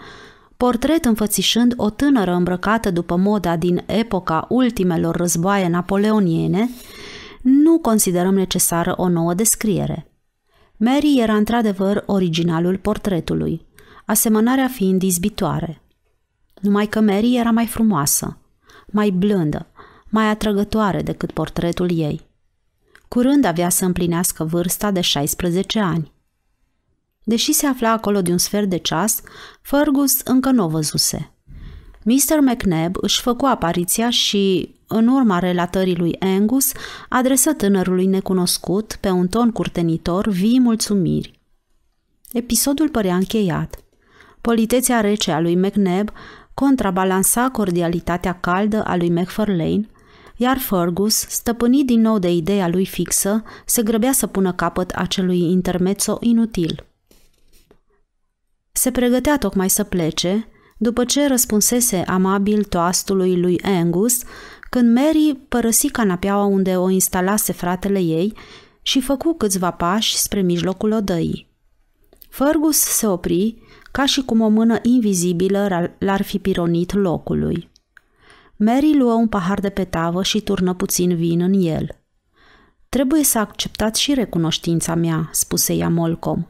portret înfățișând o tânără îmbrăcată după moda din epoca ultimelor războaie napoleoniene, nu considerăm necesară o nouă descriere. Mary era într-adevăr originalul portretului, asemănarea fiind izbitoare – numai că Mary era mai frumoasă, mai blândă, mai atrăgătoare decât portretul ei. Curând avea să împlinească vârsta de 16 ani. Deși se afla acolo de un sfert de ceas, Fergus încă nu o văzuse. Mr. McNab își făcu apariția și, în urma relatării lui Angus, adresă tânărului necunoscut, pe un ton curtenitor, vii mulțumiri. Episodul părea încheiat. Politețea rece a lui McNab contrabalansa cordialitatea caldă a lui McFarlane, iar Fergus, stăpânit din nou de ideea lui fixă, se grăbea să pună capăt acelui intermezzo inutil. Se pregătea tocmai să plece, după ce răspunsese amabil toastului lui Angus, când Mary părăsi canapeaua unde o instalase fratele ei și făcu câțiva pași spre mijlocul odăii. Fergus se opri ca și cum o mână invizibilă l-ar fi pironit locului. Mary luă un pahar de pe tavă și turnă puțin vin în el. Trebuie să acceptați și recunoștința mea," spuse ea Molcom.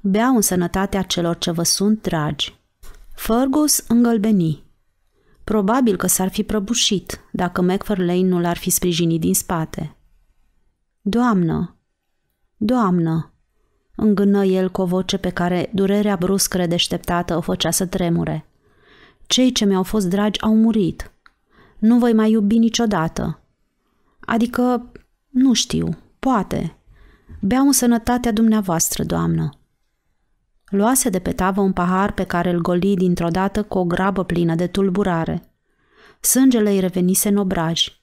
Beau în sănătatea celor ce vă sunt dragi. Fergus îngălbeni. Probabil că s-ar fi prăbușit dacă McFarlane nu l-ar fi sprijinit din spate. Doamnă! Doamnă! Îngână el cu o voce pe care durerea bruscă deșteptată o făcea să tremure. Cei ce mi-au fost dragi au murit. Nu voi mai iubi niciodată. Adică, nu știu, poate. Beau în sănătatea dumneavoastră, doamnă. Luase de pe tavă un pahar pe care îl goli dintr-o dată cu o grabă plină de tulburare. Sângele îi revenise în obraji.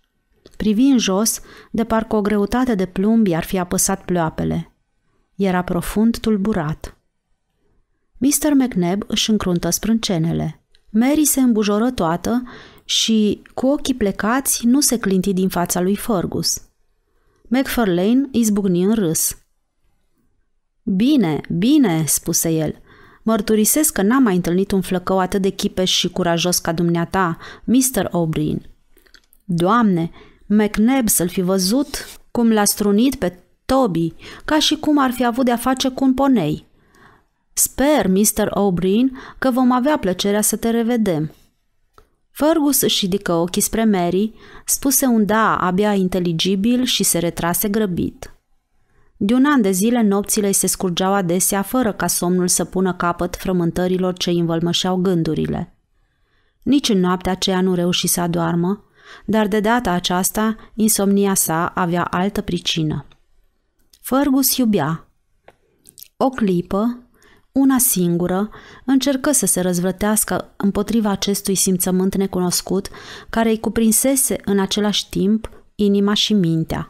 Privi în jos, de parcă o greutate de plumb i-ar fi apăsat ploapele – era profund tulburat. Mr. McNab își încruntă sprâncenele. Mary se îmbujoră toată și, cu ochii plecați, nu se clinti din fața lui Fergus. McFarlane izbucni în râs. Bine, bine, spuse el. Mărturisesc că n-am mai întâlnit un flăcău atât de chipeș și curajos ca dumneata, Mr. O'Brien. Doamne, McNab să-l fi văzut, cum l-a strunit pe Toby, ca și cum ar fi avut de-a face cu un ponei. Sper, Mr. O'Brien, că vom avea plăcerea să te revedem. Fergus își ridică ochii spre Mary, spuse un da abia inteligibil și se retrase grăbit. De un an de zile nopțile se scurgeau adesea fără ca somnul să pună capăt frământărilor ce învălmășeau gândurile. Nici în noaptea aceea nu reuși să adoarmă, dar de data aceasta insomnia sa avea altă pricină. Fergus iubea. O clipă, una singură, încercă să se răzvrătească împotriva acestui simțământ necunoscut care îi cuprinsese în același timp inima și mintea –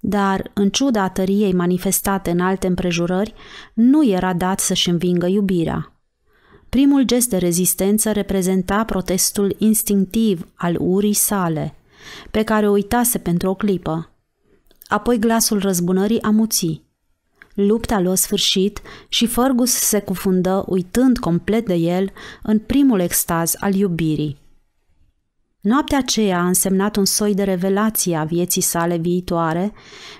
dar, în ciuda tăriei manifestate în alte împrejurări, nu era dat să-și învingă iubirea. Primul gest de rezistență reprezenta protestul instinctiv al urii sale, pe care o uitase pentru o clipă apoi glasul răzbunării amuții. Lupta lua sfârșit și Fergus se cufundă, uitând complet de el, în primul extaz al iubirii. Noaptea aceea a însemnat un soi de revelație a vieții sale viitoare,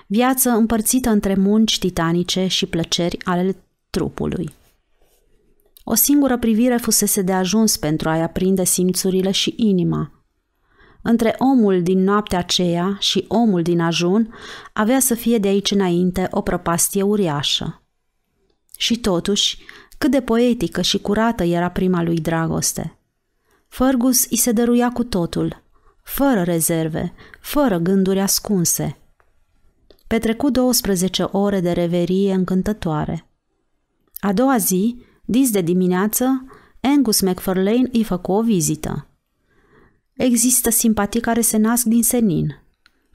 viață împărțită între munci titanice și plăceri ale trupului. O singură privire fusese de ajuns pentru a-i aprinde simțurile și inima – între omul din noaptea aceea și omul din ajun avea să fie de aici înainte o propastie uriașă. Și totuși, cât de poetică și curată era prima lui dragoste. Fergus îi se dăruia cu totul, fără rezerve, fără gânduri ascunse. Petrecu 12 ore de reverie încântătoare. A doua zi, dis de dimineață, Angus McFarlane îi făcu o vizită. Există simpatii care se nasc din senin.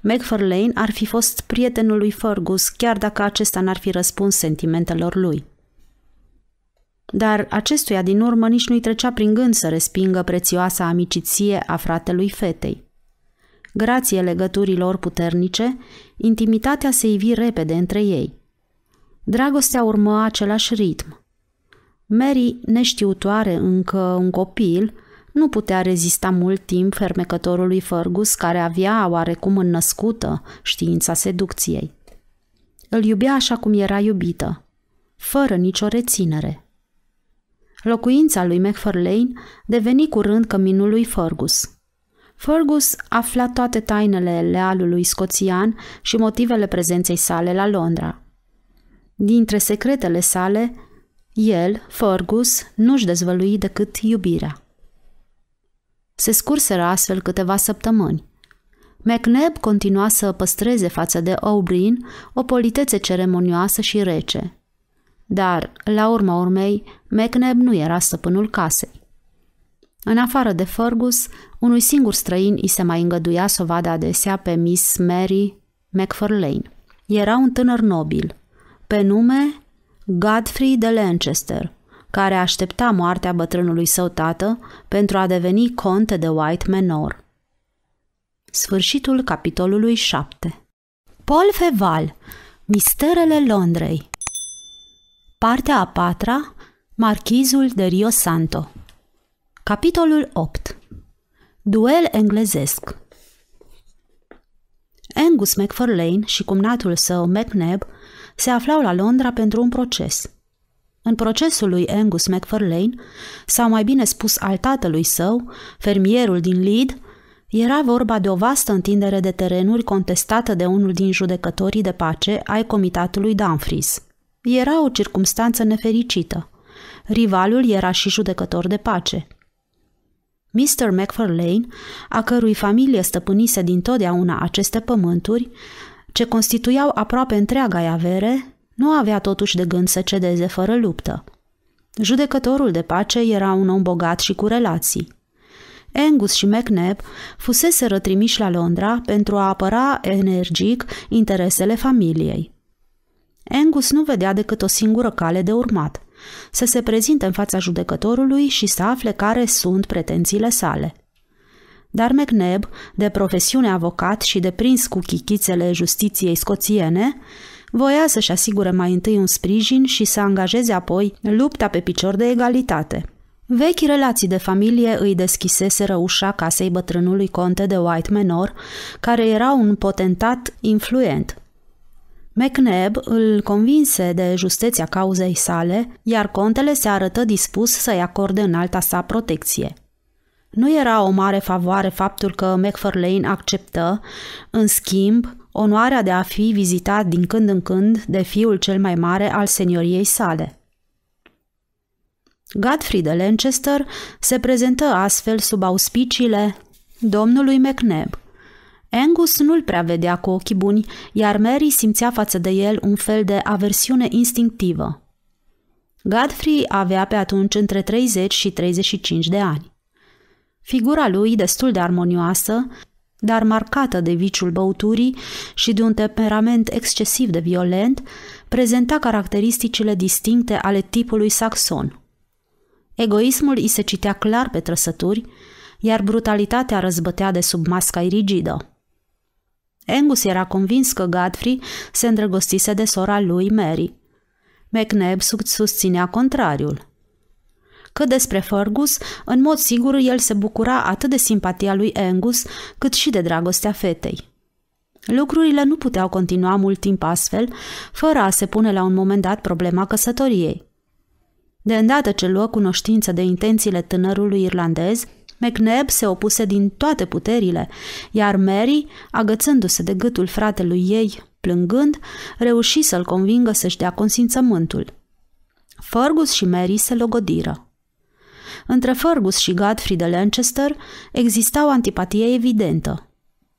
McFarlane ar fi fost prietenul lui Fergus, chiar dacă acesta n-ar fi răspuns sentimentelor lui. Dar acestuia din urmă nici nu-i trecea prin gând să respingă prețioasa amiciție a fratelui fetei. Grație legăturilor puternice, intimitatea se ivi repede între ei. Dragostea urmă același ritm. Mary, neștiutoare încă un copil, nu putea rezista mult timp fermecătorului Fergus, care avea oarecum înnăscută știința seducției. Îl iubea așa cum era iubită, fără nicio reținere. Locuința lui McFarlane deveni curând căminul lui Fergus. Fergus afla toate tainele lealului scoțian și motivele prezenței sale la Londra. Dintre secretele sale, el, Fergus, nu-și dezvălui decât iubirea. Se scurseră astfel câteva săptămâni. McNab continua să păstreze față de O'Brien o politețe ceremonioasă și rece. Dar, la urma urmei, McNab nu era stăpânul casei. În afară de Fergus, unui singur străin îi se mai îngăduia să o vadă adesea pe Miss Mary McFarlane. Era un tânăr nobil, pe nume Godfrey de Lancaster, care aștepta moartea bătrânului său tată pentru a deveni conte de White Manor. Sfârșitul capitolului 7 Paul Feval Misterele Londrei Partea a patra Marchizul de Rio Santo Capitolul 8 Duel englezesc Angus MacFarlane și cumnatul său McNab, se aflau la Londra pentru un proces – în procesul lui Angus MacFarlane, sau mai bine spus al tatălui său, fermierul din Lead, era vorba de o vastă întindere de terenuri contestată de unul din judecătorii de pace ai comitatului Dumfries. Era o circumstanță nefericită. Rivalul era și judecător de pace. Mr. McFarlane, a cărui familie stăpânise totdeauna aceste pământuri, ce constituiau aproape întreaga avere, nu avea totuși de gând să cedeze fără luptă. Judecătorul de pace era un om bogat și cu relații. Angus și McNabb fusese rătrimiși la Londra pentru a apăra energic interesele familiei. Angus nu vedea decât o singură cale de urmat, să se prezinte în fața judecătorului și să afle care sunt pretențiile sale. Dar McNabb, de profesiune avocat și deprins cu chichițele justiției scoțiene, voia să-și asigure mai întâi un sprijin și să angajeze apoi lupta pe picior de egalitate. Vechi relații de familie îi deschiseseră ușa casei bătrânului conte de White Menor, care era un potentat influent. McNab îl convinse de justeția cauzei sale, iar contele se arătă dispus să-i acorde în alta sa protecție. Nu era o mare favoare faptul că McFarlane acceptă, în schimb, onoarea de a fi vizitat din când în când de fiul cel mai mare al senioriei sale. Godfrey de Lancaster se prezentă astfel sub auspiciile domnului McNab. Angus nu-l prea vedea cu ochii buni, iar Mary simțea față de el un fel de aversiune instinctivă. Godfrey avea pe atunci între 30 și 35 de ani. Figura lui, destul de armonioasă, dar marcată de viciul băuturii și de un temperament excesiv de violent, prezenta caracteristicile distincte ale tipului saxon. Egoismul îi se citea clar pe trăsături, iar brutalitatea răzbătea de sub masca rigidă. Angus era convins că Godfrey se îndrăgostise de sora lui Mary. McNabb susținea contrariul. Cât despre Fergus, în mod sigur el se bucura atât de simpatia lui Angus, cât și de dragostea fetei. Lucrurile nu puteau continua mult timp astfel, fără a se pune la un moment dat problema căsătoriei. De îndată ce luă cunoștință de intențiile tânărului irlandez, McNab se opuse din toate puterile, iar Mary, agățându-se de gâtul fratelui ei, plângând, reuși să-l convingă să-și dea consimțământul. Fergus și Mary se logodiră. Între Fergus și Godfrey de Lancaster exista o antipatie evidentă.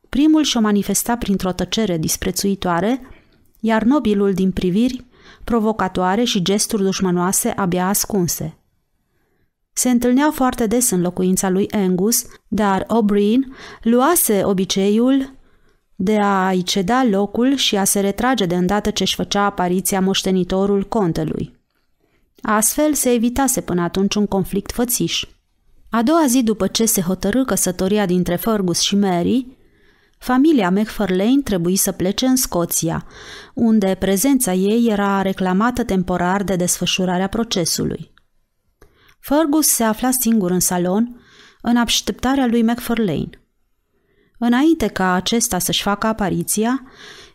Primul și-o manifesta printr-o tăcere disprețuitoare, iar nobilul din priviri, provocatoare și gesturi dușmănoase abia ascunse. Se întâlneau foarte des în locuința lui Angus, dar O'Brien luase obiceiul de a-i ceda locul și a se retrage de îndată ce își făcea apariția moștenitorul contelui. Astfel se evitase până atunci un conflict fățiș. A doua zi după ce se hotărâ căsătoria dintre Fergus și Mary, familia McFarlane trebuie să plece în Scoția, unde prezența ei era reclamată temporar de desfășurarea procesului. Fergus se afla singur în salon, în așteptarea lui McFarlane. Înainte ca acesta să-și facă apariția,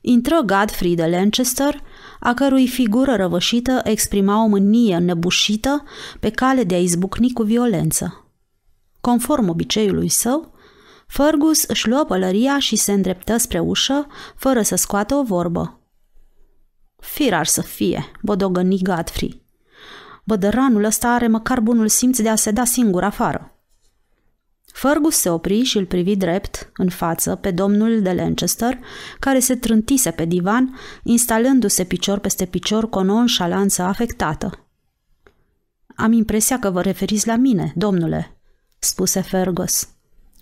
intră Godfrey de Lancaster – a cărui figură răvășită exprima o mânie nebușită pe cale de a izbucni cu violență. Conform obiceiului său, Fergus își luă pălăria și se îndreptă spre ușă, fără să scoată o vorbă. Fir ar să fie, bodogăni Godfrey. Bădăranul ăsta are măcar bunul simț de a se da singur afară. Fergus se opri și îl privi drept, în față, pe domnul de Lancaster, care se trântise pe divan, instalându-se picior peste picior cu o nonșalanță afectată. Am impresia că vă referiți la mine, domnule," spuse Fergus.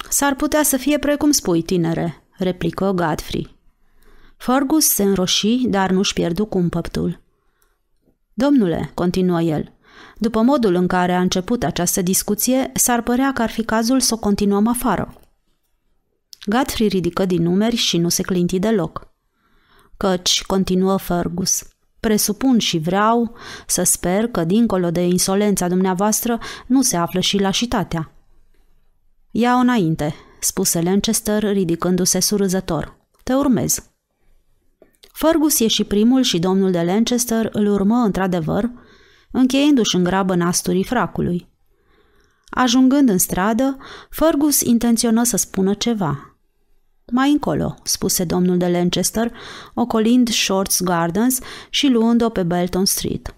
S-ar putea să fie precum spui, tinere," replică Godfrey. Fergus se înroși, dar nu-și pierdu cumpăptul. Domnule," continuă el, după modul în care a început această discuție, s-ar părea că ar fi cazul să o continuăm afară. Godfrey ridică din numeri și nu se clinti deloc. Căci, continuă Fergus, presupun și vreau să sper că, dincolo de insolența dumneavoastră, nu se află și lașitatea. Ia-o înainte, spuse Lanchester ridicându-se surâzător. Te urmez. Fergus ieși primul și domnul de Lanchester îl urmă într-adevăr, încheiindu-și în grabă nasturii fracului. Ajungând în stradă, Fergus intenționă să spună ceva. Mai încolo, spuse domnul de Lancaster, ocolind Shorts Gardens și luând-o pe Belton Street.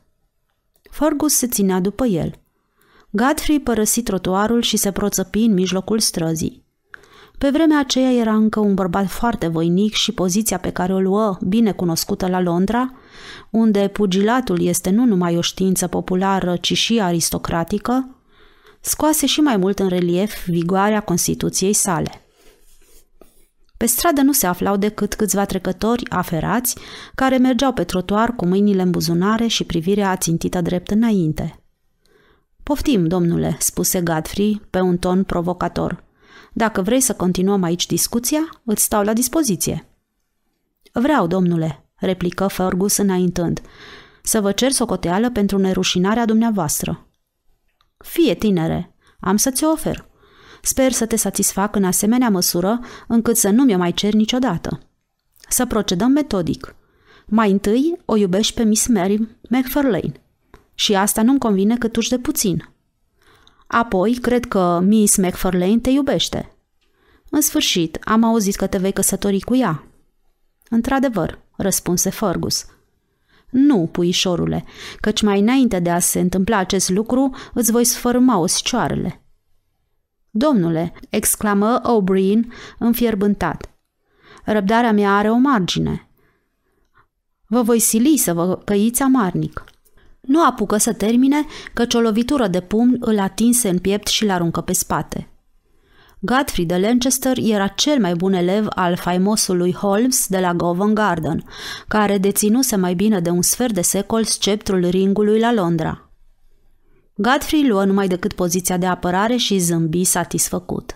Fergus se ținea după el. Godfrey părăsi trotuarul și se proțăpi în mijlocul străzii. Pe vremea aceea era încă un bărbat foarte voinic și poziția pe care o luă, bine cunoscută la Londra, unde pugilatul este nu numai o știință populară, ci și aristocratică, scoase și mai mult în relief vigoarea Constituției sale. Pe stradă nu se aflau decât câțiva trecători aferați care mergeau pe trotuar cu mâinile în buzunare și privirea ațintită drept înainte. Poftim, domnule, spuse Godfrey pe un ton provocator. Dacă vrei să continuăm aici discuția, îți stau la dispoziție. Vreau, domnule, replică Fergus înaintând, să vă cer socoteală pentru nerușinarea dumneavoastră. Fie, tinere, am să-ți ofer. Sper să te satisfac în asemenea măsură încât să nu mi-o mai cer niciodată. Să procedăm metodic. Mai întâi o iubești pe Miss Mary McFarlane. Și asta nu-mi convine cât uși de puțin – Apoi, cred că Miss McFarlane te iubește. În sfârșit, am auzit că te vei căsători cu ea. Într-adevăr, răspunse Fergus. Nu, puișorule, căci mai înainte de a se întâmpla acest lucru, îți voi sfărâma oscioarele. Domnule, exclamă O'Brien, înfierbântat. Răbdarea mea are o margine. Vă voi sili să vă căiți amarnic. Nu apucă să termine, căci o lovitură de pumn îl atinse în piept și l aruncă pe spate. Godfrey de Lancaster era cel mai bun elev al faimosului Holmes de la Covent Garden, care deținuse mai bine de un sfert de secol sceptrul ringului la Londra. Godfrey luă numai decât poziția de apărare și zâmbi satisfăcut.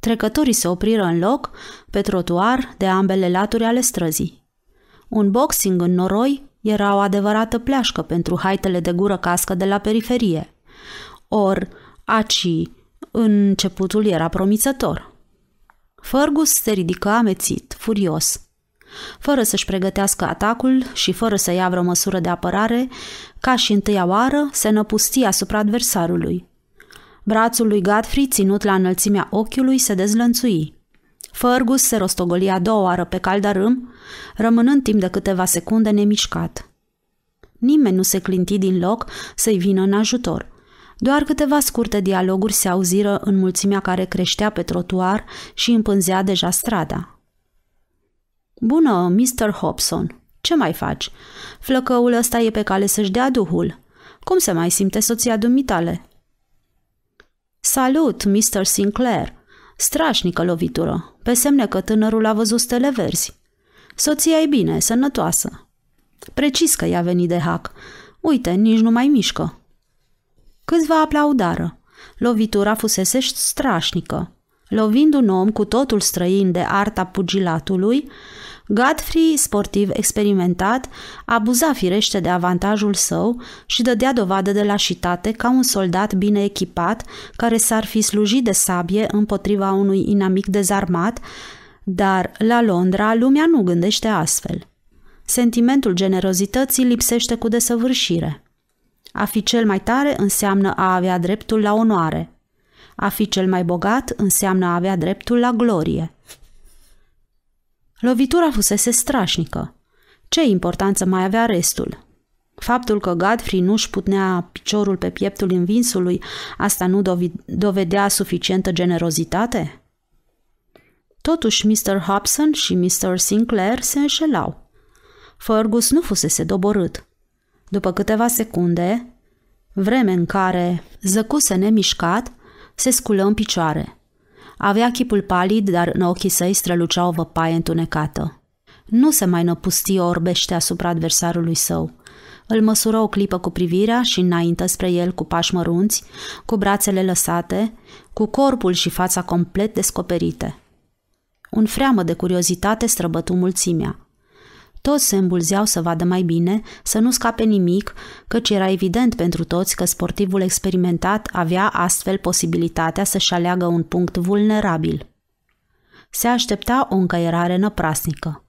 Trecătorii se opriră în loc, pe trotuar, de ambele laturi ale străzii. Un boxing în noroi era o adevărată pleașcă pentru haitele de gură cască de la periferie. Or, aci, începutul era promițător. Fergus se ridică amețit, furios. Fără să-și pregătească atacul și fără să ia vreo măsură de apărare, ca și întâia oară, se năpusti asupra adversarului. Brațul lui Godfrey, ținut la înălțimea ochiului, se dezlănțui. Fergus se rostogoli a doua oară pe calda râm, rămânând timp de câteva secunde nemișcat. Nimeni nu se clinti din loc să-i vină în ajutor. Doar câteva scurte dialoguri se auziră în mulțimea care creștea pe trotuar și împânzea deja strada. Bună, Mr. Hobson! Ce mai faci? Flăcăul ăsta e pe cale să-și dea duhul. Cum se mai simte soția dumitale?" Salut, Mr. Sinclair!" Strașnică lovitură, pe semne că tânărul a văzut stele verzi. Soția e bine, sănătoasă. Precis că i-a venit de hac. Uite, nici nu mai mișcă. Câțiva aplaudară. Lovitura fusese strașnică. Lovind un om cu totul străin de arta pugilatului, Godfrey, sportiv experimentat, abuza firește de avantajul său și dădea dovadă de lașitate ca un soldat bine echipat care s-ar fi slujit de sabie împotriva unui inamic dezarmat, dar la Londra lumea nu gândește astfel. Sentimentul generozității lipsește cu desăvârșire. A fi cel mai tare înseamnă a avea dreptul la onoare. A fi cel mai bogat înseamnă a avea dreptul la glorie. Lovitura fusese strașnică. Ce importanță mai avea restul? Faptul că Godfrey nu-și putnea piciorul pe pieptul învinsului, asta nu dovedea suficientă generozitate? Totuși, Mr. Hobson și Mr. Sinclair se înșelau. Fergus nu fusese doborât. După câteva secunde, vreme în care zăcuse nemișcat, se sculă în picioare – avea chipul palid, dar în ochii săi strălucea o văpaie întunecată. Nu se mai năpusti orbește asupra adversarului său. Îl măsură o clipă cu privirea și înaintă spre el cu pași mărunți, cu brațele lăsate, cu corpul și fața complet descoperite. Un freamă de curiozitate străbătu mulțimea. Toți se îmbulzeau să vadă mai bine, să nu scape nimic, căci era evident pentru toți că sportivul experimentat avea astfel posibilitatea să-și aleagă un punct vulnerabil. Se aștepta o încăierare năprasnică.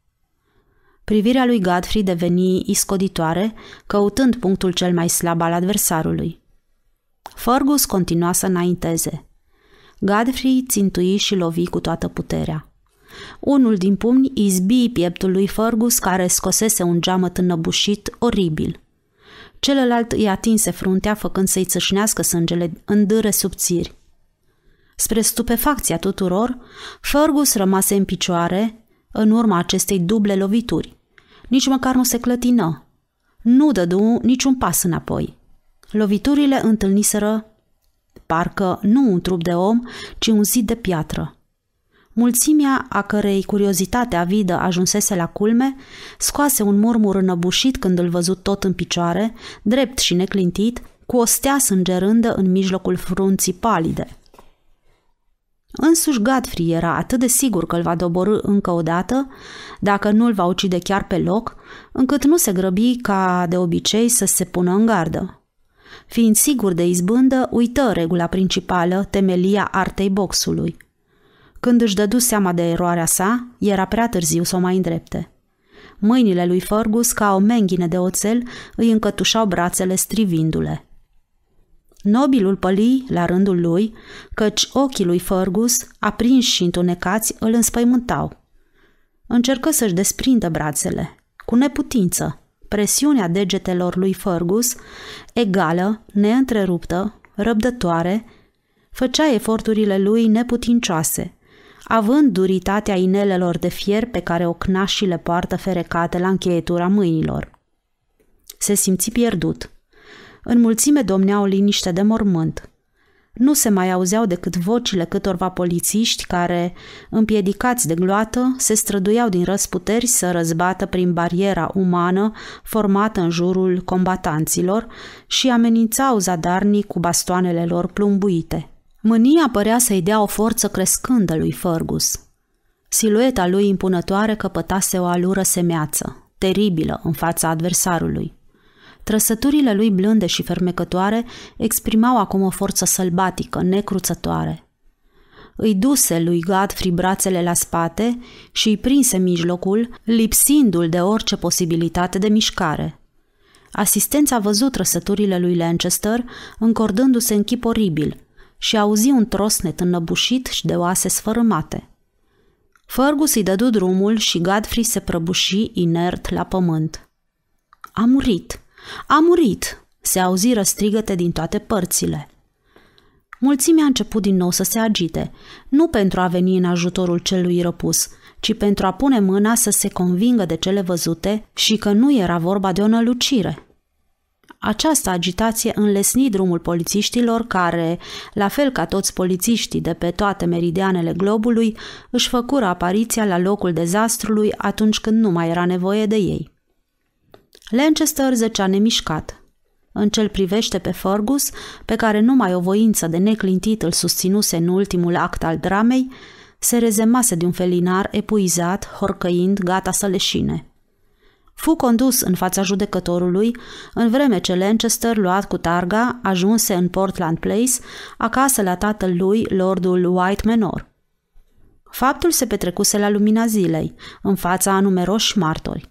Privirea lui Godfrey deveni iscoditoare, căutând punctul cel mai slab al adversarului. Fergus continua să înainteze. Godfrey țintui și lovi cu toată puterea – unul din pumni izbi pieptul lui Fergus, care scosese un geamăt înăbușit oribil. Celălalt îi atinse fruntea, făcând să-i țâșnească sângele în dâre subțiri. Spre stupefacția tuturor, Fergus rămase în picioare în urma acestei duble lovituri. Nici măcar nu se clătină. Nu dădu niciun pas înapoi. Loviturile întâlniseră parcă nu un trup de om, ci un zid de piatră. Mulțimea, a cărei curiozitate avidă ajunsese la culme, scoase un murmur înăbușit când îl văzut tot în picioare, drept și neclintit, cu o stea sângerândă în mijlocul frunții palide. Însuși Godfrey era atât de sigur că îl va dobori încă o dată, dacă nu îl va ucide chiar pe loc, încât nu se grăbi ca de obicei să se pună în gardă. Fiind sigur de izbândă, uită regula principală, temelia artei boxului – când își dădu seama de eroarea sa, era prea târziu să o mai îndrepte. Mâinile lui Fergus, ca o menghine de oțel, îi încătușau brațele strivindu-le. Nobilul păli, la rândul lui, căci ochii lui Fergus, aprinși și întunecați, îl înspăimântau. Încercă să-și desprindă brațele, cu neputință. Presiunea degetelor lui Fergus, egală, neîntreruptă, răbdătoare, făcea eforturile lui neputincioase, având duritatea inelelor de fier pe care și le poartă ferecate la încheietura mâinilor. Se simți pierdut. În mulțime domnea o liniște de mormânt. Nu se mai auzeau decât vocile câtorva polițiști care, împiedicați de gloată, se străduiau din răsputeri să răzbată prin bariera umană formată în jurul combatanților și amenințau zadarnii cu bastoanele lor plumbuite – Mânia părea să-i dea o forță crescândă lui Fergus. Silueta lui impunătoare căpătase o alură semeață, teribilă în fața adversarului. Trăsăturile lui blânde și fermecătoare exprimau acum o forță sălbatică, necruțătoare. Îi duse lui Godfrey brațele la spate și îi prinse mijlocul, lipsindu-l de orice posibilitate de mișcare. Asistența a văzut trăsăturile lui Lancaster încordându-se în chip oribil, și auzi un trosnet înnăbușit și de oase sfărâmate. Fergus îi dădu drumul și Godfrey se prăbuși inert la pământ. A murit! A murit! Se auzi răstrigăte din toate părțile. Mulțimea a început din nou să se agite, nu pentru a veni în ajutorul celui răpus, ci pentru a pune mâna să se convingă de cele văzute și că nu era vorba de o nălucire – această agitație înlesni drumul polițiștilor care, la fel ca toți polițiștii de pe toate meridianele globului, își făcură apariția la locul dezastrului atunci când nu mai era nevoie de ei. Lancaster zăcea nemișcat – în cel privește pe Fergus, pe care numai o voință de neclintit îl susținuse în ultimul act al dramei, se rezemase de un felinar epuizat, horcăind, gata să leșine. Fu condus în fața judecătorului, în vreme ce Lancaster, luat cu targa, ajunse în Portland Place, acasă la tatăl lui, lordul White Menor. Faptul se petrecuse la lumina zilei, în fața a numeroși martori.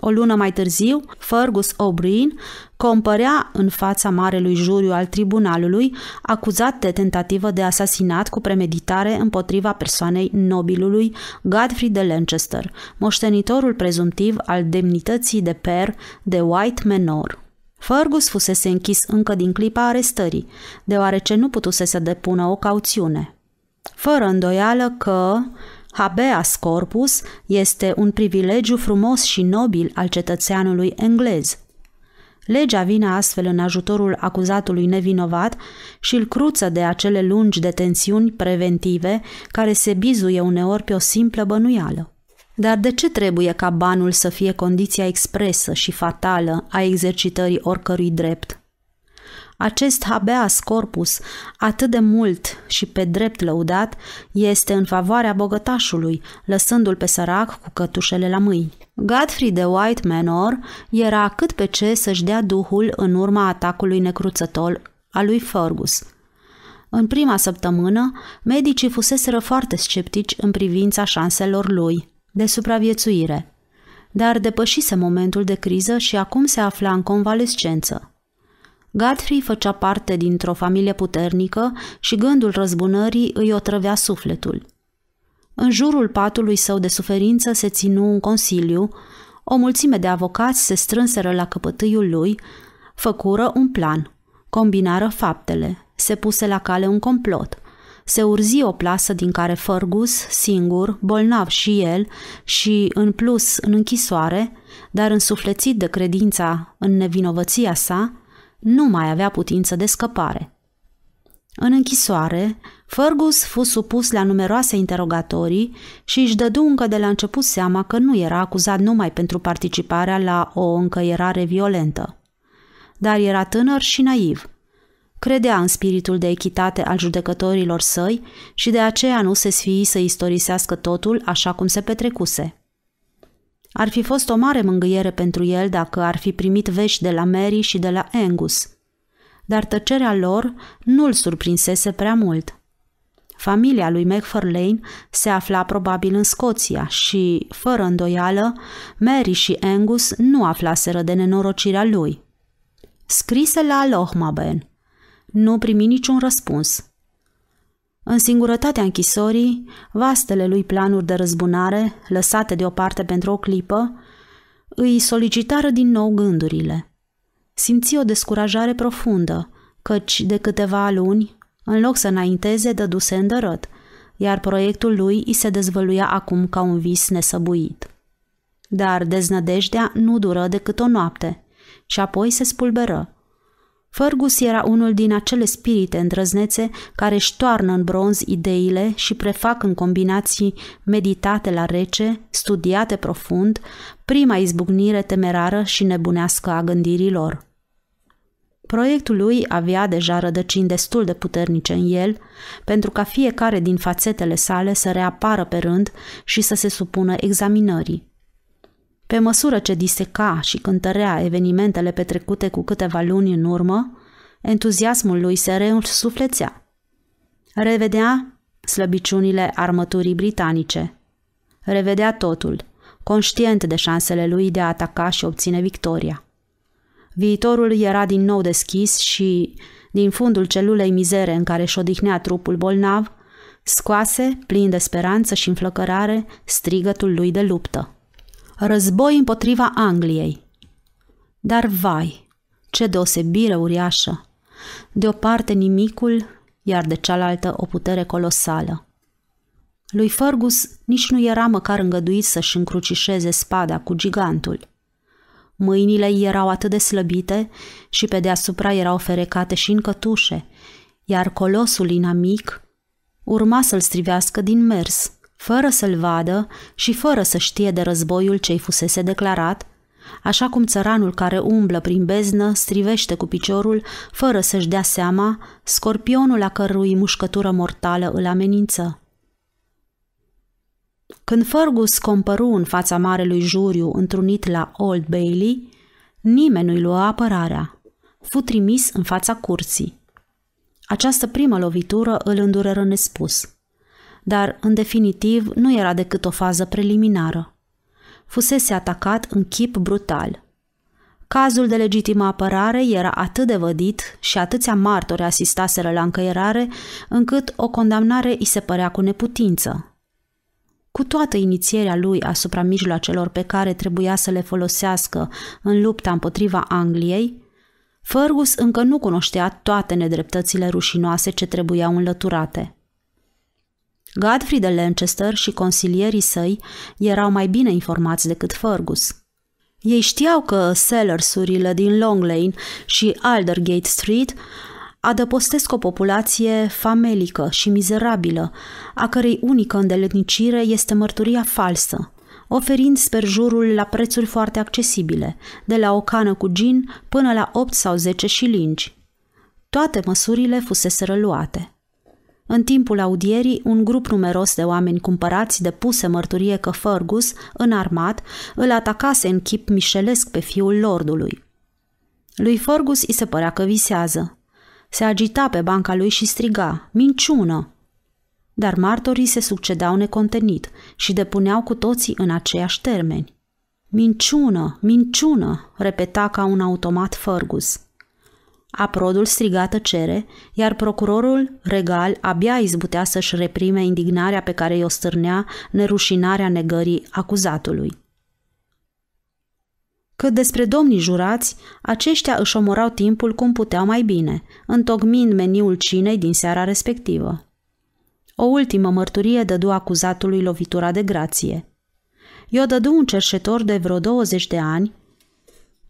O lună mai târziu, Fergus O'Brien compărea în fața marelui juriu al tribunalului, acuzat de tentativă de asasinat cu premeditare împotriva persoanei nobilului Godfrey de Lancaster, moștenitorul prezumtiv al demnității de per de White Menor. Fergus fusese închis încă din clipa arestării, deoarece nu putuse să depună o cauțiune. Fără îndoială că Habeas corpus este un privilegiu frumos și nobil al cetățeanului englez. Legea vine astfel în ajutorul acuzatului nevinovat și îl cruță de acele lungi detențiuni preventive care se bizuie uneori pe o simplă bănuială. Dar de ce trebuie ca banul să fie condiția expresă și fatală a exercitării oricărui drept? Acest habeas corpus, atât de mult și pe drept lăudat, este în favoarea bogătașului, lăsându-l pe sărac cu cătușele la mâini. Godfrey de White Manor era cât pe ce să-și dea duhul în urma atacului necruțător a lui Fergus. În prima săptămână, medicii fuseseră foarte sceptici în privința șanselor lui de supraviețuire, dar depășise momentul de criză și acum se afla în convalescență. Godfrey făcea parte dintr-o familie puternică și gândul răzbunării îi otrăvea sufletul. În jurul patului său de suferință se ținu un consiliu, o mulțime de avocați se strânseră la căpătâiul lui, făcură un plan, combinară faptele, se puse la cale un complot – se urzi o plasă din care Fergus, singur, bolnav și el, și, în plus, în închisoare, dar însuflețit de credința în nevinovăția sa, nu mai avea putință de scăpare. În închisoare, Fergus fu supus la numeroase interogatorii și își dădu încă de la început seama că nu era acuzat numai pentru participarea la o încăierare violentă. Dar era tânăr și naiv. Credea în spiritul de echitate al judecătorilor săi și de aceea nu se sfii să istorisească totul așa cum se petrecuse. Ar fi fost o mare mângâiere pentru el dacă ar fi primit vești de la Mary și de la Angus. Dar tăcerea lor nu-l surprinsese prea mult. Familia lui McFarlane se afla probabil în Scoția și, fără îndoială, Mary și Angus nu aflaseră de nenorocirea lui. Scrise la Lohmaben. Nu primi niciun răspuns. În singurătatea închisorii, vastele lui planuri de răzbunare, lăsate deoparte pentru o clipă, îi solicitară din nou gândurile. Simți o descurajare profundă, căci de câteva luni, în loc să înainteze, dăduse dărăt, iar proiectul lui îi se dezvăluia acum ca un vis nesăbuit. Dar deznădejdea nu dură decât o noapte și apoi se spulberă. Fergus era unul din acele spirite îndrăznețe care își toarnă în bronz ideile și prefac în combinații meditate la rece, studiate profund, prima izbucnire temerară și nebunească a gândirilor. Proiectul lui avea deja rădăcini destul de puternice în el, pentru ca fiecare din fațetele sale să reapară pe rând și să se supună examinării. Pe măsură ce diseca și cântărea evenimentele petrecute cu câteva luni în urmă, entuziasmul lui se reînsuflețea. Revedea slăbiciunile armăturii britanice. Revedea totul, conștient de șansele lui de a ataca și obține victoria. Viitorul era din nou deschis și, din fundul celulei mizere în care își odihnea trupul bolnav, scoase, plin de speranță și înflăcărare, strigătul lui de luptă. Război împotriva Angliei. Dar vai, ce deosebire uriașă! De o parte nimicul, iar de cealaltă o putere colosală. Lui Fergus nici nu era măcar îngăduit să-și încrucișeze spada cu gigantul. Mâinile erau atât de slăbite și pe deasupra erau ferecate și în cătușe, iar colosul inamic urma să-l strivească din mers – fără să-l vadă și fără să știe de războiul ce-i fusese declarat, așa cum țăranul care umblă prin beznă strivește cu piciorul fără să-și dea seama scorpionul a cărui mușcătură mortală îl amenință. Când Fergus compăru în fața marelui juriu întrunit la Old Bailey, nimeni nu-i lua apărarea. Fu trimis în fața curții. Această primă lovitură îl îndureră nespus – dar, în definitiv, nu era decât o fază preliminară. Fusese atacat în chip brutal. Cazul de legitimă apărare era atât de vădit și atâția martori asistaseră la încăierare, încât o condamnare îi se părea cu neputință. Cu toată inițierea lui asupra mijloacelor pe care trebuia să le folosească în lupta împotriva Angliei, Fergus încă nu cunoștea toate nedreptățile rușinoase ce trebuiau înlăturate. Godfrey de Lancaster și consilierii săi erau mai bine informați decât Fergus. Ei știau că sellersurile din Long Lane și Aldergate Street adăpostesc o populație famelică și mizerabilă, a cărei unică îndeletnicire este mărturia falsă, oferind sperjurul la prețuri foarte accesibile, de la o cană cu gin până la 8 sau 10 șilingi. Toate măsurile fuseseră luate – în timpul audierii, un grup numeros de oameni cumpărați depuse mărturie că Fergus, înarmat, îl atacase în chip mișelesc pe fiul lordului. Lui Fergus îi se părea că visează. Se agita pe banca lui și striga, minciună! Dar martorii se succedau necontenit și depuneau cu toții în aceiași termeni. Minciună, minciună, repeta ca un automat Fergus – Aprodul strigată cere, iar procurorul regal abia izbutea să-și reprime indignarea pe care i-o stârnea nerușinarea negării acuzatului. Cât despre domnii jurați, aceștia își omorau timpul cum puteau mai bine, întocmind meniul cinei din seara respectivă. O ultimă mărturie dădu acuzatului lovitura de grație. I-o dădu un cerșetor de vreo 20 de ani,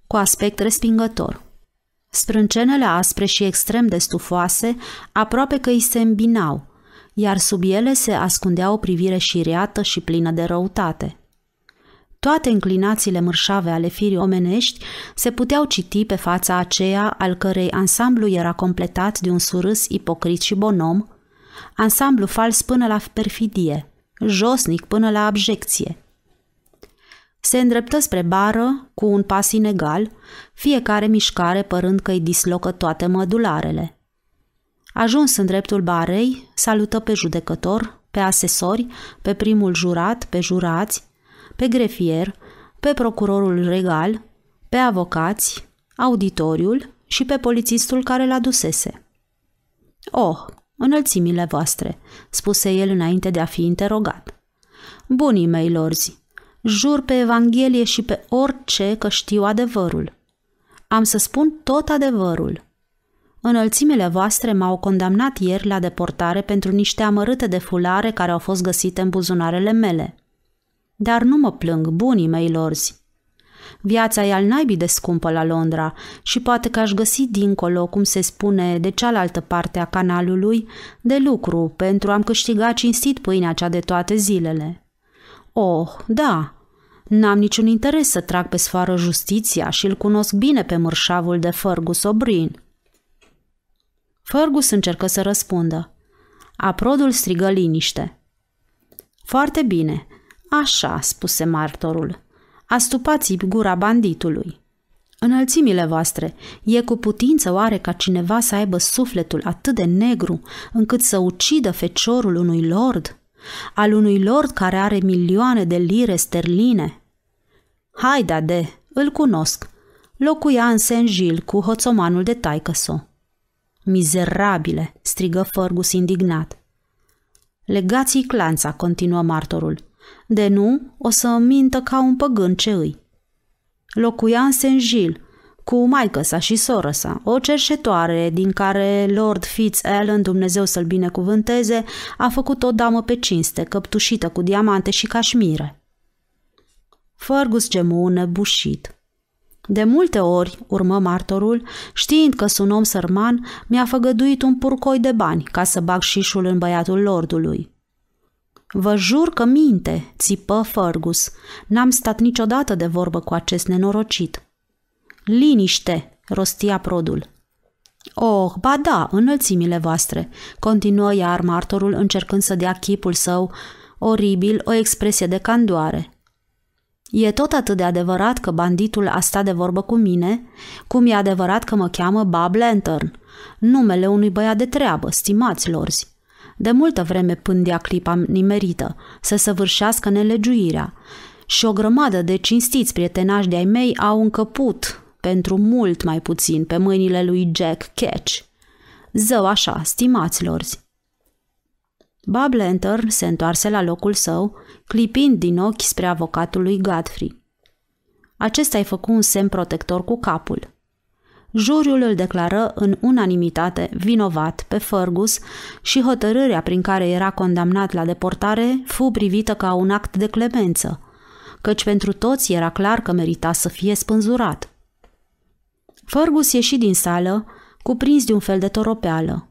cu aspect respingător. Sprâncenele aspre și extrem de stufoase aproape că îi se îmbinau, iar sub ele se ascundea o privire șiriată și plină de răutate. Toate înclinațiile mârșave ale firii omenești se puteau citi pe fața aceea al cărei ansamblu era completat de un surâs ipocrit și bonom, ansamblu fals până la perfidie, josnic până la abjecție – se îndreptă spre bară cu un pas inegal, fiecare mișcare părând că îi dislocă toate mădularele. Ajuns în dreptul barei, salută pe judecător, pe asesori, pe primul jurat, pe jurați, pe grefier, pe procurorul regal, pe avocați, auditoriul și pe polițistul care l-a dusese. Oh, înălțimile voastre, spuse el înainte de a fi interogat. Bunii mei lorzi, Jur pe Evanghelie și pe orice că știu adevărul. Am să spun tot adevărul. Înălțimile voastre m-au condamnat ieri la deportare pentru niște amărâte de fulare care au fost găsite în buzunarele mele. Dar nu mă plâng, bunii mei lorzi. Viața e al naibii de scumpă la Londra și poate că aș găsi dincolo, cum se spune, de cealaltă parte a canalului, de lucru pentru a-mi câștiga cinstit pâinea cea de toate zilele. Oh, da, N-am niciun interes să trag pe sfară justiția și îl cunosc bine pe mărșavul de Fergus Obrin. Fergus încercă să răspundă. Aprodul strigă liniște. Foarte bine. Așa, spuse martorul. Astupați gura banditului. Înălțimile voastre, e cu putință oare ca cineva să aibă sufletul atât de negru încât să ucidă feciorul unui lord?" al unui lord care are milioane de lire sterline. Haida de, îl cunosc, locuia în Saint-Gilles cu hoțomanul de taică Mizerabile, strigă Fergus indignat. Legați-i clanța, continuă martorul. De nu, o să mintă ca un păgân ce îi. Locuia în Saint-Gilles, cu maică sa și soră sa, o cerșetoare din care Lord Fitz Allen, Dumnezeu să-l binecuvânteze, a făcut o damă pe cinste, căptușită cu diamante și cașmire. Fergus gemu nebușit. De multe ori, urmă martorul, știind că sunt om sărman, mi-a făgăduit un purcoi de bani ca să bag șișul în băiatul lordului. Vă jur că minte, țipă Fergus. N-am stat niciodată de vorbă cu acest nenorocit. Liniște, rostia produl. Oh, ba da, înălțimile voastre, continuă iar martorul încercând să dea chipul său oribil o expresie de candoare. E tot atât de adevărat că banditul a stat de vorbă cu mine, cum e adevărat că mă cheamă Bob Lantern, numele unui băiat de treabă, stimați lorzi. De multă vreme pândea clipa nimerită, să săvârșească nelegiuirea, și o grămadă de cinstiți prietenași de-ai mei au încăput pentru mult mai puțin pe mâinile lui Jack Ketch. Zău așa, stimați lorzi. Bob Lantern se întoarse la locul său, clipind din ochi spre avocatul lui Godfrey. Acesta-i făcu un semn protector cu capul. Juriul îl declară în unanimitate vinovat pe Fergus și hotărârea prin care era condamnat la deportare fu privită ca un act de clemență, căci pentru toți era clar că merita să fie spânzurat. Fergus ieși din sală, cuprins de un fel de toropeală.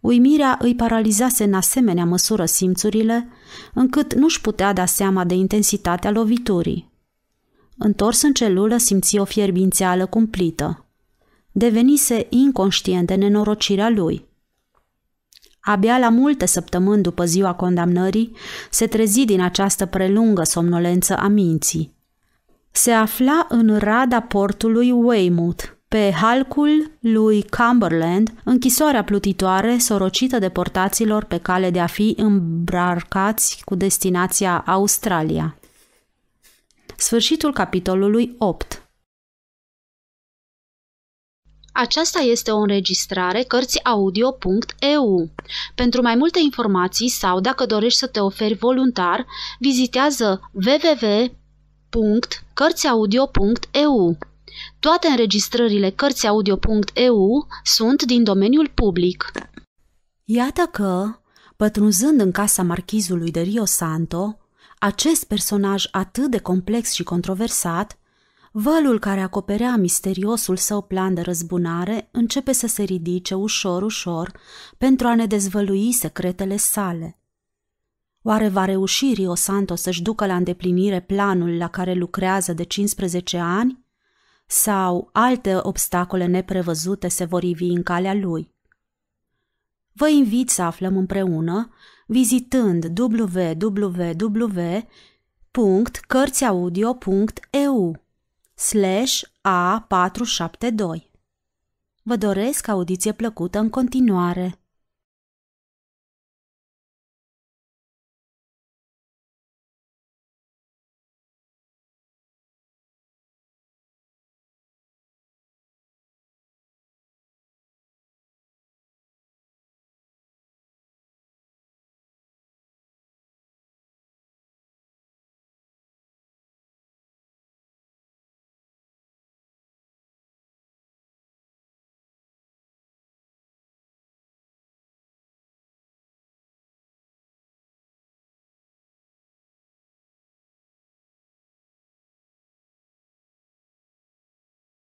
Uimirea îi paralizase în asemenea măsură simțurile, încât nu-și putea da seama de intensitatea loviturii. Întors în celulă, simți o fierbințeală cumplită. Devenise inconștient de nenorocirea lui. Abia la multe săptămâni după ziua condamnării, se trezi din această prelungă somnolență a minții. Se afla în rada portului Weymouth – pe halcul lui Cumberland, închisoarea plutitoare sorocită deportaților pe cale de a fi îmbrarcați cu destinația Australia. Sfârșitul capitolului 8 aceasta este o înregistrare audio.eu. Pentru mai multe informații sau dacă dorești să te oferi voluntar, vizitează www.cărțiaudio.eu. Toate înregistrările Cărțiaudio.eu sunt din domeniul public. Iată că, pătrunzând în casa marchizului de Rio Santo, acest personaj atât de complex și controversat, vălul care acoperea misteriosul său plan de răzbunare începe să se ridice ușor, ușor, pentru a ne dezvălui secretele sale. Oare va reuși Rio Santo să-și ducă la îndeplinire planul la care lucrează de 15 ani? sau alte obstacole neprevăzute se vor ivi în calea lui. Vă invit să aflăm împreună vizitând www.cărțiaudio.eu slash A472. Vă doresc audiție plăcută în continuare!